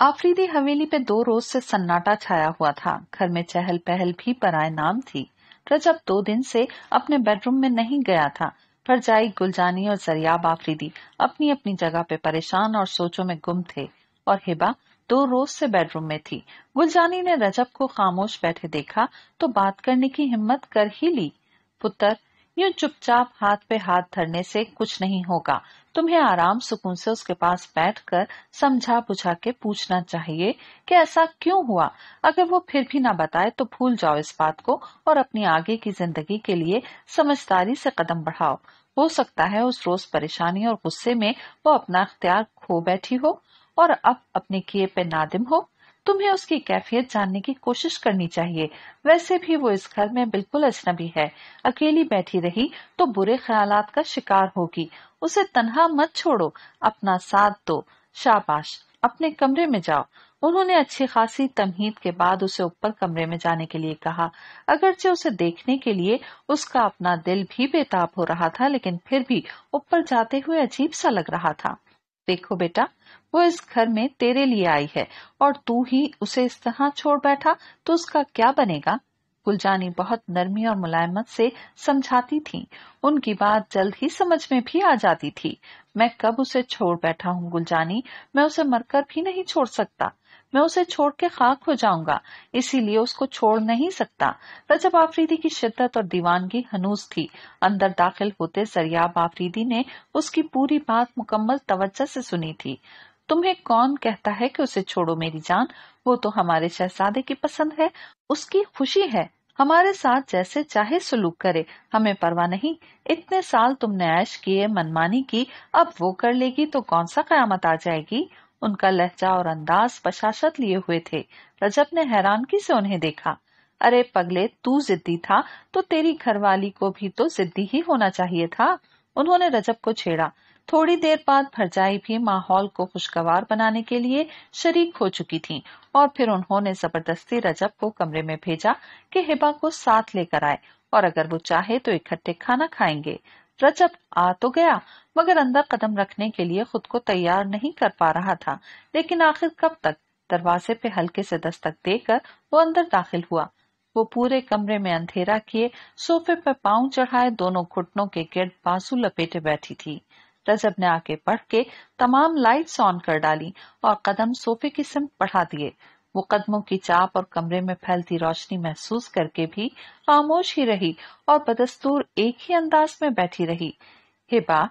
S1: आफरीदी हवेली पे दो रोज से सन्नाटा छाया हुआ था घर में चहल पहल भी पराय नाम थी रजब दो दिन से अपने बेडरूम में नहीं गया था पर जाई गुलजानी और जरियाब आफरीदी अपनी अपनी जगह पे परेशान और सोचों में गुम थे और हिबा दो रोज से बेडरूम में थी गुलजानी ने रजब को खामोश बैठे देखा तो बात करने की हिम्मत कर ही ली पुत्र यूं चुपचाप हाथ पे हाथ धरने से कुछ नहीं होगा तुम्हें आराम सुकून से उसके पास बैठकर समझा बुझा के पूछना चाहिए कि ऐसा क्यों हुआ अगर वो फिर भी ना बताए तो भूल जाओ इस बात को और अपनी आगे की जिंदगी के लिए समझदारी से कदम बढ़ाओ हो सकता है उस रोज परेशानी और गुस्से में वो अपना अख्तियार खो बैठी हो और अब अपने किए पे नादिम हो तुम्हें उसकी कैफियत जानने की कोशिश करनी चाहिए वैसे भी वो इस घर में बिल्कुल अजनबी है अकेली बैठी रही तो बुरे ख्याल का शिकार होगी उसे तनहा मत छोड़ो अपना साथ दो शाबाश अपने कमरे में जाओ उन्होंने अच्छी खासी तमहीद के बाद उसे ऊपर कमरे में जाने के लिए कहा अगरचे उसे देखने के लिए उसका अपना दिल भी बेताब हो रहा था लेकिन फिर भी ऊपर जाते हुए अजीब सा लग रहा था देखो बेटा वो इस घर में तेरे लिए आई है और तू ही उसे इस तरह छोड़ बैठा तो उसका क्या बनेगा गुलजानी बहुत नरमी और मुलायमत से समझाती थी उनकी बात जल्द ही समझ में भी आ जाती थी मैं कब उसे छोड़ बैठा हूँ गुलजानी मैं उसे मरकर भी नहीं छोड़ सकता मैं उसे छोड़ के खाक हो जाऊंगा इसीलिए उसको छोड़ नहीं सकता रजब आफरीदी की शिद्दत और दीवानगी हनूस थी अंदर दाखिल होते सरियाब आफरीदी ने उसकी पूरी बात मुकम्मल तवज्जा से सुनी थी तुम्हें कौन कहता है कि उसे छोड़ो मेरी जान वो तो हमारे शहजादे की पसंद है उसकी खुशी है हमारे साथ जैसे चाहे सुलूक करे हमें परवाह नहीं इतने साल तुमने ऐश किए मनमानी की अब वो कर लेगी तो कौन सा कयामत आ जाएगी उनका लहजा और अंदाज पशाशत लिए हुए थे रजब ने हैरानगी से उन्हें देखा अरे पगले तू जिद्दी था तो तेरी घरवाली को भी तो जिद्दी ही होना चाहिए था उन्होंने रजब को छेड़ा थोड़ी देर बाद भरजाई भी माहौल को खुशगवार बनाने के लिए शरीक हो चुकी थी और फिर उन्होंने जबरदस्ती रजब को कमरे में भेजा कि हिबा को साथ लेकर आए और अगर वो चाहे तो इकट्ठे खाना खाएंगे रजब आ तो गया मगर अंदर कदम रखने के लिए खुद को तैयार नहीं कर पा रहा था लेकिन आखिर कब तक दरवाजे पे हल्के से दस्तक देकर वो अंदर दाखिल हुआ वो पूरे कमरे में अंधेरा किए सोफे पर पांव चढ़ाए दोनों घुटनों के गिर्द बाजू लपेटे बैठी थी रजब ने आके पढ़ के तमाम लाइट्स ऑन कर डाली और कदम सोफे की सिम पढ़ा दिए वो कदमों की चाप और कमरे में फैलती रोशनी महसूस करके भी खामोश ही रही और बदस्तूर एक ही अंदाज में बैठी रही हिबा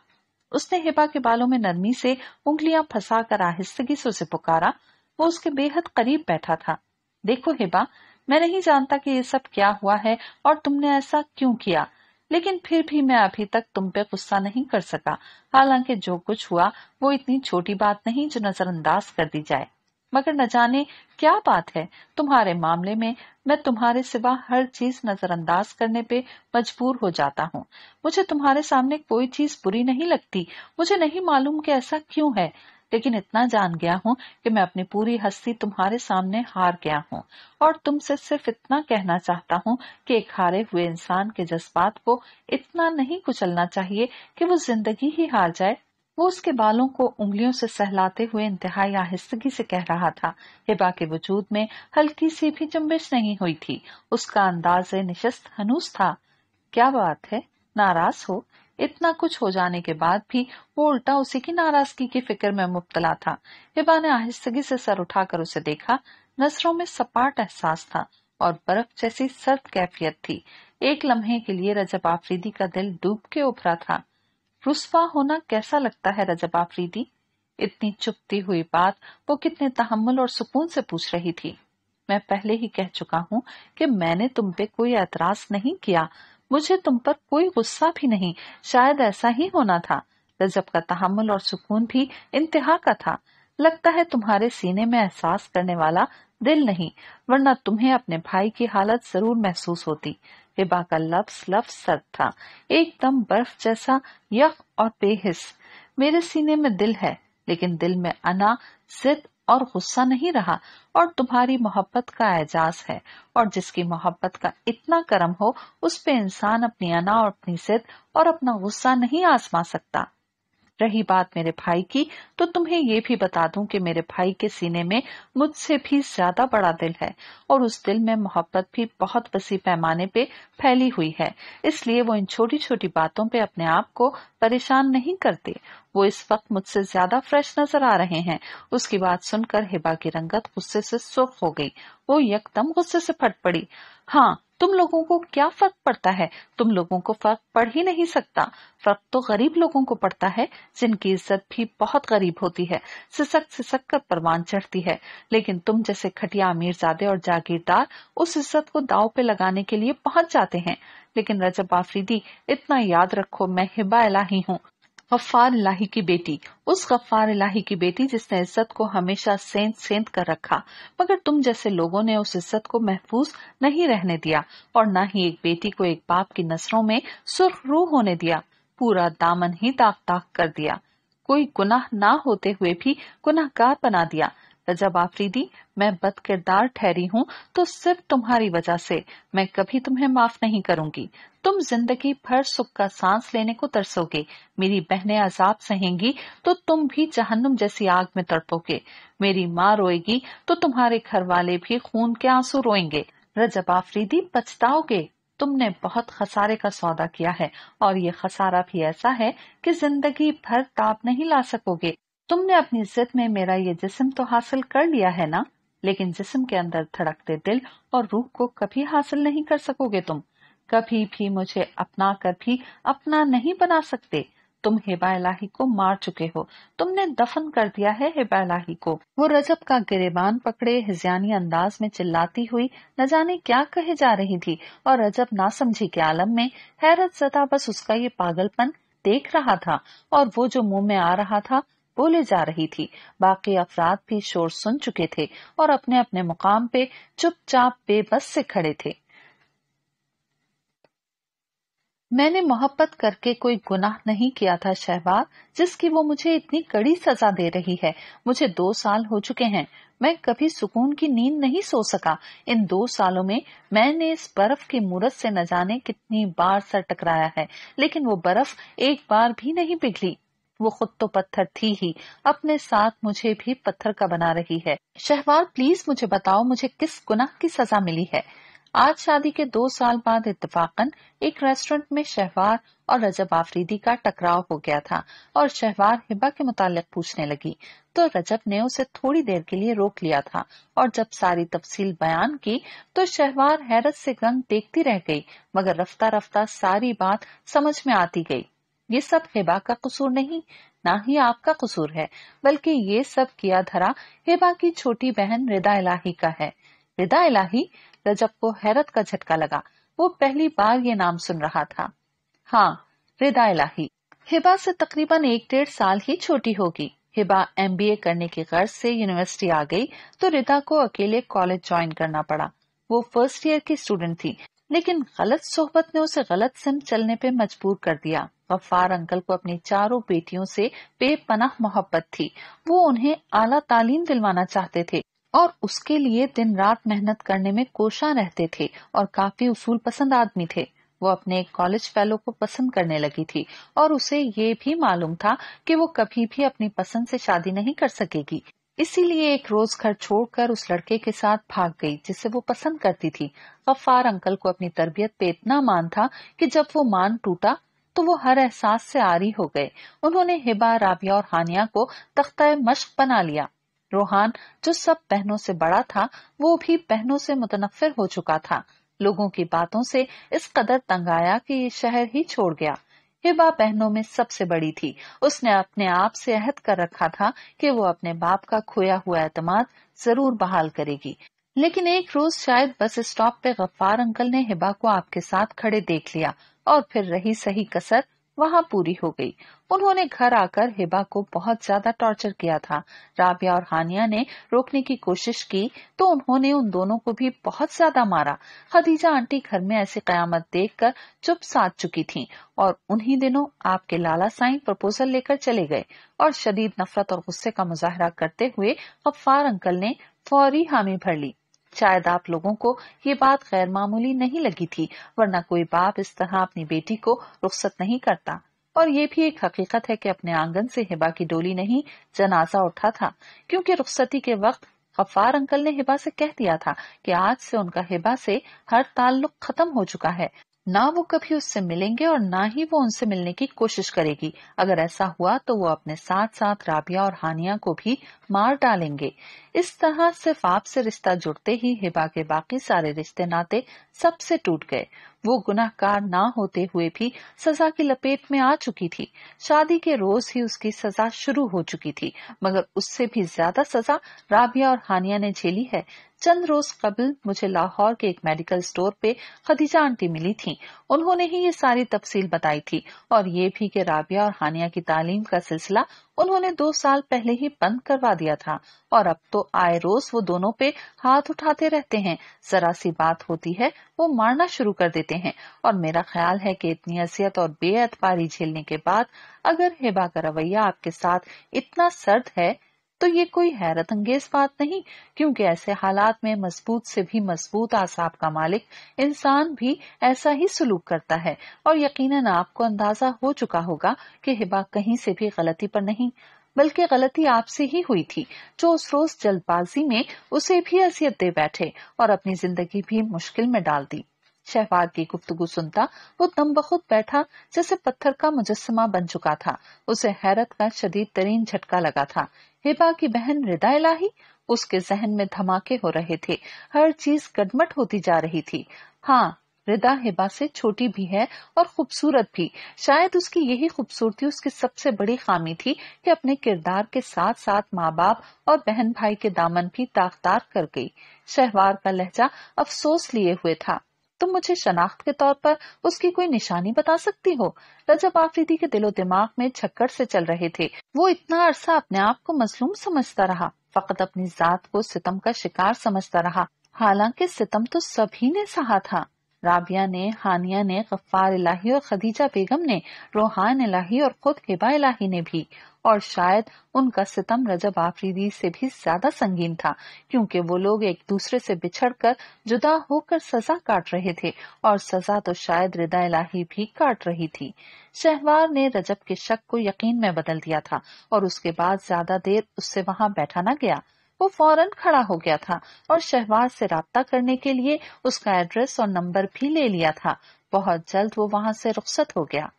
S1: उसने हिबा के बालों में नरमी से उंगलियां फंसा कर आहिस्तगी से उसे पुकारा वो उसके बेहद करीब बैठा था देखो हिबा मैं नहीं जानता कि ये सब क्या हुआ है और तुमने ऐसा क्यों किया लेकिन फिर भी मैं अभी तक तुम पे गुस्सा नहीं कर सका हालांकि जो कुछ हुआ वो इतनी छोटी बात नहीं जो नजरअंदाज कर दी जाए मगर न जाने क्या बात है तुम्हारे मामले में मैं तुम्हारे सिवा हर चीज नजरअंदाज करने पे मजबूर हो जाता हूँ मुझे तुम्हारे सामने कोई चीज बुरी नहीं लगती मुझे नहीं मालूम कि ऐसा क्यों है लेकिन इतना जान गया हूँ कि मैं अपनी पूरी हस्ती तुम्हारे सामने हार गया हूँ और तुमसे सिर्फ इतना कहना चाहता हूँ कि एक हारे हुए इंसान के जज्बात को इतना नहीं कुचलना चाहिए कि वो जिंदगी ही हार जाए वो उसके बालों को उंगलियों से सहलाते हुए इंतहाई आहिस्तगी से कह रहा था हिबा के वजूद में हल्की सी भी जुम्बिश नहीं हुई थी उसका अंदाज निशस्त हनूस था क्या बात है नाराज हो इतना कुछ हो जाने के बाद भी वो उल्टा उसी की नाराजगी की फिक्र में मुबतला था हिबा ने आहिस्तगी से सर उठाकर उसे देखा नसरों में सपाट एहसास था और बर्फ जैसी सर्द कैफियत थी एक लम्हे के लिए रजब आफरीदी का दिल डूब के उभरा था रुस्वा होना कैसा लगता है रजब आफरीदी इतनी चुपती हुई बात वो कितने तहमुल और सुकून से पूछ रही थी मैं पहले ही कह चुका हूँ कि मैंने तुम पे कोई एतराज नहीं किया मुझे तुम पर कोई गुस्सा भी नहीं शायद ऐसा ही होना था रजब का तहमल और सुकून भी इंतहा का था लगता है तुम्हारे सीने में एहसास करने वाला दिल नहीं वरना तुम्हें अपने भाई की हालत जरूर महसूस होती हिबा का लफ्स लफ्स सर्द था एकदम बर्फ जैसा यक और बेहिस मेरे सीने में दिल है लेकिन दिल में अना जिद और गुस्सा नहीं रहा और तुम्हारी मोहब्बत का एजाज है और जिसकी मोहब्बत का इतना करम हो उस पे इंसान अपनी अना और अपनी जिद और अपना गुस्सा नहीं आजमा सकता रही बात मेरे भाई की तो तुम्हें ये भी बता दूं कि मेरे भाई के सीने में मुझसे भी ज्यादा बड़ा दिल है और उस दिल में मोहब्बत भी बहुत वसी पैमाने पे फैली हुई है इसलिए वो इन छोटी छोटी बातों पे अपने आप को परेशान नहीं करते वो इस वक्त मुझसे ज्यादा फ्रेश नजर आ रहे हैं उसकी बात सुनकर हिबा की रंगत गुस्से से सुर्ख हो गई वो यकदम गुस्से से फट पड़ी हाँ तुम लोगों को क्या फर्क पड़ता है तुम लोगों को फर्क पड़ ही नहीं सकता फर्क तो गरीब लोगों को पड़ता है जिनकी इज्जत भी बहुत गरीब होती है सिसक सिसक कर परवान चढ़ती है लेकिन तुम जैसे खटिया अमीरजादे और जागीरदार उस इज्जत को दाव पे लगाने के लिए पहुंच जाते हैं लेकिन रजब आफरीदी इतना याद रखो मैं हिबा ही हूँ गफ्फार इलाही की बेटी उस गफ्फार इलाही की बेटी जिसने इज्जत को हमेशा सेंध सेंध कर रखा मगर तुम जैसे लोगों ने उस इज्जत को महफूज नहीं रहने दिया और न ही एक बेटी को एक बाप की नसरों में सुर्ख रूह होने दिया पूरा दामन ही ताक ताक कर दिया कोई गुनाह ना होते हुए भी गुनाहगार बना दिया रजब आफरीदी मैं बद किरदार ठहरी हूँ तो सिर्फ तुम्हारी वजह से मैं कभी तुम्हें माफ नहीं करूंगी तुम जिंदगी भर सुख का सांस लेने को तरसोगे मेरी बहनें अजाब सहेंगी तो तुम भी जहन्नुम जैसी आग में तड़पोगे मेरी माँ रोएगी तो तुम्हारे घर वाले भी खून के आंसू रोएंगे रजब आफरीदी पछताओगे तुमने बहुत खसारे का सौदा किया है और ये खसारा भी ऐसा है कि जिंदगी भर ताप नहीं ला सकोगे तुमने अपनी जिद में मेरा ये जिस्म तो हासिल कर लिया है ना लेकिन जिस्म के अंदर धड़कते दिल और रूह को कभी हासिल नहीं कर सकोगे तुम कभी भी मुझे अपना कर भी अपना नहीं बना सकते तुम हिबा को मार चुके हो तुमने दफन कर दिया है हिबा को वो रजब का गिरेबान पकड़े हिजानी अंदाज में चिल्लाती हुई न जाने क्या कहे जा रही थी और रजब ना समझी के आलम में हैरत सदा बस उसका ये पागलपन देख रहा था और वो जो मुंह में आ रहा था बोले जा रही थी बाकी अफराद भी शोर सुन चुके थे और अपने अपने मुकाम पे चुपचाप बेबस से खड़े थे मैंने मोहब्बत करके कोई गुनाह नहीं किया था शहबाज जिसकी वो मुझे इतनी कड़ी सजा दे रही है मुझे दो साल हो चुके हैं मैं कभी सुकून की नींद नहीं सो सका इन दो सालों में मैंने इस बर्फ की मूरत से न जाने कितनी बार सर टकराया है लेकिन वो बर्फ एक बार भी नहीं पिघली वो खुद तो पत्थर थी ही अपने साथ मुझे भी पत्थर का बना रही है शहवार प्लीज मुझे बताओ मुझे किस गुनाह की सजा मिली है आज शादी के दो साल बाद इतफाकन एक रेस्टोरेंट में शहवार और रजब आफरीदी का टकराव हो गया था और शहवार हिबा के मुतालिक पूछने लगी तो रजब ने उसे थोड़ी देर के लिए रोक लिया था और जब सारी तफसील बयान की तो शहवार हैरत से गंग देखती रह गई मगर रफ्ता रफ्ता सारी बात समझ में आती गई ये सब हिबा का कसूर नहीं ना ही आपका कसूर है बल्कि ये सब किया धरा हिबा की छोटी बहन रिदा इलाही का है रिदा इलाही रजब को हैरत का झटका लगा वो पहली बार ये नाम सुन रहा था हाँ रिदा इलाही हिबा से तकरीबन एक डेढ़ साल ही छोटी होगी हिबा एमबीए करने की गर्ज से यूनिवर्सिटी आ गई तो रिदा को अकेले कॉलेज ज्वाइन करना पड़ा वो फर्स्ट ईयर की स्टूडेंट थी लेकिन गलत सोहबत ने उसे गलत सिम चलने पे मजबूर कर दिया गफ्फार अंकल को अपनी चारों बेटियों से बेपनाह मोहब्बत थी वो उन्हें आला तालीम दिलवाना चाहते थे और उसके लिए दिन रात मेहनत करने में कोशा रहते थे और काफी उसूल पसंद आदमी थे वो अपने कॉलेज फेलो को पसंद करने लगी थी और उसे ये भी मालूम था कि वो कभी भी अपनी पसंद से शादी नहीं कर सकेगी इसीलिए एक रोज घर छोड़कर उस लड़के के साथ भाग गई जिसे वो पसंद करती थी गफ्फार अंकल को अपनी तरबियत पे इतना मान था कि जब वो मान टूटा तो वो हर एहसास से आरी हो गए उन्होंने हिबा राबिया और हानिया को तख्ता मश्क बना लिया रोहान जो सब बहनों से बड़ा था वो भी बहनों से मुतनफिर हो चुका था लोगों की बातों से इस कदर तंग आया कि ये शहर ही छोड़ गया हिबा बहनों में सबसे बड़ी थी उसने अपने आप से अहद कर रखा था कि वो अपने बाप का खोया हुआ एतम जरूर बहाल करेगी लेकिन एक रोज शायद बस स्टॉप पे गफ्फार अंकल ने हिबा को आपके साथ खड़े देख लिया और फिर रही सही कसर वहाँ पूरी हो गई उन्होंने घर आकर हिबा को बहुत ज्यादा टॉर्चर किया था राबिया और हानिया ने रोकने की कोशिश की तो उन्होंने उन दोनों को भी बहुत ज्यादा मारा खदीजा आंटी घर में ऐसी कयामत देखकर चुप साध चुकी थीं और उन्हीं दिनों आपके लाला साई प्रपोजल लेकर चले गए और शदीद नफरत और गुस्से का मुजाहरा करते हुए गफ्फार अंकल ने फौरी हामी भर ली शायद आप लोगों को ये बात गैर मामूली नहीं लगी थी वरना कोई बाप इस तरह अपनी बेटी को रुख्सत नहीं करता और ये भी एक हकीकत है कि अपने आंगन से हिबा की डोली नहीं जनाजा उठा था क्योंकि रुख्सती के वक्त गफ्फार अंकल ने हिबा से कह दिया था कि आज से उनका हिबा से हर ताल्लुक खत्म हो चुका है ना वो कभी उससे मिलेंगे और ना ही वो उनसे मिलने की कोशिश करेगी अगर ऐसा हुआ तो वो अपने साथ साथ राबिया और हानिया को भी मार डालेंगे इस तरह सिर्फ आपसे रिश्ता जुड़ते ही हिबा के बाकी सारे रिश्ते नाते सबसे टूट गए वो गुनाहकार ना होते हुए भी सजा की लपेट में आ चुकी थी शादी के रोज ही उसकी सजा शुरू हो चुकी थी मगर उससे भी ज्यादा सजा राबिया और हानिया ने झेली है चंद रोज कबल मुझे लाहौर के एक मेडिकल स्टोर पे खदीजा आंटी मिली थी उन्होंने ही ये सारी तफसील बताई थी और ये भी कि राबिया और हानिया की तालीम का सिलसिला उन्होंने दो साल पहले ही बंद करवा दिया था और अब तो आए रोज वो दोनों पे हाथ उठाते रहते हैं जरा सी बात होती है वो मारना शुरू कर देते हैं और मेरा ख्याल है कि इतनी असियत और बेअतबारी झेलने के बाद अगर हिबा का रवैया आपके साथ इतना सर्द है तो ये कोई हैरत अंगेज बात नहीं क्योंकि ऐसे हालात में मजबूत से भी मजबूत आसाब का मालिक इंसान भी ऐसा ही सुलूक करता है और यकीनन आपको अंदाजा हो चुका होगा कि हिबा कहीं से भी गलती पर नहीं बल्कि गलती आपसे ही हुई थी जो उस रोज जल्दबाजी में उसे भी असियत दे बैठे और अपनी जिंदगी भी मुश्किल में डाल दी शहबाद की गुफ्तगु सुनता वो दम बखुद बैठा जैसे पत्थर का मुजस्मा बन चुका था उसे हैरत का शदीद तरीन झटका लगा था हिबा की बहन रिदा इलाही उसके जहन में धमाके हो रहे थे हर चीज कदमट होती जा रही थी हाँ रिदा हिबा से छोटी भी है और खूबसूरत भी शायद उसकी यही खूबसूरती उसकी सबसे बड़ी खामी थी कि अपने किरदार के साथ साथ माँ बाप और बहन भाई के दामन भी ताकतार कर गई शहवार का लहजा अफसोस लिए हुए था तुम मुझे शनाख्त के तौर पर उसकी कोई निशानी बता सकती हो रजब आफरीदी के दिलो दिमाग में छक्कर से चल रहे थे वो इतना अरसा अपने आप को मजलूम समझता रहा फकत अपनी जात को सितम का शिकार समझता रहा हालांकि सितम तो सभी ने सहा था राबिया ने हानिया ने गफ्फार इलाही और खदीजा बेगम ने रोहान इलाही और खुद हिबा इलाही ने भी और शायद उनका सितम रजब आफरीदी से भी ज्यादा संगीन था क्योंकि वो लोग एक दूसरे से बिछड़कर जुदा होकर सजा काट रहे थे और सजा तो शायद रिदा इलाही भी काट रही थी शहवार ने रजब के शक को यकीन में बदल दिया था और उसके बाद ज्यादा देर उससे वहाँ बैठा न गया वो फौरन खड़ा हो गया था और शहवार से रबता करने के लिए उसका एड्रेस और नंबर भी ले लिया था बहुत जल्द वो वहाँ से रुख्सत हो गया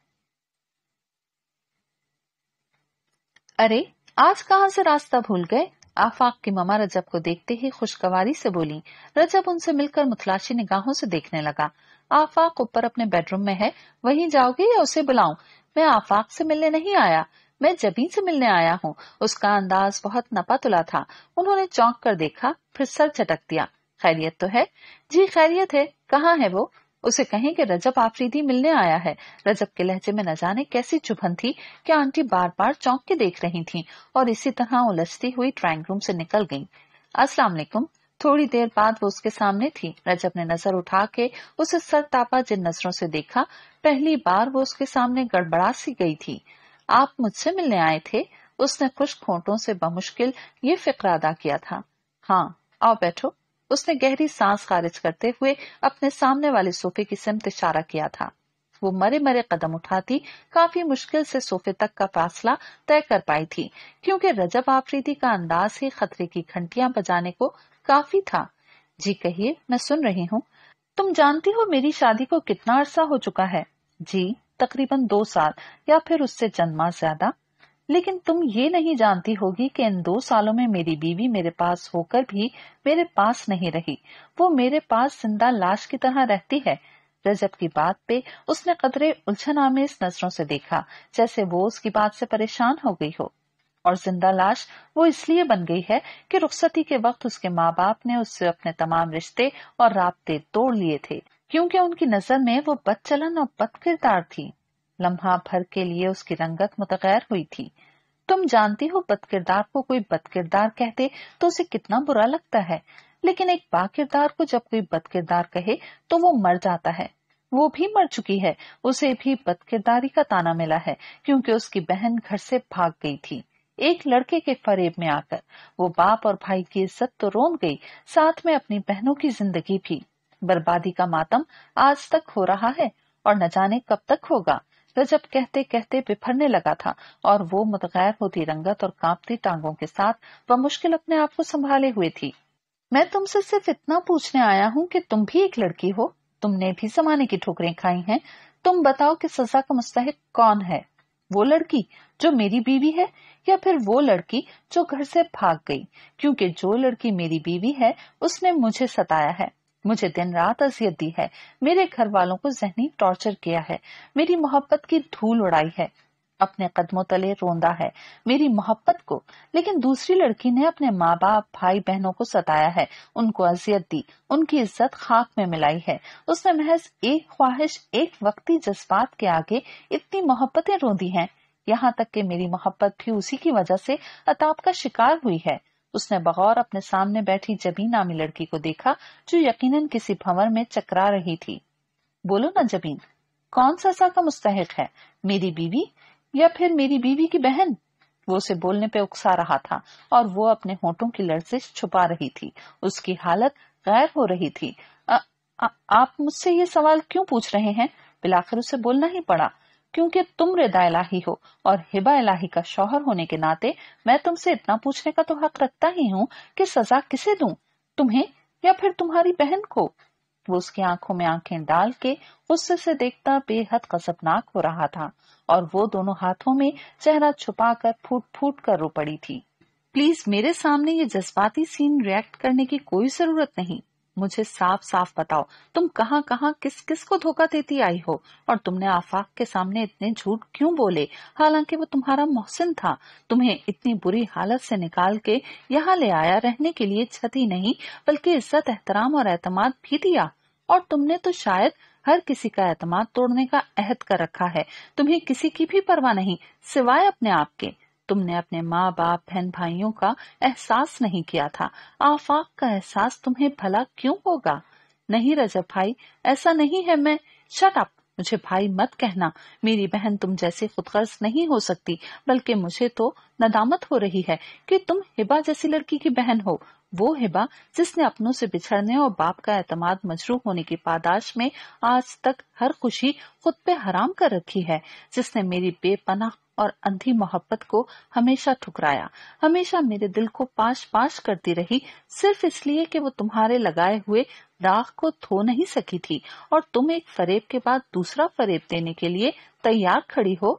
S1: अरे आज कहाँ से रास्ता भूल गए आफाक की ममा रजब को देखते ही खुशगवारी से बोली रजब उनसे मिलकर मुतलाशी निगाहों से देखने लगा आफाक ऊपर अपने बेडरूम में है वहीं जाओगे या उसे बुलाऊं मैं आफाक से मिलने नहीं आया मैं जबीन से मिलने आया हूँ उसका अंदाज बहुत नपा तुला था उन्होंने चौंक कर देखा फिर सर चटक दिया खैरियत तो है जी खैरियत है कहाँ है वो उसे कहें कि रजब आफरीदी मिलने आया है रजब के लहजे में न जाने कैसी चुभन थी कि आंटी बार बार चौंक के देख रही थी और इसी तरह उलझती हुई ड्राइंग रूम से निकल गयी असलामेकुम थोड़ी देर बाद वो उसके सामने थी रजब ने नजर उठा के उसे सर तापा जिन नजरों से देखा पहली बार वो उसके सामने गड़बड़ा सी गई थी आप मुझसे मिलने आए थे उसने खुश खोटों से बमुश्किल ये फिक्र अदा किया था हाँ आओ बैठो उसने गहरी सांस खारिज करते हुए अपने सामने वाले सोफे की सिमत इशारा किया था वो मरे मरे कदम उठाती काफी मुश्किल से सोफे तक का फासला तय कर पाई थी क्योंकि रजब आफरीदी का अंदाज ही खतरे की घंटिया बजाने को काफी था जी कहिए मैं सुन रही हूँ तुम जानती हो मेरी शादी को कितना अरसा हो चुका है जी तकरीबन दो साल या फिर उससे जन्मा ज्यादा लेकिन तुम ये नहीं जानती होगी कि इन दो सालों में मेरी बीवी मेरे पास होकर भी मेरे पास नहीं रही वो मेरे पास जिंदा लाश की तरह रहती है रजब की बात पे उसने कदरे उलझन आमेज नजरों से देखा जैसे वो उसकी बात से परेशान हो गई हो और जिंदा लाश वो इसलिए बन गई है कि रुखसती के वक्त उसके माँ बाप ने उससे अपने तमाम रिश्ते और रबते तोड़ लिए थे क्योंकि उनकी नजर में वो बदचलन और बदकिरदार थी लम्हा भर के लिए उसकी रंगत मुतगैर हुई थी तुम जानती हो बदकिरदार को कोई बदकिरदार कहते तो उसे कितना बुरा लगता है लेकिन एक बाकिरदार को जब कोई बदकिरदार कहे तो वो मर जाता है वो भी मर चुकी है उसे भी बदकिरदारी का ताना मिला है क्योंकि उसकी बहन घर से भाग गई थी एक लड़के के फरेब में आकर वो बाप और भाई की इज्जत तो रोन गई साथ में अपनी बहनों की जिंदगी भी बर्बादी का मातम आज तक हो रहा है और न जाने कब तक होगा रजब कहते कहते बिफरने लगा था और वो मुतगैर होती रंगत और कांपती टांगों के साथ वह मुश्किल अपने आप को संभाले हुए थी मैं तुमसे सिर्फ इतना पूछने आया हूँ कि तुम भी एक लड़की हो तुमने भी जमाने की ठोकरें खाई हैं तुम बताओ कि सजा का मुस्तक कौन है वो लड़की जो मेरी बीवी है या फिर वो लड़की जो घर से भाग गई क्योंकि जो लड़की मेरी बीवी है उसने मुझे सताया है मुझे दिन रात अजियत दी है मेरे घर वालों को जहनी टॉर्चर किया है मेरी मोहब्बत की धूल उड़ाई है अपने कदमों तले रोंदा है मेरी मोहब्बत को लेकिन दूसरी लड़की ने अपने माँ बाप भाई बहनों को सताया है उनको अजियत दी उनकी इज्जत खाक में मिलाई है उसने महज एक ख्वाहिश एक वक्ती जज्बात के आगे इतनी मोहब्बतें रोंदी हैं यहाँ तक कि मेरी मोहब्बत भी उसी की वजह से अताप का शिकार हुई है उसने बगौर अपने सामने बैठी जबी नामी लड़की को देखा जो यकीनन किसी भंवर में चकरा रही थी बोलो ना जबीन कौन सा का मुस्तक है मेरी बीवी या फिर मेरी बीवी की बहन वो उसे बोलने पे उकसा रहा था और वो अपने होठों की लर्जिश छुपा रही थी उसकी हालत गैर हो रही थी आ, आ, आप मुझसे ये सवाल क्यों पूछ रहे हैं बिलाखिर उसे बोलना ही पड़ा क्योंकि तुम रिदा इलाही हो और हिबा इलाही का शौहर होने के नाते मैं तुमसे इतना पूछने का तो हक रखता ही हूँ कि सजा किसे दूं तुम्हें या फिर तुम्हारी बहन को वो उसकी आंखों में आंखें डाल के गुस्से से देखता बेहद कसबनाक हो रहा था और वो दोनों हाथों में चेहरा छुपाकर फूट फूट कर रो पड़ी थी प्लीज मेरे सामने ये जज्बाती सीन रिएक्ट करने की कोई जरूरत नहीं मुझे साफ साफ बताओ तुम कहाँ कहाँ किस किस को धोखा देती आई हो और तुमने आफाक के सामने इतने झूठ क्यों बोले हालांकि वो तुम्हारा मोहसिन था तुम्हें इतनी बुरी हालत से निकाल के यहाँ ले आया रहने के लिए क्षति नहीं बल्कि इज्जत एहतराम और एतमाद भी दिया और तुमने तो शायद हर किसी का एतमाद तोड़ने का अहद कर रखा है तुम्हें किसी की भी परवाह नहीं सिवाय अपने आप के तुमने अपने माँ बाप बहन भाइयों का एहसास नहीं किया था आफाक का एहसास तुम्हें भला क्यों होगा नहीं रजब भाई ऐसा नहीं है मैं शट अप मुझे भाई मत कहना मेरी बहन तुम जैसे खुदगर्ज नहीं हो सकती बल्कि मुझे तो नदामत हो रही है कि तुम हिबा जैसी लड़की की बहन हो वो हिबा जिसने अपनों से बिछड़ने और बाप का एतमाद मजरूह होने की पादाश में आज तक हर खुशी खुद पे हराम कर रखी है जिसने मेरी बेपनाह और अंधी मोहब्बत को हमेशा ठुकराया हमेशा मेरे दिल को पाश पाश करती रही सिर्फ इसलिए कि वो तुम्हारे लगाए हुए दाग को धो नहीं सकी थी और तुम एक फरेब के बाद दूसरा फरेब देने के लिए तैयार खड़ी हो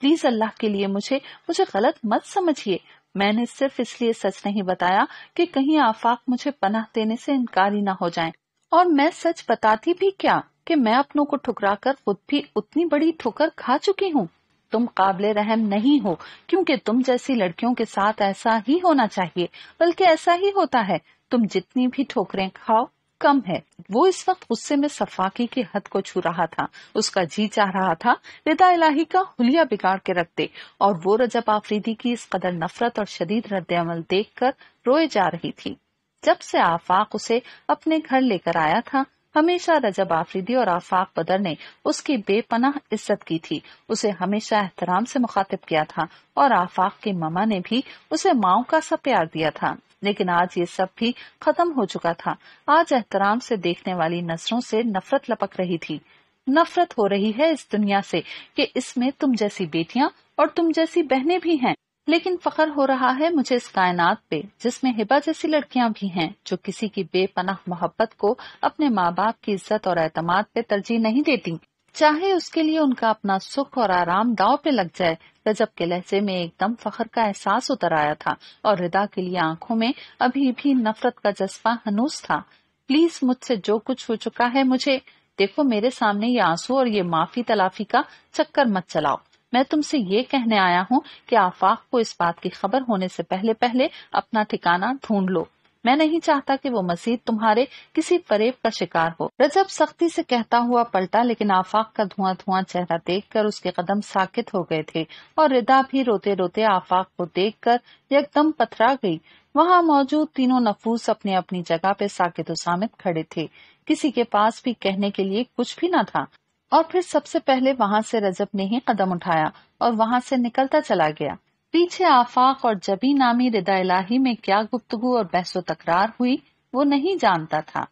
S1: प्लीज अल्लाह के लिए मुझे मुझे गलत मत समझिए मैंने सिर्फ इसलिए सच नहीं बताया कि कहीं आफाक मुझे पनाह देने से इनकारी ना हो जाए और मैं सच बताती भी क्या कि मैं अपनों को ठुकरा कर खुद भी उतनी बड़ी ठोकर खा चुकी हूँ तुम काबिल रहम नहीं हो क्योंकि तुम जैसी लड़कियों के साथ ऐसा ही होना चाहिए बल्कि ऐसा ही होता है तुम जितनी भी ठोकरें खाओ कम है वो इस वक्त गुस्से में सफाकी की हद को छू रहा था उसका जी चाह रहा था रिदा इलाही का हुलिया बिगाड़ के रख दे और वो रजब आफरीदी की इस कदर नफरत और शदीद रद्द अमल देख कर रोए जा रही थी जब से आफाक उसे अपने घर लेकर आया था हमेशा रजब आफरीदी और आफाक बदर ने उसकी बेपनाह इज्जत की थी उसे हमेशा एहतराम से मुखातिब किया था और आफाक के ममा ने भी उसे माओ का सा प्यार दिया था लेकिन आज ये सब भी खत्म हो चुका था आज एहतराम से देखने वाली नजरों से नफरत लपक रही थी नफरत हो रही है इस दुनिया से कि इसमें तुम जैसी बेटियां और तुम जैसी बहनें भी हैं लेकिन फखर हो रहा है मुझे इस कायनात पे जिसमें हिबा जैसी लड़कियां भी हैं जो किसी की बेपनाह मोहब्बत को अपने माँ बाप की इज्जत और एतमाद पे तरजीह नहीं देती चाहे उसके लिए उनका अपना सुख और आराम दाव पे लग जाए रजब के लहजे में एकदम फखर का एहसास उतर आया था और रिदा के लिए आंखों में अभी भी नफरत का जज्बा हनूस था प्लीज मुझसे जो कुछ हो चुका है मुझे देखो मेरे सामने ये आंसू और ये माफी तलाफी का चक्कर मत चलाओ मैं तुमसे ये कहने आया हूँ कि आफाक को इस बात की खबर होने से पहले पहले अपना ठिकाना ढूंढ लो मैं नहीं चाहता कि वो मजीद तुम्हारे किसी फरेब का शिकार हो रजब सख्ती से कहता हुआ पलटा लेकिन आफाक का धुआं धुआं चेहरा देखकर उसके कदम साकित हो गए थे और रिदा भी रोते रोते आफाक को देख कर एकदम पथरा गयी वहाँ मौजूद तीनों नफूस अपने अपनी जगह पे साकित उसामित खड़े थे किसी के पास भी कहने के लिए कुछ भी न था और फिर सबसे पहले वहां से रजब ने ही कदम उठाया और वहां से निकलता चला गया पीछे आफाक और जबी नामी रिदा इलाही में क्या गुप्तगु और बहसो तकरार हुई वो नहीं जानता था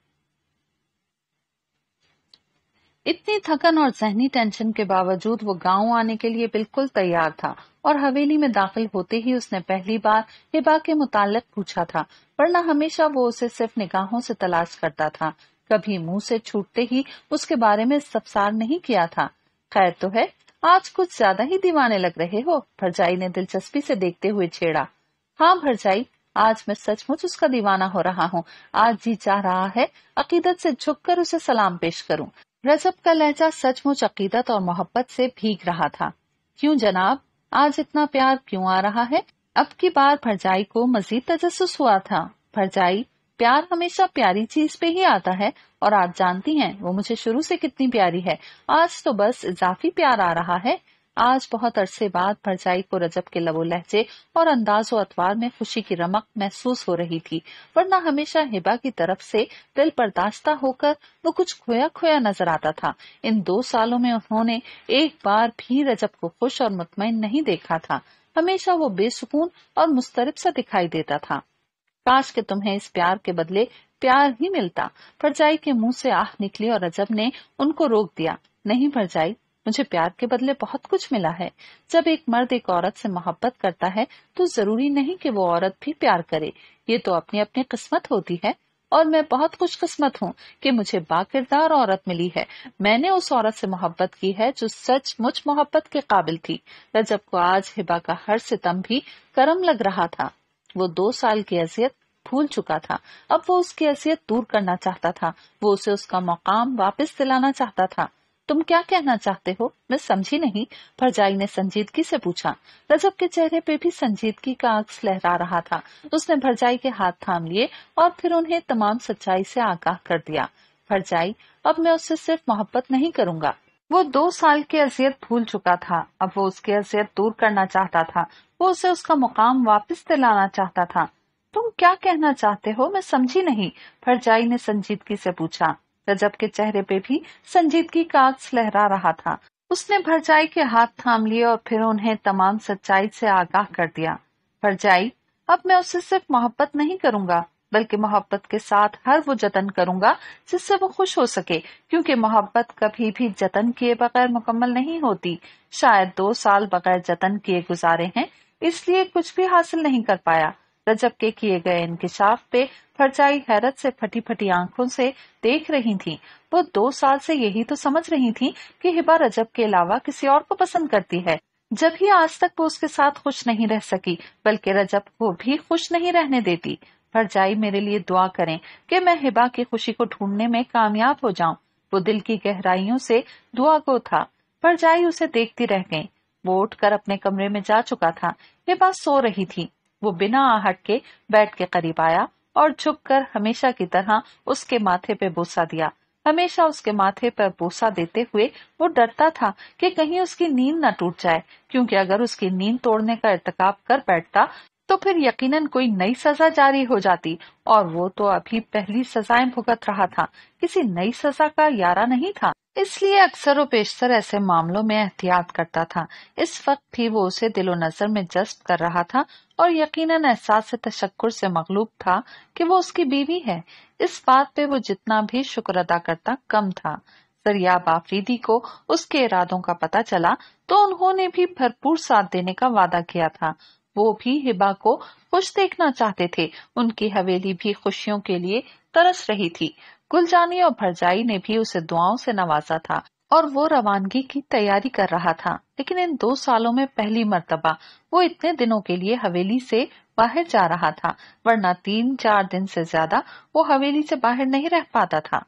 S1: इतनी थकन और जहनी टेंशन के बावजूद वो गांव आने के लिए बिल्कुल तैयार था और हवेली में दाखिल होते ही उसने पहली बार हिबा के मुतालिक पूछा था वरना हमेशा वो उसे सिर्फ निगाहों से तलाश करता था कभी मुंह से छूटते ही उसके बारे में सफसार नहीं किया था खैर तो है आज कुछ ज्यादा ही दीवाने लग रहे हो भरजाई ने दिलचस्पी से देखते हुए छेड़ा हाँ भरजाई आज मैं सचमुच उसका दीवाना हो रहा हूँ आज जी चाह रहा है अकीदत से झुककर उसे सलाम पेश करूँ रजब का लहजा सचमुच अकीदत और मोहब्बत से भीग रहा था क्यों जनाब आज इतना प्यार क्यों आ रहा है अब की बार भरजाई को मजीद तजस हुआ था भरजाई प्यार हमेशा प्यारी चीज पे ही आता है और आप जानती हैं वो मुझे शुरू से कितनी प्यारी है आज तो बस इजाफी प्यार आ रहा है आज बहुत अरसे बाद भरजाई को रजब के लबो लहजे और अंदाज अतवार में खुशी की रमक महसूस हो रही थी वरना हमेशा हिबा की तरफ से दिल बर्दाश्ता होकर वो कुछ खोया खोया नजर आता था इन दो सालों में उन्होंने एक बार भी रजब को खुश और मुतमिन नहीं देखा था हमेशा वो बेसुकून और मुस्तरब सा दिखाई देता था काश कि तुम्हें इस प्यार के बदले प्यार ही मिलता भरजाई के मुंह से आह निकली और रजब ने उनको रोक दिया नहीं भरजाई मुझे प्यार के बदले बहुत कुछ मिला है जब एक मर्द एक औरत से मोहब्बत करता है तो जरूरी नहीं कि वो औरत भी प्यार करे ये तो अपनी अपनी किस्मत होती है और मैं बहुत खुशकिस्मत हूँ कि मुझे बाकिरदार औरत मिली है मैंने उस औरत से मोहब्बत की है जो सच मुझ मोहब्बत के काबिल थी रजब को आज हिबा का हर सितम भी करम लग रहा था वो दो साल की हैसियत भूल चुका था अब वो उसकी हैसियत दूर करना चाहता था वो उसे उसका मकाम वापस दिलाना चाहता था तुम क्या कहना चाहते हो मैं समझी नहीं भरजाई ने संजीदगी से पूछा रजब के चेहरे पे भी संजीदगी का अक्स लहरा रहा था उसने भरजाई के हाथ थाम लिए और फिर उन्हें तमाम सच्चाई से आगाह कर दिया भरजाई अब मैं उससे सिर्फ मोहब्बत नहीं करूंगा वो दो साल की असियत भूल चुका था अब वो उसकी असियत दूर करना चाहता था वो उसे उसका मुकाम वापस दिलाना चाहता था तुम क्या कहना चाहते हो मैं समझी नहीं फरजाई ने संजीदगी से पूछा रजब के चेहरे पे भी संजीदगी का अक्स लहरा रहा था उसने भरजाई के हाथ थाम लिए और फिर उन्हें तमाम सच्चाई से आगाह कर दिया भरजाई अब मैं उसे सिर्फ मोहब्बत नहीं करूंगा बल्कि मोहब्बत के साथ हर वो जतन करूंगा जिससे वो खुश हो सके क्योंकि मोहब्बत कभी भी जतन किए बगैर मुकम्मल नहीं होती शायद दो साल बगैर जतन किए गुजारे हैं इसलिए कुछ भी हासिल नहीं कर पाया रजब के किए गए इंकशाफ पे फरचाई हैरत से फटी फटी आंखों से देख रही थी वो दो साल से यही तो समझ रही थी कि हिबा रजब के अलावा किसी और को पसंद करती है जब ही आज तक वो उसके साथ खुश नहीं रह सकी बल्कि रजब को भी खुश नहीं रहने देती भरजाई मेरे लिए दुआ करें कि मैं हिबा की खुशी को ढूंढने में कामयाब हो जाऊं वो दिल की गहराइयों से दुआ को था भरजाई उसे देखती रह गई वो उठ कर अपने कमरे में जा चुका था हिबा सो रही थी वो बिना आहट के बैठ के करीब आया और कर हमेशा की तरह उसके माथे पे भूसा दिया हमेशा उसके माथे पर बोसा देते हुए वो डरता था कि कहीं उसकी नींद न टूट जाए क्योंकि अगर उसकी नींद तोड़ने का इरतकाब कर बैठता तो फिर यकीनन कोई नई सजा जारी हो जाती और वो तो अभी पहली सजाएं भुगत रहा था किसी नई सजा का यारा नहीं था इसलिए अक्सर वो पेशतर ऐसे मामलों में एहतियात करता था इस वक्त भी वो उसे दिलो नजर में जस्ब कर रहा था और यकीनन एहसास तशक्कुर से मकलूब था कि वो उसकी बीवी है इस बात पे वो जितना भी शुक्र अदा करता कम था दरियाब आफरीदी को उसके इरादों का पता चला तो उन्होंने भी भरपूर साथ देने का वादा किया था वो भी हिबा को खुश देखना चाहते थे उनकी हवेली भी खुशियों के लिए तरस रही थी गुलजानी और भरजाई ने भी उसे दुआओं से नवाजा था और वो रवानगी की तैयारी कर रहा था लेकिन इन दो सालों में पहली मर्तबा वो इतने दिनों के लिए हवेली से बाहर जा रहा था वरना तीन चार दिन से ज्यादा वो हवेली से बाहर नहीं रह पाता था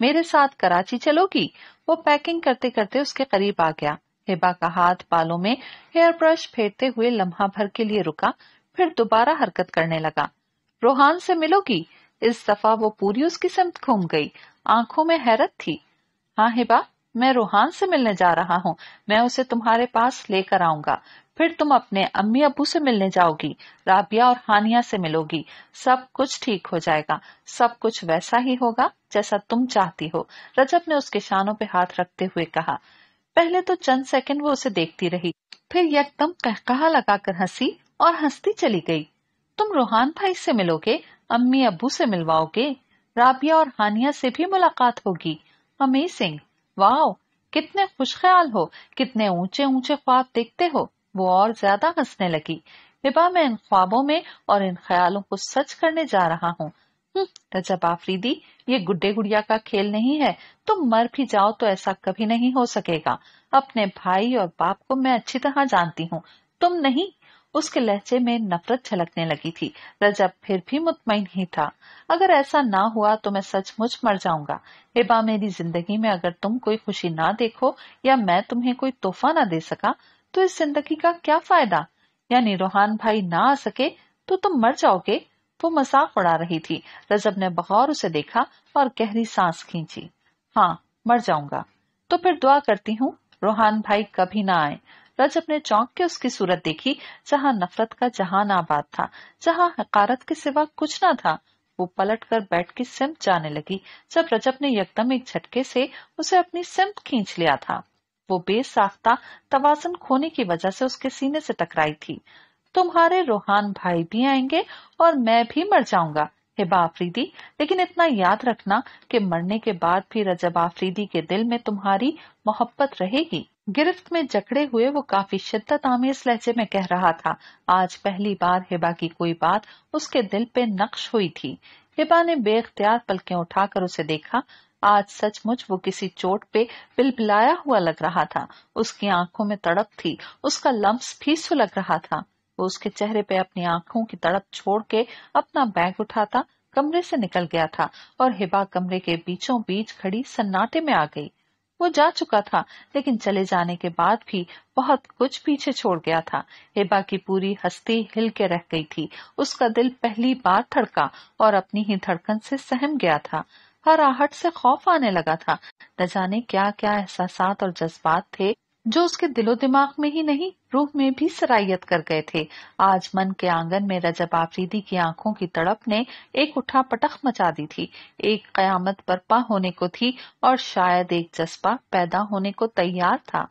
S1: मेरे साथ कराची चलोगी वो पैकिंग करते करते उसके करीब आ गया हिबा का हाथ बालों में हेयर ब्रश फेरते हुए लम्हा भर के लिए रुका फिर दोबारा हरकत करने लगा रोहान से मिलोगी इस दफा वो पूरी उसकी समत घूम गई आंखों में हैरत थी हाँ हिबा मैं रोहान से मिलने जा रहा हूँ मैं उसे तुम्हारे पास लेकर आऊंगा फिर तुम अपने अम्मी अबू से मिलने जाओगी राबिया और हानिया से मिलोगी सब कुछ ठीक हो जाएगा सब कुछ वैसा ही होगा जैसा तुम चाहती हो रजब ने उसके शानों पे हाथ रखते हुए कहा पहले तो चंद सेकंड वो उसे देखती रही फिर यकदम कहकहा लगाकर हंसी और हंसती चली गई तुम रोहान भाई से मिलोगे अम्मी अबू से मिलवाओगे राबिया और हानिया से भी मुलाकात होगी अमेजिंग वाओ कितने खुश ख्याल हो कितने ऊंचे ऊंचे ख्वाब देखते हो वो और ज्यादा हंसने लगी विभा मैं इन ख्वाबों में और इन ख्यालों को सच करने जा रहा हूँ रजब तो आफरीदी ये गुड्डे गुड़िया का खेल नहीं है तुम मर भी जाओ तो ऐसा कभी नहीं हो सकेगा अपने भाई और बाप को मैं अच्छी तरह जानती हूँ तुम नहीं उसके लहजे में नफरत छलकने लगी थी रजब फिर भी मुतमिन ही था अगर ऐसा ना हुआ तो मैं सचमुच मर जाऊंगा एबा मेरी जिंदगी में अगर तुम कोई खुशी ना देखो या मैं तुम्हें कोई तोहफा ना दे सका तो इस जिंदगी का क्या फायदा यानी रोहान भाई ना आ सके तो तुम मर जाओगे वो तो मजाक उड़ा रही थी रजब ने बगौर उसे देखा और गहरी सांस खींची हाँ मर जाऊंगा तो फिर दुआ करती हूँ रोहान भाई कभी ना आए रजब ने चौंक के उसकी सूरत देखी जहाँ नफरत का जहान आबाद था जहाँ हकारत के सिवा कुछ ना था वो पलट कर बैठ के सिमट जाने लगी जब रजब ने यकदम एक झटके से उसे अपनी सिम खींच लिया था वो बेसाख्ता तवाजन खोने की वजह से उसके सीने से टकराई थी तुम्हारे रोहान भाई भी आएंगे और मैं भी मर जाऊंगा हिबा अफरीदी लेकिन इतना याद रखना कि मरने के बाद भी रजब आफरीदी के दिल में तुम्हारी मोहब्बत रहेगी गिरफ्त में जकड़े हुए वो काफी शिद्दत आमेज लहजे में कह रहा था आज पहली बार हिबा की कोई बात उसके दिल पे नक्श हुई थी हिबा ने बेख्तियार पलकें उठाकर उसे देखा आज सचमुच वो किसी चोट पे बिलबिलाया हुआ लग रहा था उसकी आंखों में तड़प थी उसका लम्ब भी सुलग रहा था वो उसके चेहरे पे अपनी आंखों की तड़प छोड़ के अपना बैग उठाता कमरे से निकल गया था और हिबा कमरे के बीचों बीच खड़ी सन्नाटे में आ गई वो जा चुका था लेकिन चले जाने के बाद भी बहुत कुछ पीछे छोड़ गया था हिबा की पूरी हस्ती हिल के रह गई थी उसका दिल पहली बार थड़का और अपनी ही धड़कन से सहम गया था हर आहट से खौफ आने लगा था न जाने क्या क्या एहसास और जज्बात थे जो उसके दिलो दिमाग में ही नहीं रूह में भी सराहियत कर गए थे आज मन के आंगन में रजब आफरीदी की आंखों की तड़प ने एक उठा पटख मचा दी थी एक कयामत बर्पा होने को थी और शायद एक जज्बा पैदा होने को तैयार था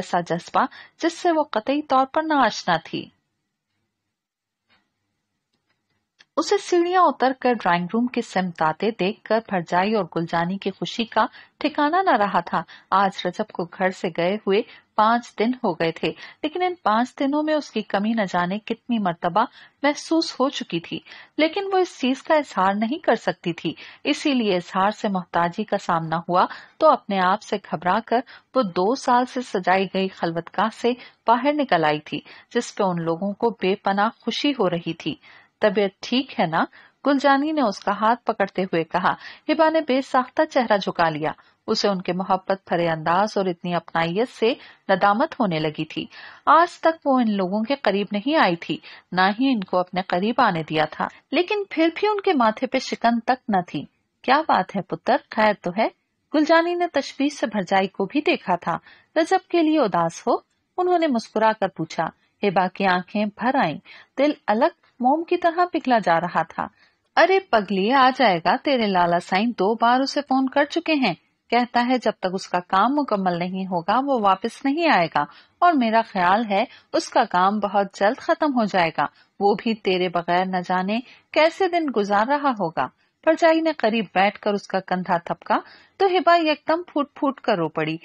S1: ऐसा जज्बा जिससे वो कतई तौर पर नाशना थी उसे सीढ़ियां उतर कर ड्राइंग रूम के सिमताते देख कर भरजाई और गुलजानी की खुशी का ठिकाना न रहा था आज रजब को घर से गए हुए पांच दिन हो गए थे लेकिन इन पांच दिनों में उसकी कमी न जाने कितनी मरतबा महसूस हो चुकी थी लेकिन वो इस चीज का इजहार नहीं कर सकती थी इसीलिए इजहार से मोहताजी का सामना हुआ तो अपने आप से घबरा कर वो दो साल से सजाई गई खलबतगा से बाहर निकल आई थी जिसपे उन लोगों को बेपनाह खुशी हो रही थी तबीयत ठीक है ना गुलजानी ने उसका हाथ पकड़ते हुए कहा हिबा ने बेसाख्ता चेहरा झुका लिया उसे उनके मोहब्बत भरे अंदाज और इतनी अपनाइत से नदामत होने लगी थी आज तक वो इन लोगों के करीब नहीं आई थी ना ही इनको अपने करीब आने दिया था लेकिन फिर भी उनके माथे पे शिकन तक न थी क्या बात है पुत्र खैर तो है गुलजानी ने तशवीश से भरजाई को भी देखा था रजब के लिए उदास हो उन्होंने मुस्कुरा कर पूछा हिबा की आंखें भर आईं, दिल अलग मोम की तरह पिघला जा रहा था अरे पगली आ जाएगा तेरे लाला साईं दो बार उसे फोन कर चुके हैं कहता है जब तक उसका काम मुकम्मल नहीं होगा वो वापस नहीं आएगा और मेरा ख्याल है उसका काम बहुत जल्द खत्म हो जाएगा वो भी तेरे बगैर न जाने कैसे दिन गुजार रहा होगा परचाई ने करीब बैठकर उसका कंधा थपका तो हिबा एकदम फूट फूट कर रो पड़ी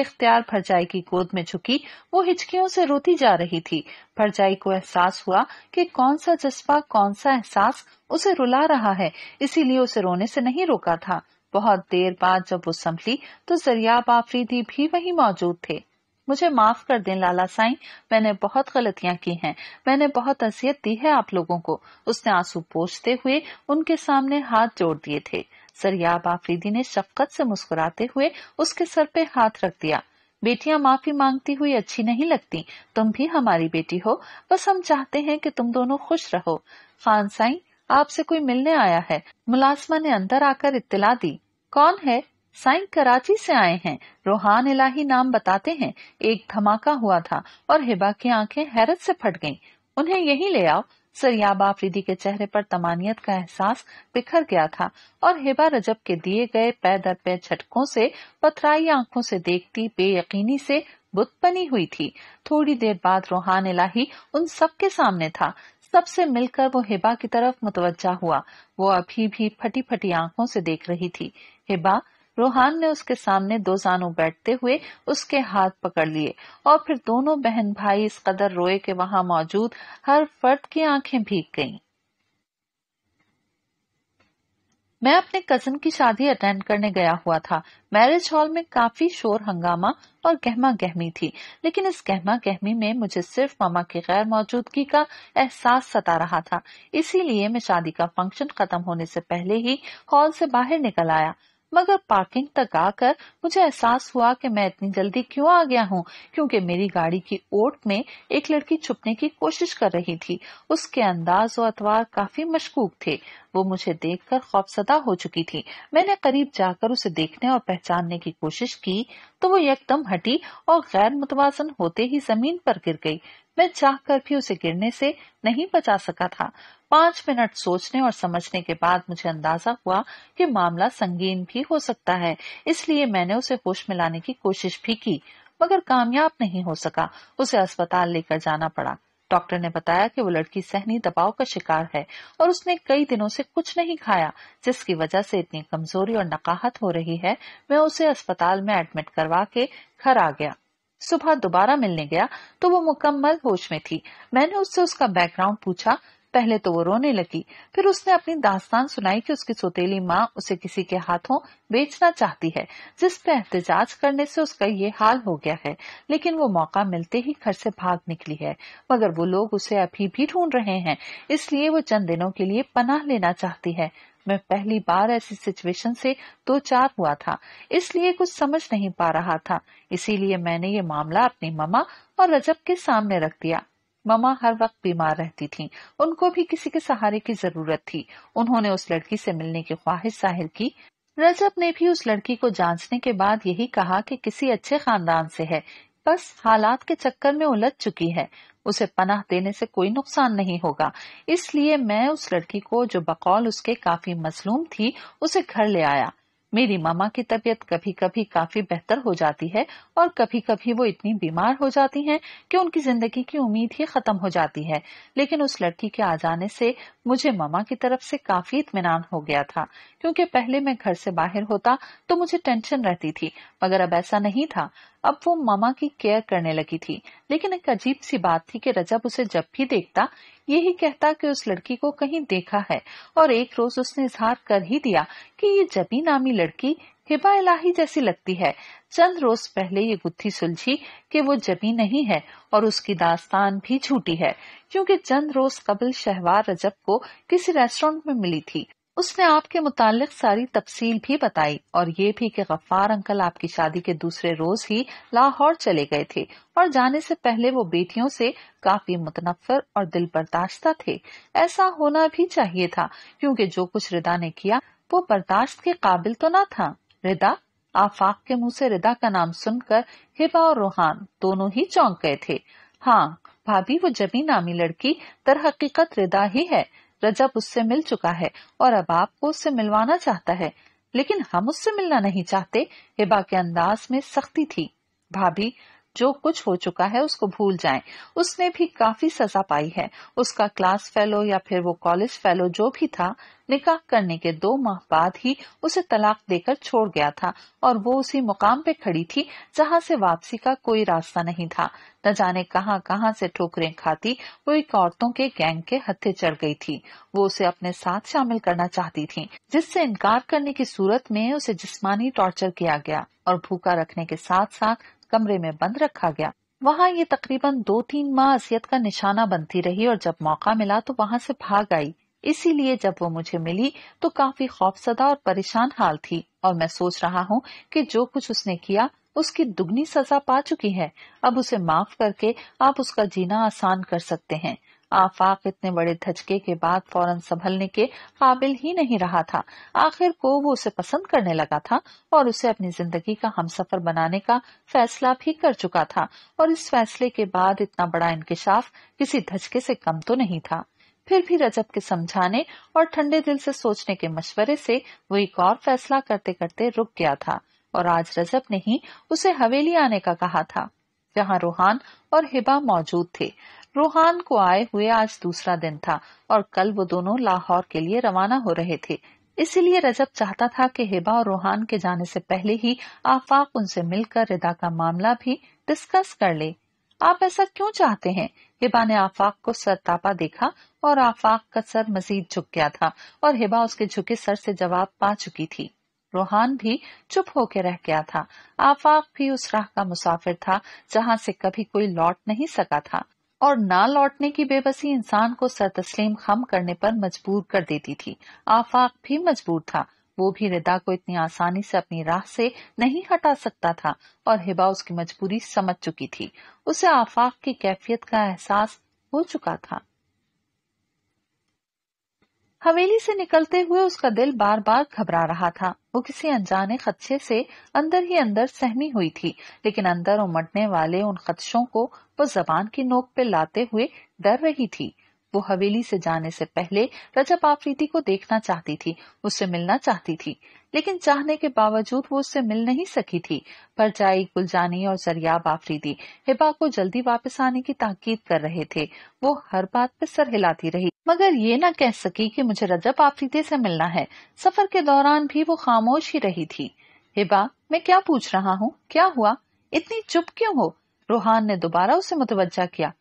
S1: अख्तियार भरजाई की गोद में झुकी वो हिचकियों से रोती जा रही थी भरजाई को एहसास हुआ कि कौन सा जज्बा कौन सा एहसास उसे रुला रहा है इसीलिए उसे रोने से नहीं रोका था बहुत देर बाद जब वो संभली तो जरियाब आफरीदी भी वही मौजूद थे मुझे माफ कर दें लाला साईं मैंने बहुत गलतियां की हैं मैंने बहुत असियत दी है आप लोगों को उसने आंसू पोछते हुए उनके सामने हाथ जोड़ दिए थे सरियाब आफरीदी ने शफकत से मुस्कुराते हुए उसके सर पे हाथ रख दिया बेटियां माफी मांगती हुई अच्छी नहीं लगती तुम भी हमारी बेटी हो बस हम चाहते हैं कि तुम दोनों खुश रहो खान साई आपसे कोई मिलने आया है मुलाजमा ने अंदर आकर इत्तला दी कौन है साईं कराची से आए हैं रोहान इलाही नाम बताते हैं एक धमाका हुआ था और हिबा की आंखें हैरत से फट गईं। उन्हें यही ले आओ सरयाब आफरीदी के चेहरे पर तमानियत का एहसास बिखर गया था और हिबा रजब के दिए गए पैदर पे झटकों से पथराई आंखों से देखती बेयकीनी से बुत बनी हुई थी थोड़ी देर बाद रोहान इलाही उन सबके सामने था सबसे मिलकर वो हिबा की तरफ मुतवजा हुआ वो अभी भी फटी फटी आंखों से देख रही थी हिबा रोहान ने उसके सामने दो जानो बैठते हुए उसके हाथ पकड़ लिए और फिर दोनों बहन भाई इस कदर रोए के वहां मौजूद हर फर्द की आंखें भीग गईं। मैं अपने कजन की शादी अटेंड करने गया हुआ था मैरिज हॉल में काफी शोर हंगामा और गहमा गहमी थी लेकिन इस गहमा गहमी में मुझे सिर्फ मामा की गैर मौजूदगी का एहसास सता रहा था इसीलिए मैं शादी का फंक्शन खत्म होने से पहले ही हॉल से बाहर निकल आया मगर पार्किंग तक आकर मुझे एहसास हुआ कि मैं इतनी जल्दी क्यों आ गया हूँ क्योंकि मेरी गाड़ी की ओट में एक लड़की छुपने की कोशिश कर रही थी उसके अंदाज और अतवार काफी मशकूक थे वो मुझे देख कर खौफसदा हो चुकी थी मैंने करीब जाकर उसे देखने और पहचानने की कोशिश की तो वो एकदम हटी और गैर मुतवाजन होते ही जमीन पर गिर गई मैं चाह कर भी उसे गिरने से नहीं बचा सका था पांच मिनट सोचने और समझने के बाद मुझे अंदाजा हुआ कि मामला संगीन भी हो सकता है इसलिए मैंने उसे होश मिलाने की कोशिश भी की मगर कामयाब नहीं हो सका उसे अस्पताल लेकर जाना पड़ा डॉक्टर ने बताया कि वो लड़की सहनी दबाव का शिकार है और उसने कई दिनों से कुछ नहीं खाया जिसकी वजह से इतनी कमजोरी और नकाहत हो रही है मैं उसे अस्पताल में एडमिट करवा के घर आ गया सुबह दोबारा मिलने गया तो वो मुकम्मल होश में थी मैंने उससे उसका बैकग्राउंड पूछा पहले तो वो रोने लगी फिर उसने अपनी दास्तान सुनाई कि उसकी सोतेली माँ उसे किसी के हाथों बेचना चाहती है जिस एहतजाज करने से उसका ये हाल हो गया है लेकिन वो मौका मिलते ही घर से भाग निकली है मगर वो लोग उसे अभी भी ढूंढ रहे हैं इसलिए वो चंद दिनों के लिए पनाह लेना चाहती है मैं पहली बार ऐसी सिचुएशन से दो चार हुआ था इसलिए कुछ समझ नहीं पा रहा था इसीलिए मैंने ये मामला अपनी ममा और रजब के सामने रख दिया ममा हर वक्त बीमार रहती थीं। उनको भी किसी के सहारे की जरूरत थी उन्होंने उस लड़की से मिलने की ख्वाहिश जाहिर की रजब ने भी उस लड़की को जांचने के बाद यही कहा कि किसी अच्छे खानदान से है बस हालात के चक्कर में उलझ चुकी है उसे पनाह देने से कोई नुकसान नहीं होगा इसलिए मैं उस लड़की को जो बकौल उसके काफी मसलूम थी उसे घर ले आया मेरी मामा की तबीयत कभी कभी काफी बेहतर हो जाती है और कभी कभी वो इतनी बीमार हो जाती हैं कि उनकी जिंदगी की उम्मीद ही खत्म हो जाती है लेकिन उस लड़की के आ जाने से मुझे मामा की तरफ से काफी इतमान हो गया था क्योंकि पहले मैं घर से बाहर होता तो मुझे टेंशन रहती थी मगर अब ऐसा नहीं था अब वो मामा की केयर करने लगी थी लेकिन एक अजीब सी बात थी कि रजब उसे जब भी देखता यही कहता कि उस लड़की को कहीं देखा है और एक रोज उसने इजहार कर ही दिया कि ये जबी नामी लड़की हिबा इलाही जैसी लगती है चंद रोज पहले ये गुत्थी सुलझी कि वो जबी नहीं है और उसकी दास्तान भी झूठी है क्योंकि चंद रोज कबल शहवार रजब को किसी रेस्टोरेंट में मिली थी उसने आपके मुतालिक सारी तफसील भी बताई और ये भी कि गफ्फार अंकल आपकी शादी के दूसरे रोज ही लाहौर चले गए थे और जाने से पहले वो बेटियों से काफी मुतनफर और दिल बर्दाश्ता थे ऐसा होना भी चाहिए था क्योंकि जो कुछ रिदा ने किया वो बर्दाश्त के काबिल तो ना था रिदा आफाक के मुंह से रिदा का नाम सुनकर हिबा और रूहान दोनों ही चौंक गए थे हाँ भाभी वो जमी नामी लड़की दर हकीकत रिदा ही है रजब उससे मिल चुका है और अब आपको उससे मिलवाना चाहता है लेकिन हम उससे मिलना नहीं चाहते हिबा के अंदाज में सख्ती थी भाभी जो कुछ हो चुका है उसको भूल जाएं उसने भी काफी सजा पाई है उसका क्लास फेलो या फिर वो कॉलेज फेलो जो भी था निकाह करने के दो माह बाद ही उसे तलाक देकर छोड़ गया था और वो उसी मुकाम पे खड़ी थी जहाँ से वापसी का कोई रास्ता नहीं था न जाने कहाँ कहाँ से ठोकरें खाती वो एक औरतों के गैंग के हथे चढ़ गई थी वो उसे अपने साथ शामिल करना चाहती थी जिससे इनकार करने की सूरत में उसे जिस्मानी टॉर्चर किया गया और भूखा रखने के साथ साथ कमरे में बंद रखा गया वहाँ ये तकरीबन दो तीन माह असियत का निशाना बनती रही और जब मौका मिला तो वहाँ से भाग आई इसीलिए जब वो मुझे मिली तो काफी खौफसदा और परेशान हाल थी और मैं सोच रहा हूँ कि जो कुछ उसने किया उसकी दुगनी सजा पा चुकी है अब उसे माफ करके आप उसका जीना आसान कर सकते हैं आफाक इतने बड़े धचके के बाद फौरन संभलने के काबिल ही नहीं रहा था आखिर को वो उसे पसंद करने लगा था और उसे अपनी जिंदगी का सफर बनाने का फैसला भी कर चुका था और इस फैसले के बाद इतना बड़ा इंकशाफ किसी धचके से कम तो नहीं था फिर भी रजब के समझाने और ठंडे दिल से सोचने के मशवरे से वो एक और फैसला करते करते रुक गया था और आज रजब ने ही उसे हवेली आने का कहा था जहाँ रूहान और हिबा मौजूद थे रूहान को आए हुए आज दूसरा दिन था और कल वो दोनों लाहौर के लिए रवाना हो रहे थे इसीलिए रजब चाहता था कि हिबा और रूहान के जाने से पहले ही आफाक उनसे मिलकर रिदा का मामला भी डिस्कस कर ले आप ऐसा क्यों चाहते हैं हिबा ने आफाक को सरतापा देखा और आफाक का सर मजीद झुक गया था और हिबा उसके झुके सर से जवाब पा चुकी थी रूहान भी चुप होकर रह गया था आफाक भी उस राह का मुसाफिर था जहाँ से कभी कोई लौट नहीं सका था और ना लौटने की बेबसी इंसान को सर तस्लीम खम करने पर मजबूर कर देती थी आफाक भी मजबूर था वो भी रिदा को इतनी आसानी से अपनी राह से नहीं हटा सकता था और हिबा उसकी मजबूरी समझ चुकी थी उसे आफाक की कैफियत का एहसास हो चुका था हवेली से निकलते हुए उसका दिल बार बार घबरा रहा था वो किसी अनजाने खदशे से अंदर ही अंदर सहमी हुई थी लेकिन अंदर उमड़ने वाले उन खदशों को वो जबान की नोक पे लाते हुए डर रही थी वो हवेली से जाने से पहले रजब आफरीदी को देखना चाहती थी उससे मिलना चाहती थी लेकिन चाहने के बावजूद वो उससे मिल नहीं सकी थी पर जाई गुलजानी और जरियाब आफरीदी हिबा को जल्दी वापस आने की ताकीद कर रहे थे वो हर बात पे सर हिलाती रही मगर ये न कह सकी कि मुझे रजब आफरीदी से मिलना है सफर के दौरान भी वो खामोश ही रही थी हिबा मैं क्या पूछ रहा हूँ क्या हुआ इतनी चुप क्यों हो रोहान ने दोबारा उसे मुतवजा किया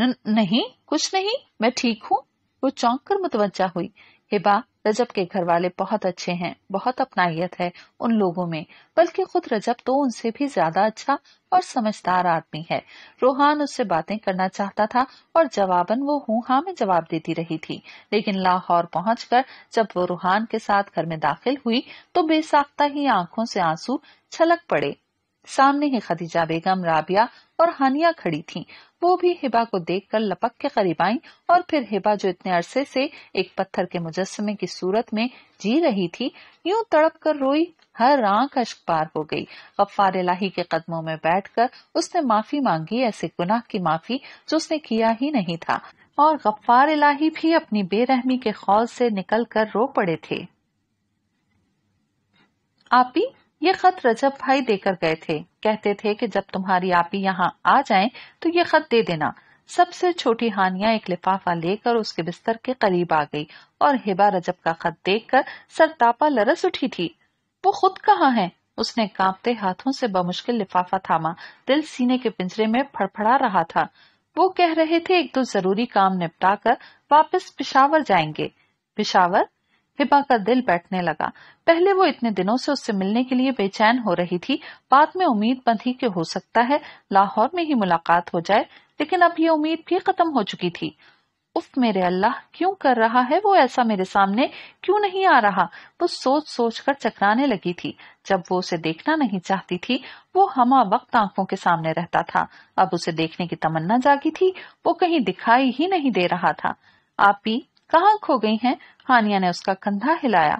S1: नहीं कुछ नहीं मैं ठीक हूँ वो चौंक कर मुतवजा हुई हिबा रजब के घर वाले बहुत अच्छे हैं बहुत अपनाइत है उन लोगों में बल्कि खुद रजब तो उनसे भी ज्यादा अच्छा और समझदार आदमी है रोहान उससे बातें करना चाहता था और जवाबन वो हूँ हाँ में जवाब देती रही थी लेकिन लाहौर कर जब वो रूहान के साथ घर में दाखिल हुई तो बेसाख्ता ही आंखों से आंसू छलक पड़े सामने ही खदीजा बेगम राबिया और हानिया खड़ी थीं वो भी हिबा को देखकर लपक के करीब आई और फिर हिबा जो इतने अरसे से एक पत्थर के मुजस्मे की सूरत में जी रही थी यूं तड़प कर रोई हर आंख पार हो गई गफ्फार इलाही के कदमों में बैठकर उसने माफी मांगी ऐसे गुनाह की माफी जो उसने किया ही नहीं था और गफ्फार इलाही भी अपनी बेरहमी के खौल से निकल कर रो पड़े थे आपी ये खत रजब भाई देकर गए थे कहते थे कि जब तुम्हारी आपी यहाँ आ जाएं तो ये खत दे देना सबसे छोटी हानिया एक लिफाफा लेकर उसके बिस्तर के करीब आ गई और हिबा रजब का खत देखकर सरतापा लरस उठी थी वो खुद कहाँ है उसने कांपते हाथों से बमुश्किल लिफाफा थामा दिल सीने के पिंजरे में फड़फड़ा रहा था वो कह रहे थे एक दो जरूरी काम निपटा कर वापस पिशावर जाएंगे पिशावर हिबा का दिल बैठने लगा पहले वो इतने दिनों से उससे मिलने के लिए बेचैन हो रही थी बाद में उम्मीद बंधी कि हो सकता है लाहौर में ही मुलाकात हो जाए लेकिन अब ये उम्मीद भी खत्म हो चुकी थी उफ मेरे अल्लाह क्यों कर रहा है वो ऐसा मेरे सामने क्यों नहीं आ रहा वो सोच सोच कर चकराने लगी थी जब वो उसे देखना नहीं चाहती थी वो हमा वक्त आंखों के सामने रहता था अब उसे देखने की तमन्ना जागी थी वो कहीं दिखाई ही नहीं दे रहा था आप कहाँ खो गई हैं? हानिया ने उसका कंधा हिलाया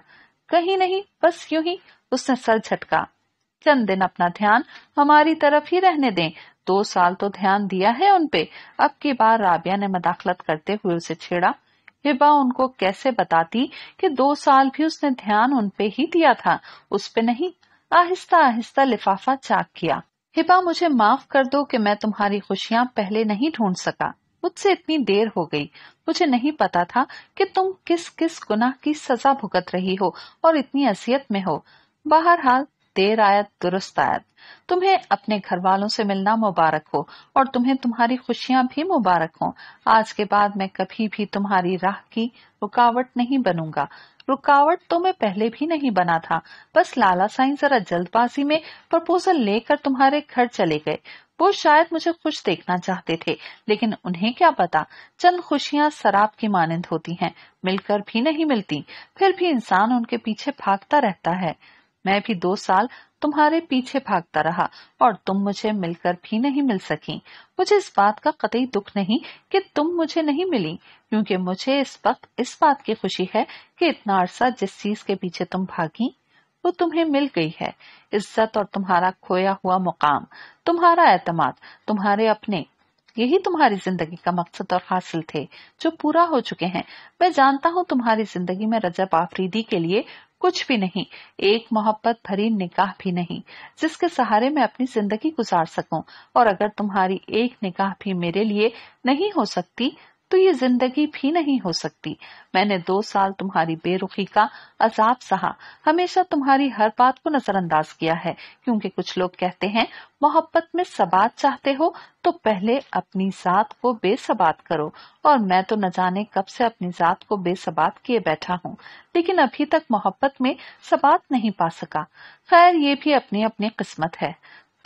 S1: कहीं नहीं बस यूं ही उसने सर झटका चंद दिन अपना ध्यान हमारी तरफ ही रहने दें दो साल तो ध्यान दिया है उनपे अब की बार राबिया ने मदाखलत करते हुए उसे छेड़ा हिबा उनको कैसे बताती कि दो साल भी उसने ध्यान उनपे ही दिया था उस पे नहीं आहिस्ता आहिस्ता लिफाफा चाक किया हिबा मुझे माफ कर दो कि मैं तुम्हारी खुशियाँ पहले नहीं ढूंढ सका मुझसे इतनी देर हो गई मुझे नहीं पता था कि तुम किस किस गुनाह की सजा भुगत रही हो और इतनी असियत में हो बहरहाल देर आयत दुरुस्त आयत तुम्हें अपने घर वालों से मिलना मुबारक हो और तुम्हें तुम्हारी खुशियाँ भी मुबारक हो आज के बाद मैं कभी भी तुम्हारी राह की रुकावट नहीं बनूंगा रुकावट तो मैं पहले भी नहीं बना था बस लाला साई जरा जल्दबाजी में प्रपोजल लेकर तुम्हारे घर चले गए वो शायद मुझे खुश देखना चाहते थे लेकिन उन्हें क्या पता चंद खुशियां शराब की मानंद होती हैं मिलकर भी नहीं मिलती फिर भी इंसान उनके पीछे भागता रहता है मैं भी दो साल तुम्हारे पीछे भागता रहा और तुम मुझे मिलकर भी नहीं मिल सकी मुझे इस बात का कतई दुख नहीं कि तुम मुझे नहीं मिली क्योंकि मुझे इस वक्त इस बात की खुशी है कि इतना अरसा जिस चीज के पीछे तुम भागी वो तुम्हें मिल गई है इज्जत और तुम्हारा खोया हुआ मुकाम तुम्हारा एतमाद तुम्हारे अपने यही तुम्हारी जिंदगी का मकसद और हासिल थे जो पूरा हो चुके हैं मैं जानता हूँ तुम्हारी जिंदगी में रजब आफरीदी के लिए कुछ भी नहीं एक मोहब्बत भरी निकाह भी नहीं जिसके सहारे मैं अपनी जिंदगी गुजार सकूं और अगर तुम्हारी एक निकाह भी मेरे लिए नहीं हो सकती तो ये जिंदगी भी नहीं हो सकती मैंने दो साल तुम्हारी बेरुखी का अजाब सहा हमेशा तुम्हारी हर बात को नजरअंदाज किया है क्योंकि कुछ लोग कहते हैं मोहब्बत में सबात चाहते हो तो पहले अपनी जात को बेसबात करो और मैं तो न जाने कब से अपनी जात को बेसबात किए बैठा हूँ लेकिन अभी तक मोहब्बत में सबात नहीं पा सका खैर ये भी अपनी अपनी किस्मत है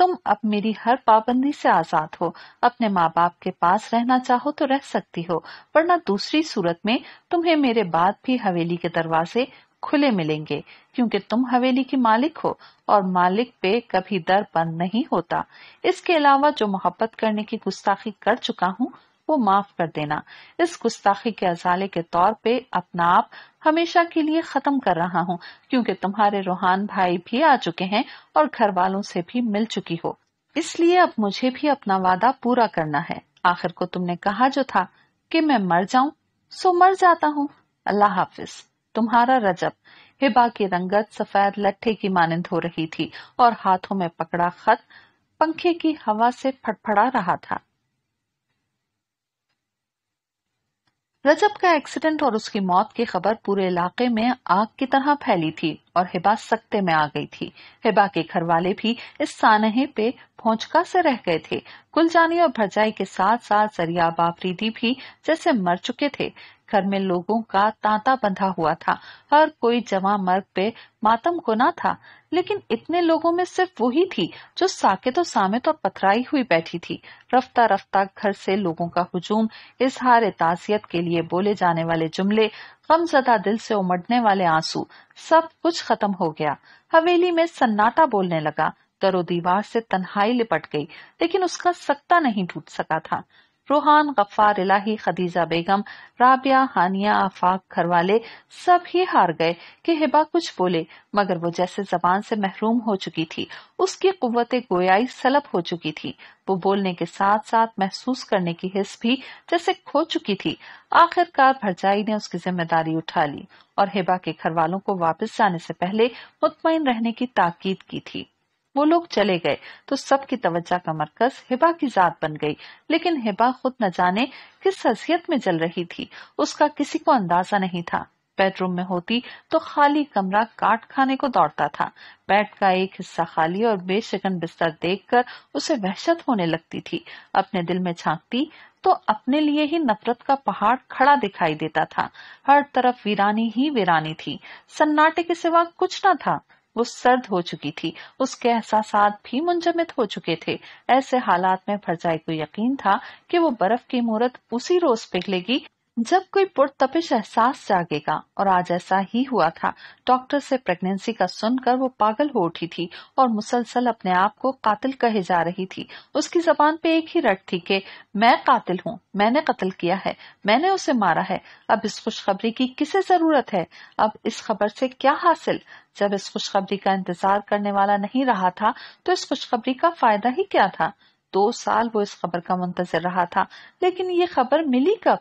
S1: तुम अब मेरी हर पाबंदी से आजाद हो अपने माँ बाप के पास रहना चाहो तो रह सकती हो वरना दूसरी सूरत में तुम्हें मेरे बाद भी हवेली के दरवाजे खुले मिलेंगे क्योंकि तुम हवेली की मालिक हो और मालिक पे कभी दर बंद नहीं होता इसके अलावा जो मोहब्बत करने की गुस्ताखी कर चुका हूँ को माफ कर देना इस गुस्ताखी के अजाले के तौर पे अपना आप हमेशा के लिए खत्म कर रहा हूँ क्योंकि तुम्हारे रूहान भाई भी आ चुके हैं और घर वालों से भी मिल चुकी हो इसलिए अब मुझे भी अपना वादा पूरा करना है आखिर को तुमने कहा जो था कि मैं मर जाऊं सो मर जाता हूँ अल्लाह हाफिज तुम्हारा रजब हिबा की रंगत सफेद लट्ठे की मानंद हो रही थी और हाथों में पकड़ा खत पंखे की हवा से फटफड़ा रहा था रजब का एक्सीडेंट और उसकी मौत की खबर पूरे इलाके में आग की तरह फैली थी और हिबा सकते में आ गई थी हिबा के घर वाले भी इस सानहे पे पहुंचका से रह गए थे कुलजानी और भरजाई के साथ साथ जरिया बाफरीदी भी जैसे मर चुके थे घर में लोगों का तांता बंधा हुआ था हर कोई जवा मर्ग पे मातम गुना था लेकिन इतने लोगों में सिर्फ वो ही थी जो साकेत तो सामे और पथराई हुई बैठी थी रफ्ता रफ्ता घर से लोगों का हुजूम इजहार ताजियत के लिए बोले जाने वाले जुमले गमजदा दिल से उमड़ने वाले आंसू सब कुछ खत्म हो गया हवेली में सन्नाटा बोलने लगा दरो दीवार से तन्हाई लिपट गई लेकिन उसका सकता नहीं टूट सका था रूहान गफ्फार इलाही खदीजा बेगम राबिया हानिया आफाक घरवाले सब ही हार गए कि हिबा कुछ बोले मगर वो जैसे जबान से महरूम हो चुकी थी उसकी कुत गोयाई सलब हो चुकी थी वो बोलने के साथ साथ महसूस करने की हिस्स भी जैसे खो चुकी थी आखिरकार भरजाई ने उसकी जिम्मेदारी उठा ली और हिबा के घर वालों को वापस जाने से पहले मुतमिन रहने की ताकीद की थी वो लोग चले गए तो सबकी तवज्जा का मरकज हिबा की जात बन गई लेकिन हिबा खुद न जाने किस हसीियत में चल रही थी उसका किसी को अंदाजा नहीं था बेडरूम में होती तो खाली कमरा काट खाने को दौड़ता था बेड का एक हिस्सा खाली और बेशकन बिस्तर देखकर उसे वहशत होने लगती थी अपने दिल में झांकती तो अपने लिए ही नफरत का पहाड़ खड़ा दिखाई देता था हर तरफ वीरानी ही वीरानी थी सन्नाटे के सिवा कुछ न था वो सर्द हो चुकी थी उसके एहसास भी मुंजमित हो चुके थे ऐसे हालात में फरजाई को यकीन था कि वो बर्फ की मूर्त उसी रोज पिघलेगी जब कोई पुरतपिश एहसास जागेगा और आज ऐसा ही हुआ था डॉक्टर से प्रेगनेंसी का सुनकर वो पागल हो उठी थी और मुसलसल अपने आप को कातिल कहे जा रही थी उसकी जबान पे एक ही रट थी कि मैं कातिल हूँ मैंने कत्ल किया है मैंने उसे मारा है अब इस खुशखबरी की किसे जरूरत है अब इस खबर से क्या हासिल जब इस खुशखबरी का इंतजार करने वाला नहीं रहा था तो इस खुशखबरी का फायदा ही क्या था दो साल वो इस खबर का मुंतजर रहा था लेकिन ये खबर मिली कब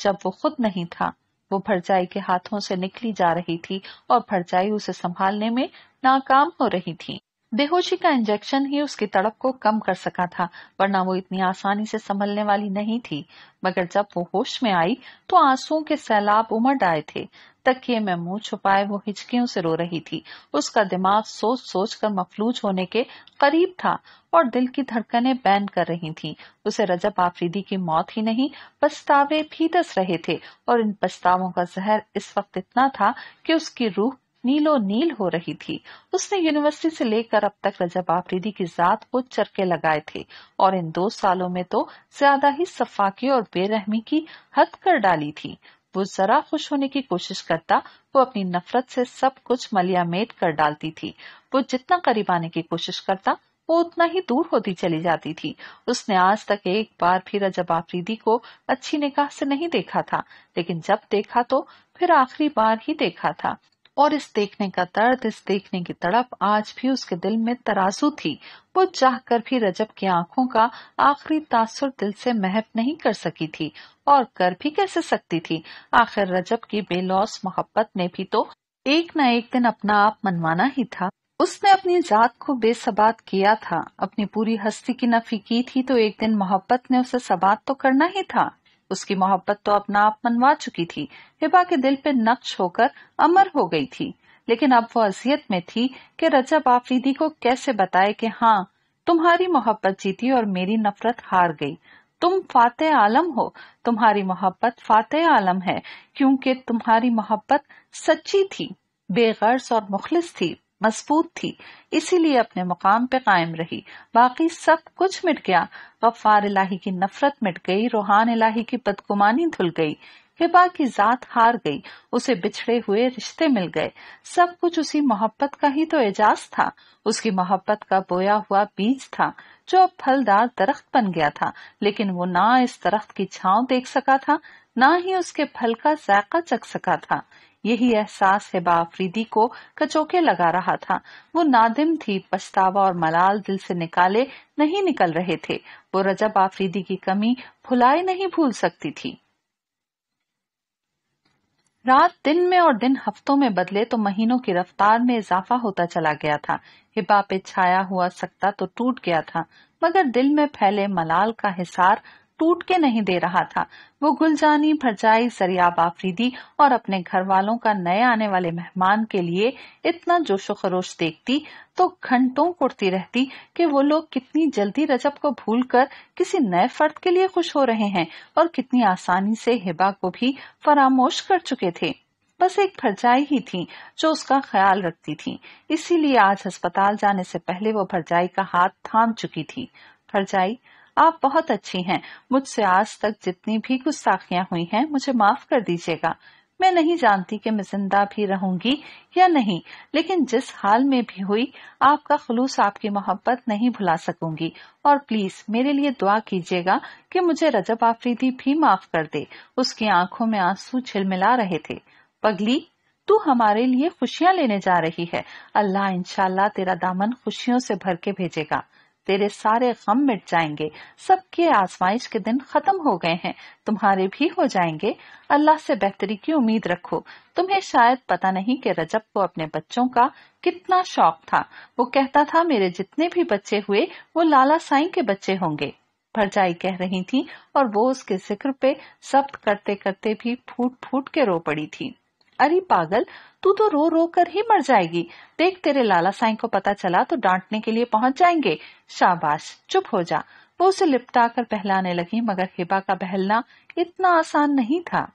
S1: जब वो खुद नहीं था वो भरजाई के हाथों से निकली जा रही थी और भरजाई उसे संभालने में नाकाम हो रही थी बेहोशी का इंजेक्शन ही उसकी तड़प को कम कर सका था वरना वो इतनी आसानी से संभलने वाली नहीं थी मगर जब वो होश में आई तो आंसुओं के सैलाब उमड़ आए थे तकिए में मुंह छुपाए वो हिचकियों से रो रही थी उसका दिमाग सोच सोच कर मफलूज होने के करीब था और दिल की धड़कनें बैन कर रही थीं। उसे रजब आफरीदी की मौत ही नहीं पछतावे भी दस रहे थे और इन पछतावों का जहर इस वक्त इतना था कि उसकी रूह नीलो नील हो रही थी उसने यूनिवर्सिटी से लेकर अब तक रजा बाफरीदी की जात को चरके लगाए थे और इन दो सालों में तो ज्यादा ही सफाकी और बेरहमी की हद कर डाली थी वो जरा खुश होने की कोशिश करता वो अपनी नफरत से सब कुछ मलियामेट कर डालती थी वो जितना करीब आने की कोशिश करता वो उतना ही दूर होती चली जाती थी उसने आज तक एक बार भी रजब आफरीदी को अच्छी निकाह से नहीं देखा था लेकिन जब देखा तो फिर आखिरी बार ही देखा था और इस देखने का दर्द इस देखने की तड़प आज भी उसके दिल में तराजू थी वो चाह कर भी रजब की आंखों का आखिरी तासुर दिल से महफ नहीं कर सकी थी और कर भी कैसे सकती थी आखिर रजब की बेलौस मोहब्बत ने भी तो एक न एक दिन अपना आप मनवाना ही था उसने अपनी जात को बेसबात किया था अपनी पूरी हस्ती की नफी की थी तो एक दिन मोहब्बत ने उसे सबात तो करना ही था उसकी मोहब्बत तो अपना आप मनवा चुकी थी हिबा के दिल पे नक्श होकर अमर हो गई थी लेकिन अब वो अजियत में थी कि रजब आफरीदी को कैसे बताए कि हाँ तुम्हारी मोहब्बत जीती और मेरी नफरत हार गई तुम फाते आलम हो तुम्हारी मोहब्बत फाते आलम है क्योंकि तुम्हारी मोहब्बत सच्ची थी बेगर्स और मुखलिस थी मजबूत थी इसीलिए अपने मुकाम पे कायम रही बाकी सब कुछ मिट गया गफ्फार इलाही की नफरत मिट गई रूहान इलाही की बदगुमानी धुल गई हिबा की जात हार गई उसे बिछड़े हुए रिश्ते मिल गए सब कुछ उसी मोहब्बत का ही तो एजाज था उसकी मोहब्बत का बोया हुआ बीज था जो अब फलदार दरख्त बन गया था लेकिन वो ना इस दरख्त की छाव देख सका था ना ही उसके फल का जायका चख सका था यही एहसास हिबा अफरीदी को कचोके लगा रहा था वो नादिम थी पछतावा और मलाल दिल से निकाले नहीं निकल रहे थे वो रजब आफरीदी की कमी भुलाए नहीं भूल सकती थी रात दिन में और दिन हफ्तों में बदले तो महीनों की रफ्तार में इजाफा होता चला गया था हिबा पे छाया हुआ सकता तो टूट गया था मगर दिल में फैले मलाल का हिसार टूट के नहीं दे रहा था वो गुलजानी भरजाई सरियाब आफरीदी और अपने घर वालों का नए आने वाले मेहमान के लिए इतना जोशो खरोश देखती तो घंटों कुड़ती रहती कि वो लोग कितनी जल्दी रजब को भूलकर किसी नए फर्द के लिए खुश हो रहे हैं और कितनी आसानी से हिबा को भी फरामोश कर चुके थे बस एक भरजाई ही थी जो उसका ख्याल रखती थी इसीलिए आज अस्पताल जाने से पहले वो भरजाई का हाथ थाम चुकी थी भरजाई आप बहुत अच्छी हैं मुझसे आज तक जितनी भी गुस्साखियाँ हुई हैं मुझे माफ कर दीजिएगा मैं नहीं जानती कि मैं जिंदा भी रहूंगी या नहीं लेकिन जिस हाल में भी हुई आपका खलूस आपकी मोहब्बत नहीं भुला सकूंगी और प्लीज मेरे लिए दुआ कीजिएगा कि मुझे रजब आफरीदी भी माफ कर दे उसकी आंखों में आंसू छिलमिला रहे थे पगली तू हमारे लिए खुशियाँ लेने जा रही है अल्लाह इनशाला तेरा दामन खुशियों से भर के भेजेगा तेरे सारे गम मिट जाएंगे सबके आजमाइश के दिन खत्म हो गए हैं तुम्हारे भी हो जाएंगे अल्लाह से बेहतरी की उम्मीद रखो तुम्हें शायद पता नहीं कि रजब को अपने बच्चों का कितना शौक था वो कहता था मेरे जितने भी बच्चे हुए वो लाला साई के बच्चे होंगे भरजाई कह रही थी और वो उसके जिक्र पे सब्त करते करते भी फूट फूट के रो पड़ी थी अरे पागल तू तो रो रो कर ही मर जाएगी देख तेरे लाला साई को पता चला तो डांटने के लिए पहुंच जाएंगे शाबाश चुप हो जा वो उसे लिपटा कर बहलाने लगी मगर हिबा का बहलना इतना आसान नहीं था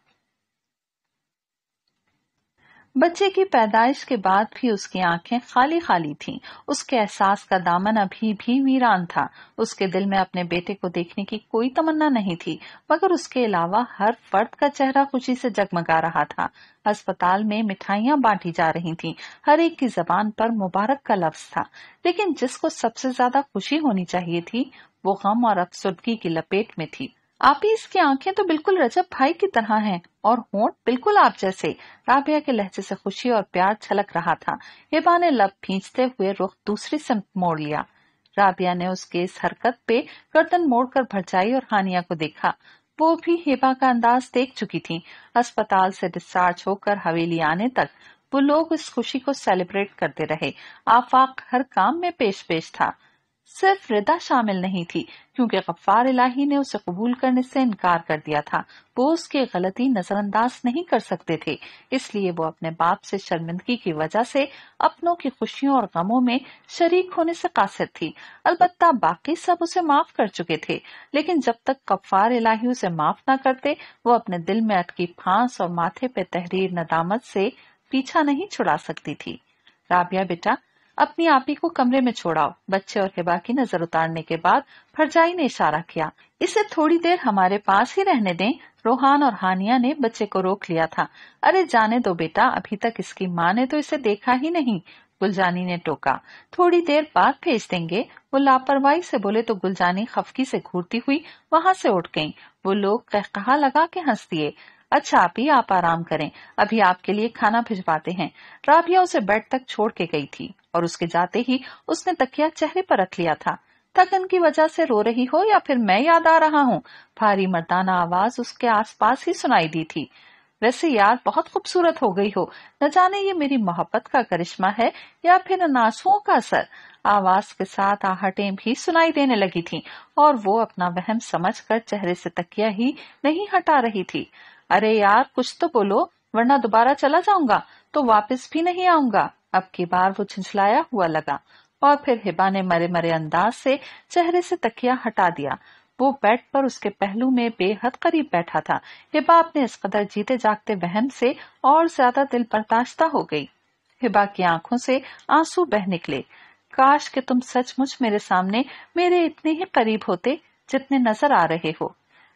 S1: बच्चे की पैदाइश के बाद भी उसकी आंखें खाली खाली थीं। उसके एहसास का दामन अभी भी वीरान था उसके दिल में अपने बेटे को देखने की कोई तमन्ना नहीं थी मगर उसके अलावा हर फर्द का चेहरा खुशी से जगमगा रहा था अस्पताल में मिठाइयाँ बांटी जा रही थीं। हर एक की जबान पर मुबारक का लफ्ज था लेकिन जिसको सबसे ज्यादा खुशी होनी चाहिए थी वो गम और अफसुदगी की लपेट में थी आपी इसकी आंखें तो बिल्कुल रजब भाई की तरह हैं और होंठ बिल्कुल आप जैसे राबिया के लहजे से खुशी और प्यार छलक रहा था हिबा ने लब खींचते हुए रुख दूसरी से मोड़ लिया राबिया ने उसके इस हरकत पे गर्दन मोड़कर भरजाई और हानिया को देखा वो भी हिबा का अंदाज देख चुकी थी अस्पताल से डिस्चार्ज होकर हवेली आने तक वो लोग इस खुशी को सेलिब्रेट करते रहे आफाक हर काम में पेश पेश था सिर्फ रिदा शामिल नहीं थी क्योंकि गफ्फार इलाही ने उसे कबूल करने से इनकार कर दिया था वो उसकी गलती नजरअंदाज नहीं कर सकते थे इसलिए वो अपने बाप से शर्मिंदगी की वजह से अपनों की खुशियों और गमों में शरीक होने से कासिर थी अलबत्ता बाकी सब उसे माफ कर चुके थे लेकिन जब तक गफ्फार इलाही उसे माफ न करते वो अपने दिल में अटकी फांस और माथे पे तहरीर नदामत से पीछा नहीं छुड़ा सकती थी राबिया बेटा अपनी आपी को कमरे में छोड़ाओ बच्चे और हिबा की नजर उतारने के बाद फरजाई ने इशारा किया इसे थोड़ी देर हमारे पास ही रहने दें रोहान और हानिया ने बच्चे को रोक लिया था अरे जाने दो बेटा अभी तक इसकी माँ ने तो इसे देखा ही नहीं गुलजानी ने टोका थोड़ी देर बाद भेज देंगे वो लापरवाही से बोले तो गुलजानी खफकी से घूरती हुई वहाँ से उठ गयी वो लोग कहा लगा के हंस दिए अच्छा आप ही आप आराम करें अभी आपके लिए खाना भिजवाते हैं राबिया उसे बेड तक छोड़ के गई थी और उसके जाते ही उसने तकिया चेहरे पर रख लिया था थकन की वजह से रो रही हो या फिर मैं याद आ रहा हूँ भारी मर्दाना आवाज उसके आसपास ही सुनाई दी थी वैसे यार बहुत खूबसूरत हो गई हो न जाने ये मेरी मोहब्बत का करिश्मा है या फिर नासुओं का असर आवाज के साथ आहटें भी सुनाई देने लगी थीं और वो अपना वहम समझकर चेहरे से तकिया ही नहीं हटा रही थी अरे यार कुछ तो बोलो वरना दोबारा चला जाऊंगा तो वापस भी नहीं आऊंगा अब की बार वो छिंचलाया हुआ लगा और फिर हिबा ने मरे मरे अंदाज से चेहरे से तकिया हटा दिया वो बेड पर उसके पहलू में बेहद करीब बैठा था हिबा अपने इस कदर जीते जागते वहम से और ज्यादा दिल बर्दाश्ता हो गई हिबा की आंखों से आंसू बह निकले काश कि तुम सचमुच मेरे सामने मेरे इतने ही करीब होते जितने नजर आ रहे हो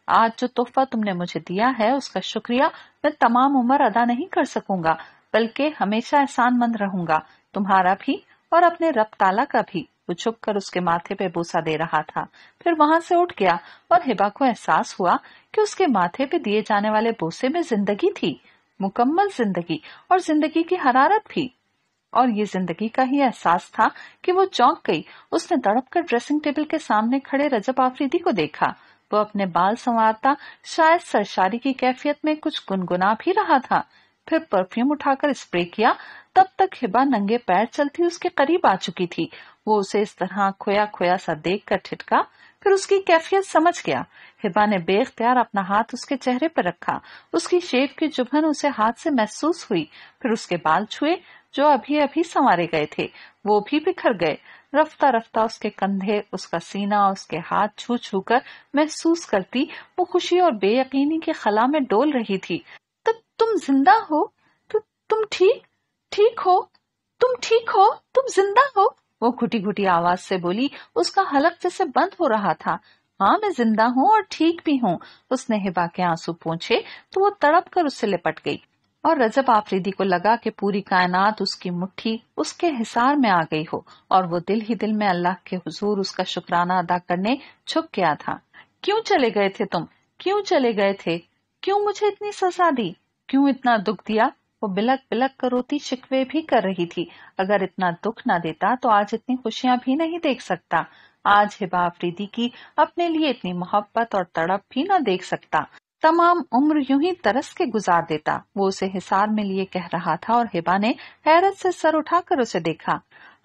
S1: आज जो तोहफा तुमने मुझे दिया है उसका शुक्रिया मैं तमाम उम्र अदा नहीं कर सकूंगा बल्कि हमेशा एहसान मंद रहूंगा तुम्हारा भी और अपने रब ताला का भी वो छुप कर उसके माथे पे बोसा दे रहा था फिर वहां से उठ गया और हिबा को एहसास हुआ कि उसके माथे पे दिए जाने वाले बोसे में जिंदगी थी मुकम्मल जिंदगी और जिंदगी की हरारत भी और ये जिंदगी का ही एहसास था कि वो चौंक गई उसने तड़प कर ड्रेसिंग टेबल के सामने खड़े रजब आफरीदी को देखा वो अपने बाल संवारता शायद सरशारी की कैफियत में कुछ गुनगुना भी रहा था फिर परफ्यूम उठाकर स्प्रे किया तब तक हिबा नंगे पैर चलती उसके करीब आ चुकी थी वो उसे इस तरह खोया खोया सा देख कर ठिटका फिर उसकी कैफियत समझ गया हिबा ने बेख्तियार अपना हाथ उसके चेहरे पर रखा उसकी शेप की चुभन उसे हाथ से महसूस हुई फिर उसके बाल छुए जो अभी अभी संवारे गए थे वो भी बिखर गए रफ्ता रफ्ता उसके कंधे उसका सीना उसके हाथ छू छू कर महसूस करती वो खुशी और बेयकीनी के खला में डोल रही थी तब तुम जिंदा हो तु, तुम ठीक ठीक हो तुम ठीक हो तुम जिंदा हो वो घुटी घुटी आवाज से बोली उसका हलक जैसे बंद हो रहा था हाँ मैं जिंदा हूँ और ठीक भी हूँ उसने हिबा के आंसू पूछे तो वो तड़प कर उससे लिपट गई और रजब आफरीदी को लगा कि पूरी कायनात उसकी मुट्ठी उसके हिसार में आ गई हो और वो दिल ही दिल में अल्लाह के हुजूर उसका शुक्राना अदा करने छुप गया था क्यों चले गए थे तुम क्यों चले गए थे क्यों मुझे इतनी सजा दी क्यों इतना दुख दिया वो बिलक बिलक कर रोती शिकवे भी कर रही थी अगर इतना दुख ना देता तो आज इतनी खुशियां भी नहीं देख सकता आज हिबा आफरीदी की अपने लिए इतनी मोहब्बत और तड़प भी ना देख सकता तमाम उम्र यूं ही तरस के गुजार देता वो उसे हिसार में लिए कह रहा था और हिबा ने हैरत से सर उठाकर उसे देखा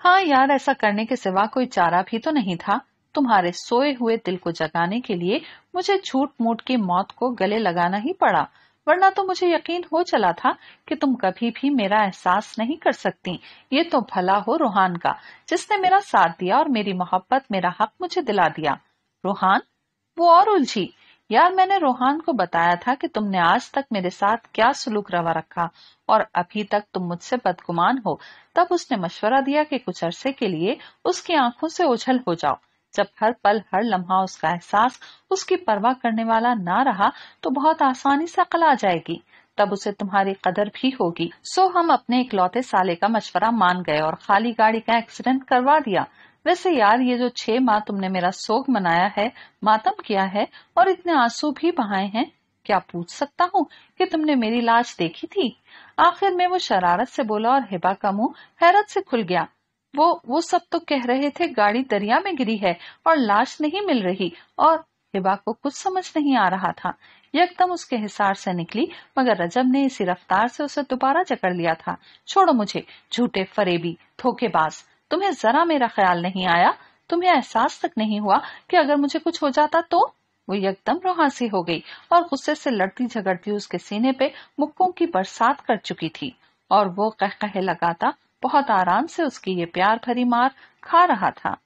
S1: हाँ यार ऐसा करने के सिवा कोई चारा भी तो नहीं था तुम्हारे सोए हुए दिल को जगाने के लिए मुझे झूठ मूठ की मौत को गले लगाना ही पड़ा वरना तो मुझे यकीन हो चला था कि तुम कभी भी मेरा एहसास नहीं कर सकती ये तो भला हो रूहान का जिसने मेरा साथ दिया और मेरी मोहब्बत मेरा हक मुझे दिला दिया रूहान वो और उलझी यार मैंने रोहान को बताया था कि तुमने आज तक मेरे साथ क्या सुलूक रवा रखा और अभी तक तुम मुझसे बदगुमान हो तब उसने मशवरा दिया कि कुछ अरसे के लिए उसकी आंखों से उछल हो जाओ जब हर पल हर लम्हा उसका एहसास उसकी परवाह करने वाला ना रहा तो बहुत आसानी से अकल आ जाएगी तब उसे तुम्हारी कदर भी होगी सो हम अपने इकलौते साले का मशवरा मान गए और खाली गाड़ी का एक्सीडेंट करवा दिया वैसे यार ये जो छह माह तुमने मेरा सोग मनाया है मातम किया है और इतने आंसू भी बहाए हैं क्या पूछ सकता हूँ कि तुमने मेरी लाश देखी थी आखिर में वो शरारत से बोला और हिबा का मुंह हैरत से खुल गया वो वो सब तो कह रहे थे गाड़ी दरिया में गिरी है और लाश नहीं मिल रही और हिबा को कुछ समझ नहीं आ रहा था यकदम उसके हिसार से निकली मगर रजब ने इसी रफ्तार से उसे दोबारा जकड़ लिया था छोड़ो मुझे झूठे फरेबी धोखेबाज तुम्हें जरा मेरा ख्याल नहीं आया तुम्हें एहसास तक नहीं हुआ कि अगर मुझे कुछ हो जाता तो वो एकदम रोहासी हो गई और गुस्से से लड़ती झगड़ती उसके सीने पे मुक्कों की बरसात कर चुकी थी और वो कह कहे लगाता बहुत आराम से उसकी ये प्यार भरी मार खा रहा था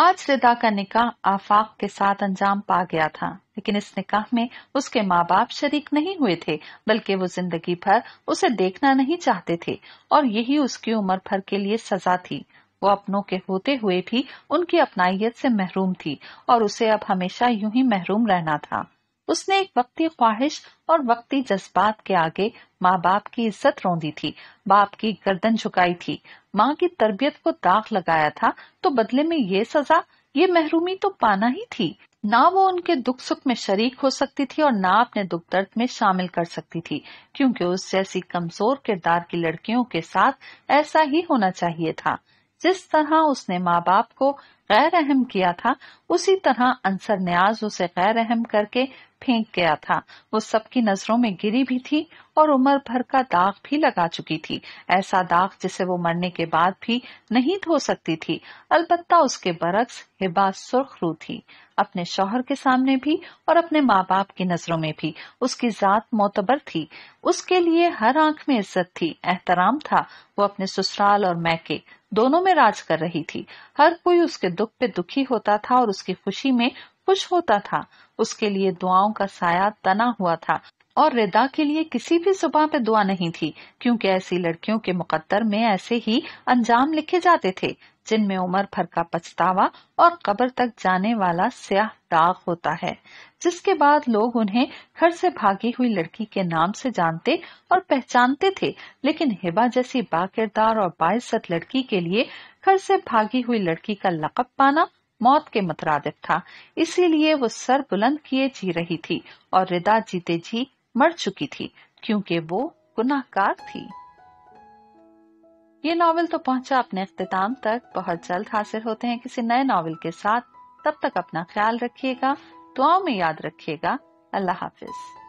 S1: आज रिदा का निकाह आफाक के साथ अंजाम पा गया था लेकिन इस निकाह में उसके माँ बाप शरीक नहीं हुए थे बल्कि वो जिंदगी भर उसे देखना नहीं चाहते थे और यही उसकी उम्र भर के लिए सजा थी वो अपनों के होते हुए भी उनकी अपनाइत से महरूम थी और उसे अब हमेशा यूं ही महरूम रहना था उसने एक वक्ती ख्वाहिश और वक्ती जज्बात के आगे माँ बाप की इज्जत रोंदी थी बाप की गर्दन झुकाई थी माँ की तरबियत को दाग लगाया था तो बदले में ये सजा ये महरूमी तो पाना ही थी ना वो उनके दुख सुख में शरीक हो सकती थी और ना अपने दुख दर्द में शामिल कर सकती थी क्योंकि उस जैसी कमजोर किरदार की लड़कियों के साथ ऐसा ही होना चाहिए था जिस तरह उसने माँ बाप को गैर अहम किया था उसी तरह अंसर न्याज उसे गैर अहम करके फेंक गया था वो सबकी नजरों में गिरी भी थी और उम्र भर का दाग भी लगा चुकी थी ऐसा दाग जिसे वो मरने के बाद भी नहीं धो सकती थी अलबत्ता उसके बरक्स हिबा सुर्ख रू थी अपने शोहर के सामने भी और अपने माँ बाप की नजरों में भी उसकी जात मोतबर थी उसके लिए हर आंख में इज्जत थी एहतराम था वो अपने ससुराल और मैके दोनों में राज कर रही थी हर कोई उसके दुख पे दुखी होता था और उसकी खुशी में खुश होता था उसके लिए दुआओं का साया तना हुआ था और रिदा के लिए किसी भी सुबह पे दुआ नहीं थी क्योंकि ऐसी लड़कियों के मुकद्दर में ऐसे ही अंजाम लिखे जाते थे जिनमें उम्र भर का पछतावा और कब्र तक जाने वाला स्याह दाग होता है जिसके बाद लोग उन्हें घर से भागी हुई लड़की के नाम से जानते और पहचानते थे लेकिन हिबा जैसी बाकिरदार और बायसत लड़की के लिए घर से भागी हुई लड़की का लकब पाना मौत के मुतरद था इसीलिए वो सर बुलंद किए जी रही थी और रिदा जीते जी मर चुकी थी क्योंकि वो गुनाकार थी ये नावल तो पहुंचा अपने अख्ताम तक बहुत जल्द हासिल होते हैं किसी नए नावल के साथ तब तक अपना ख्याल रखिएगा दुआओं में याद रखिएगा अल्लाह हाफिज़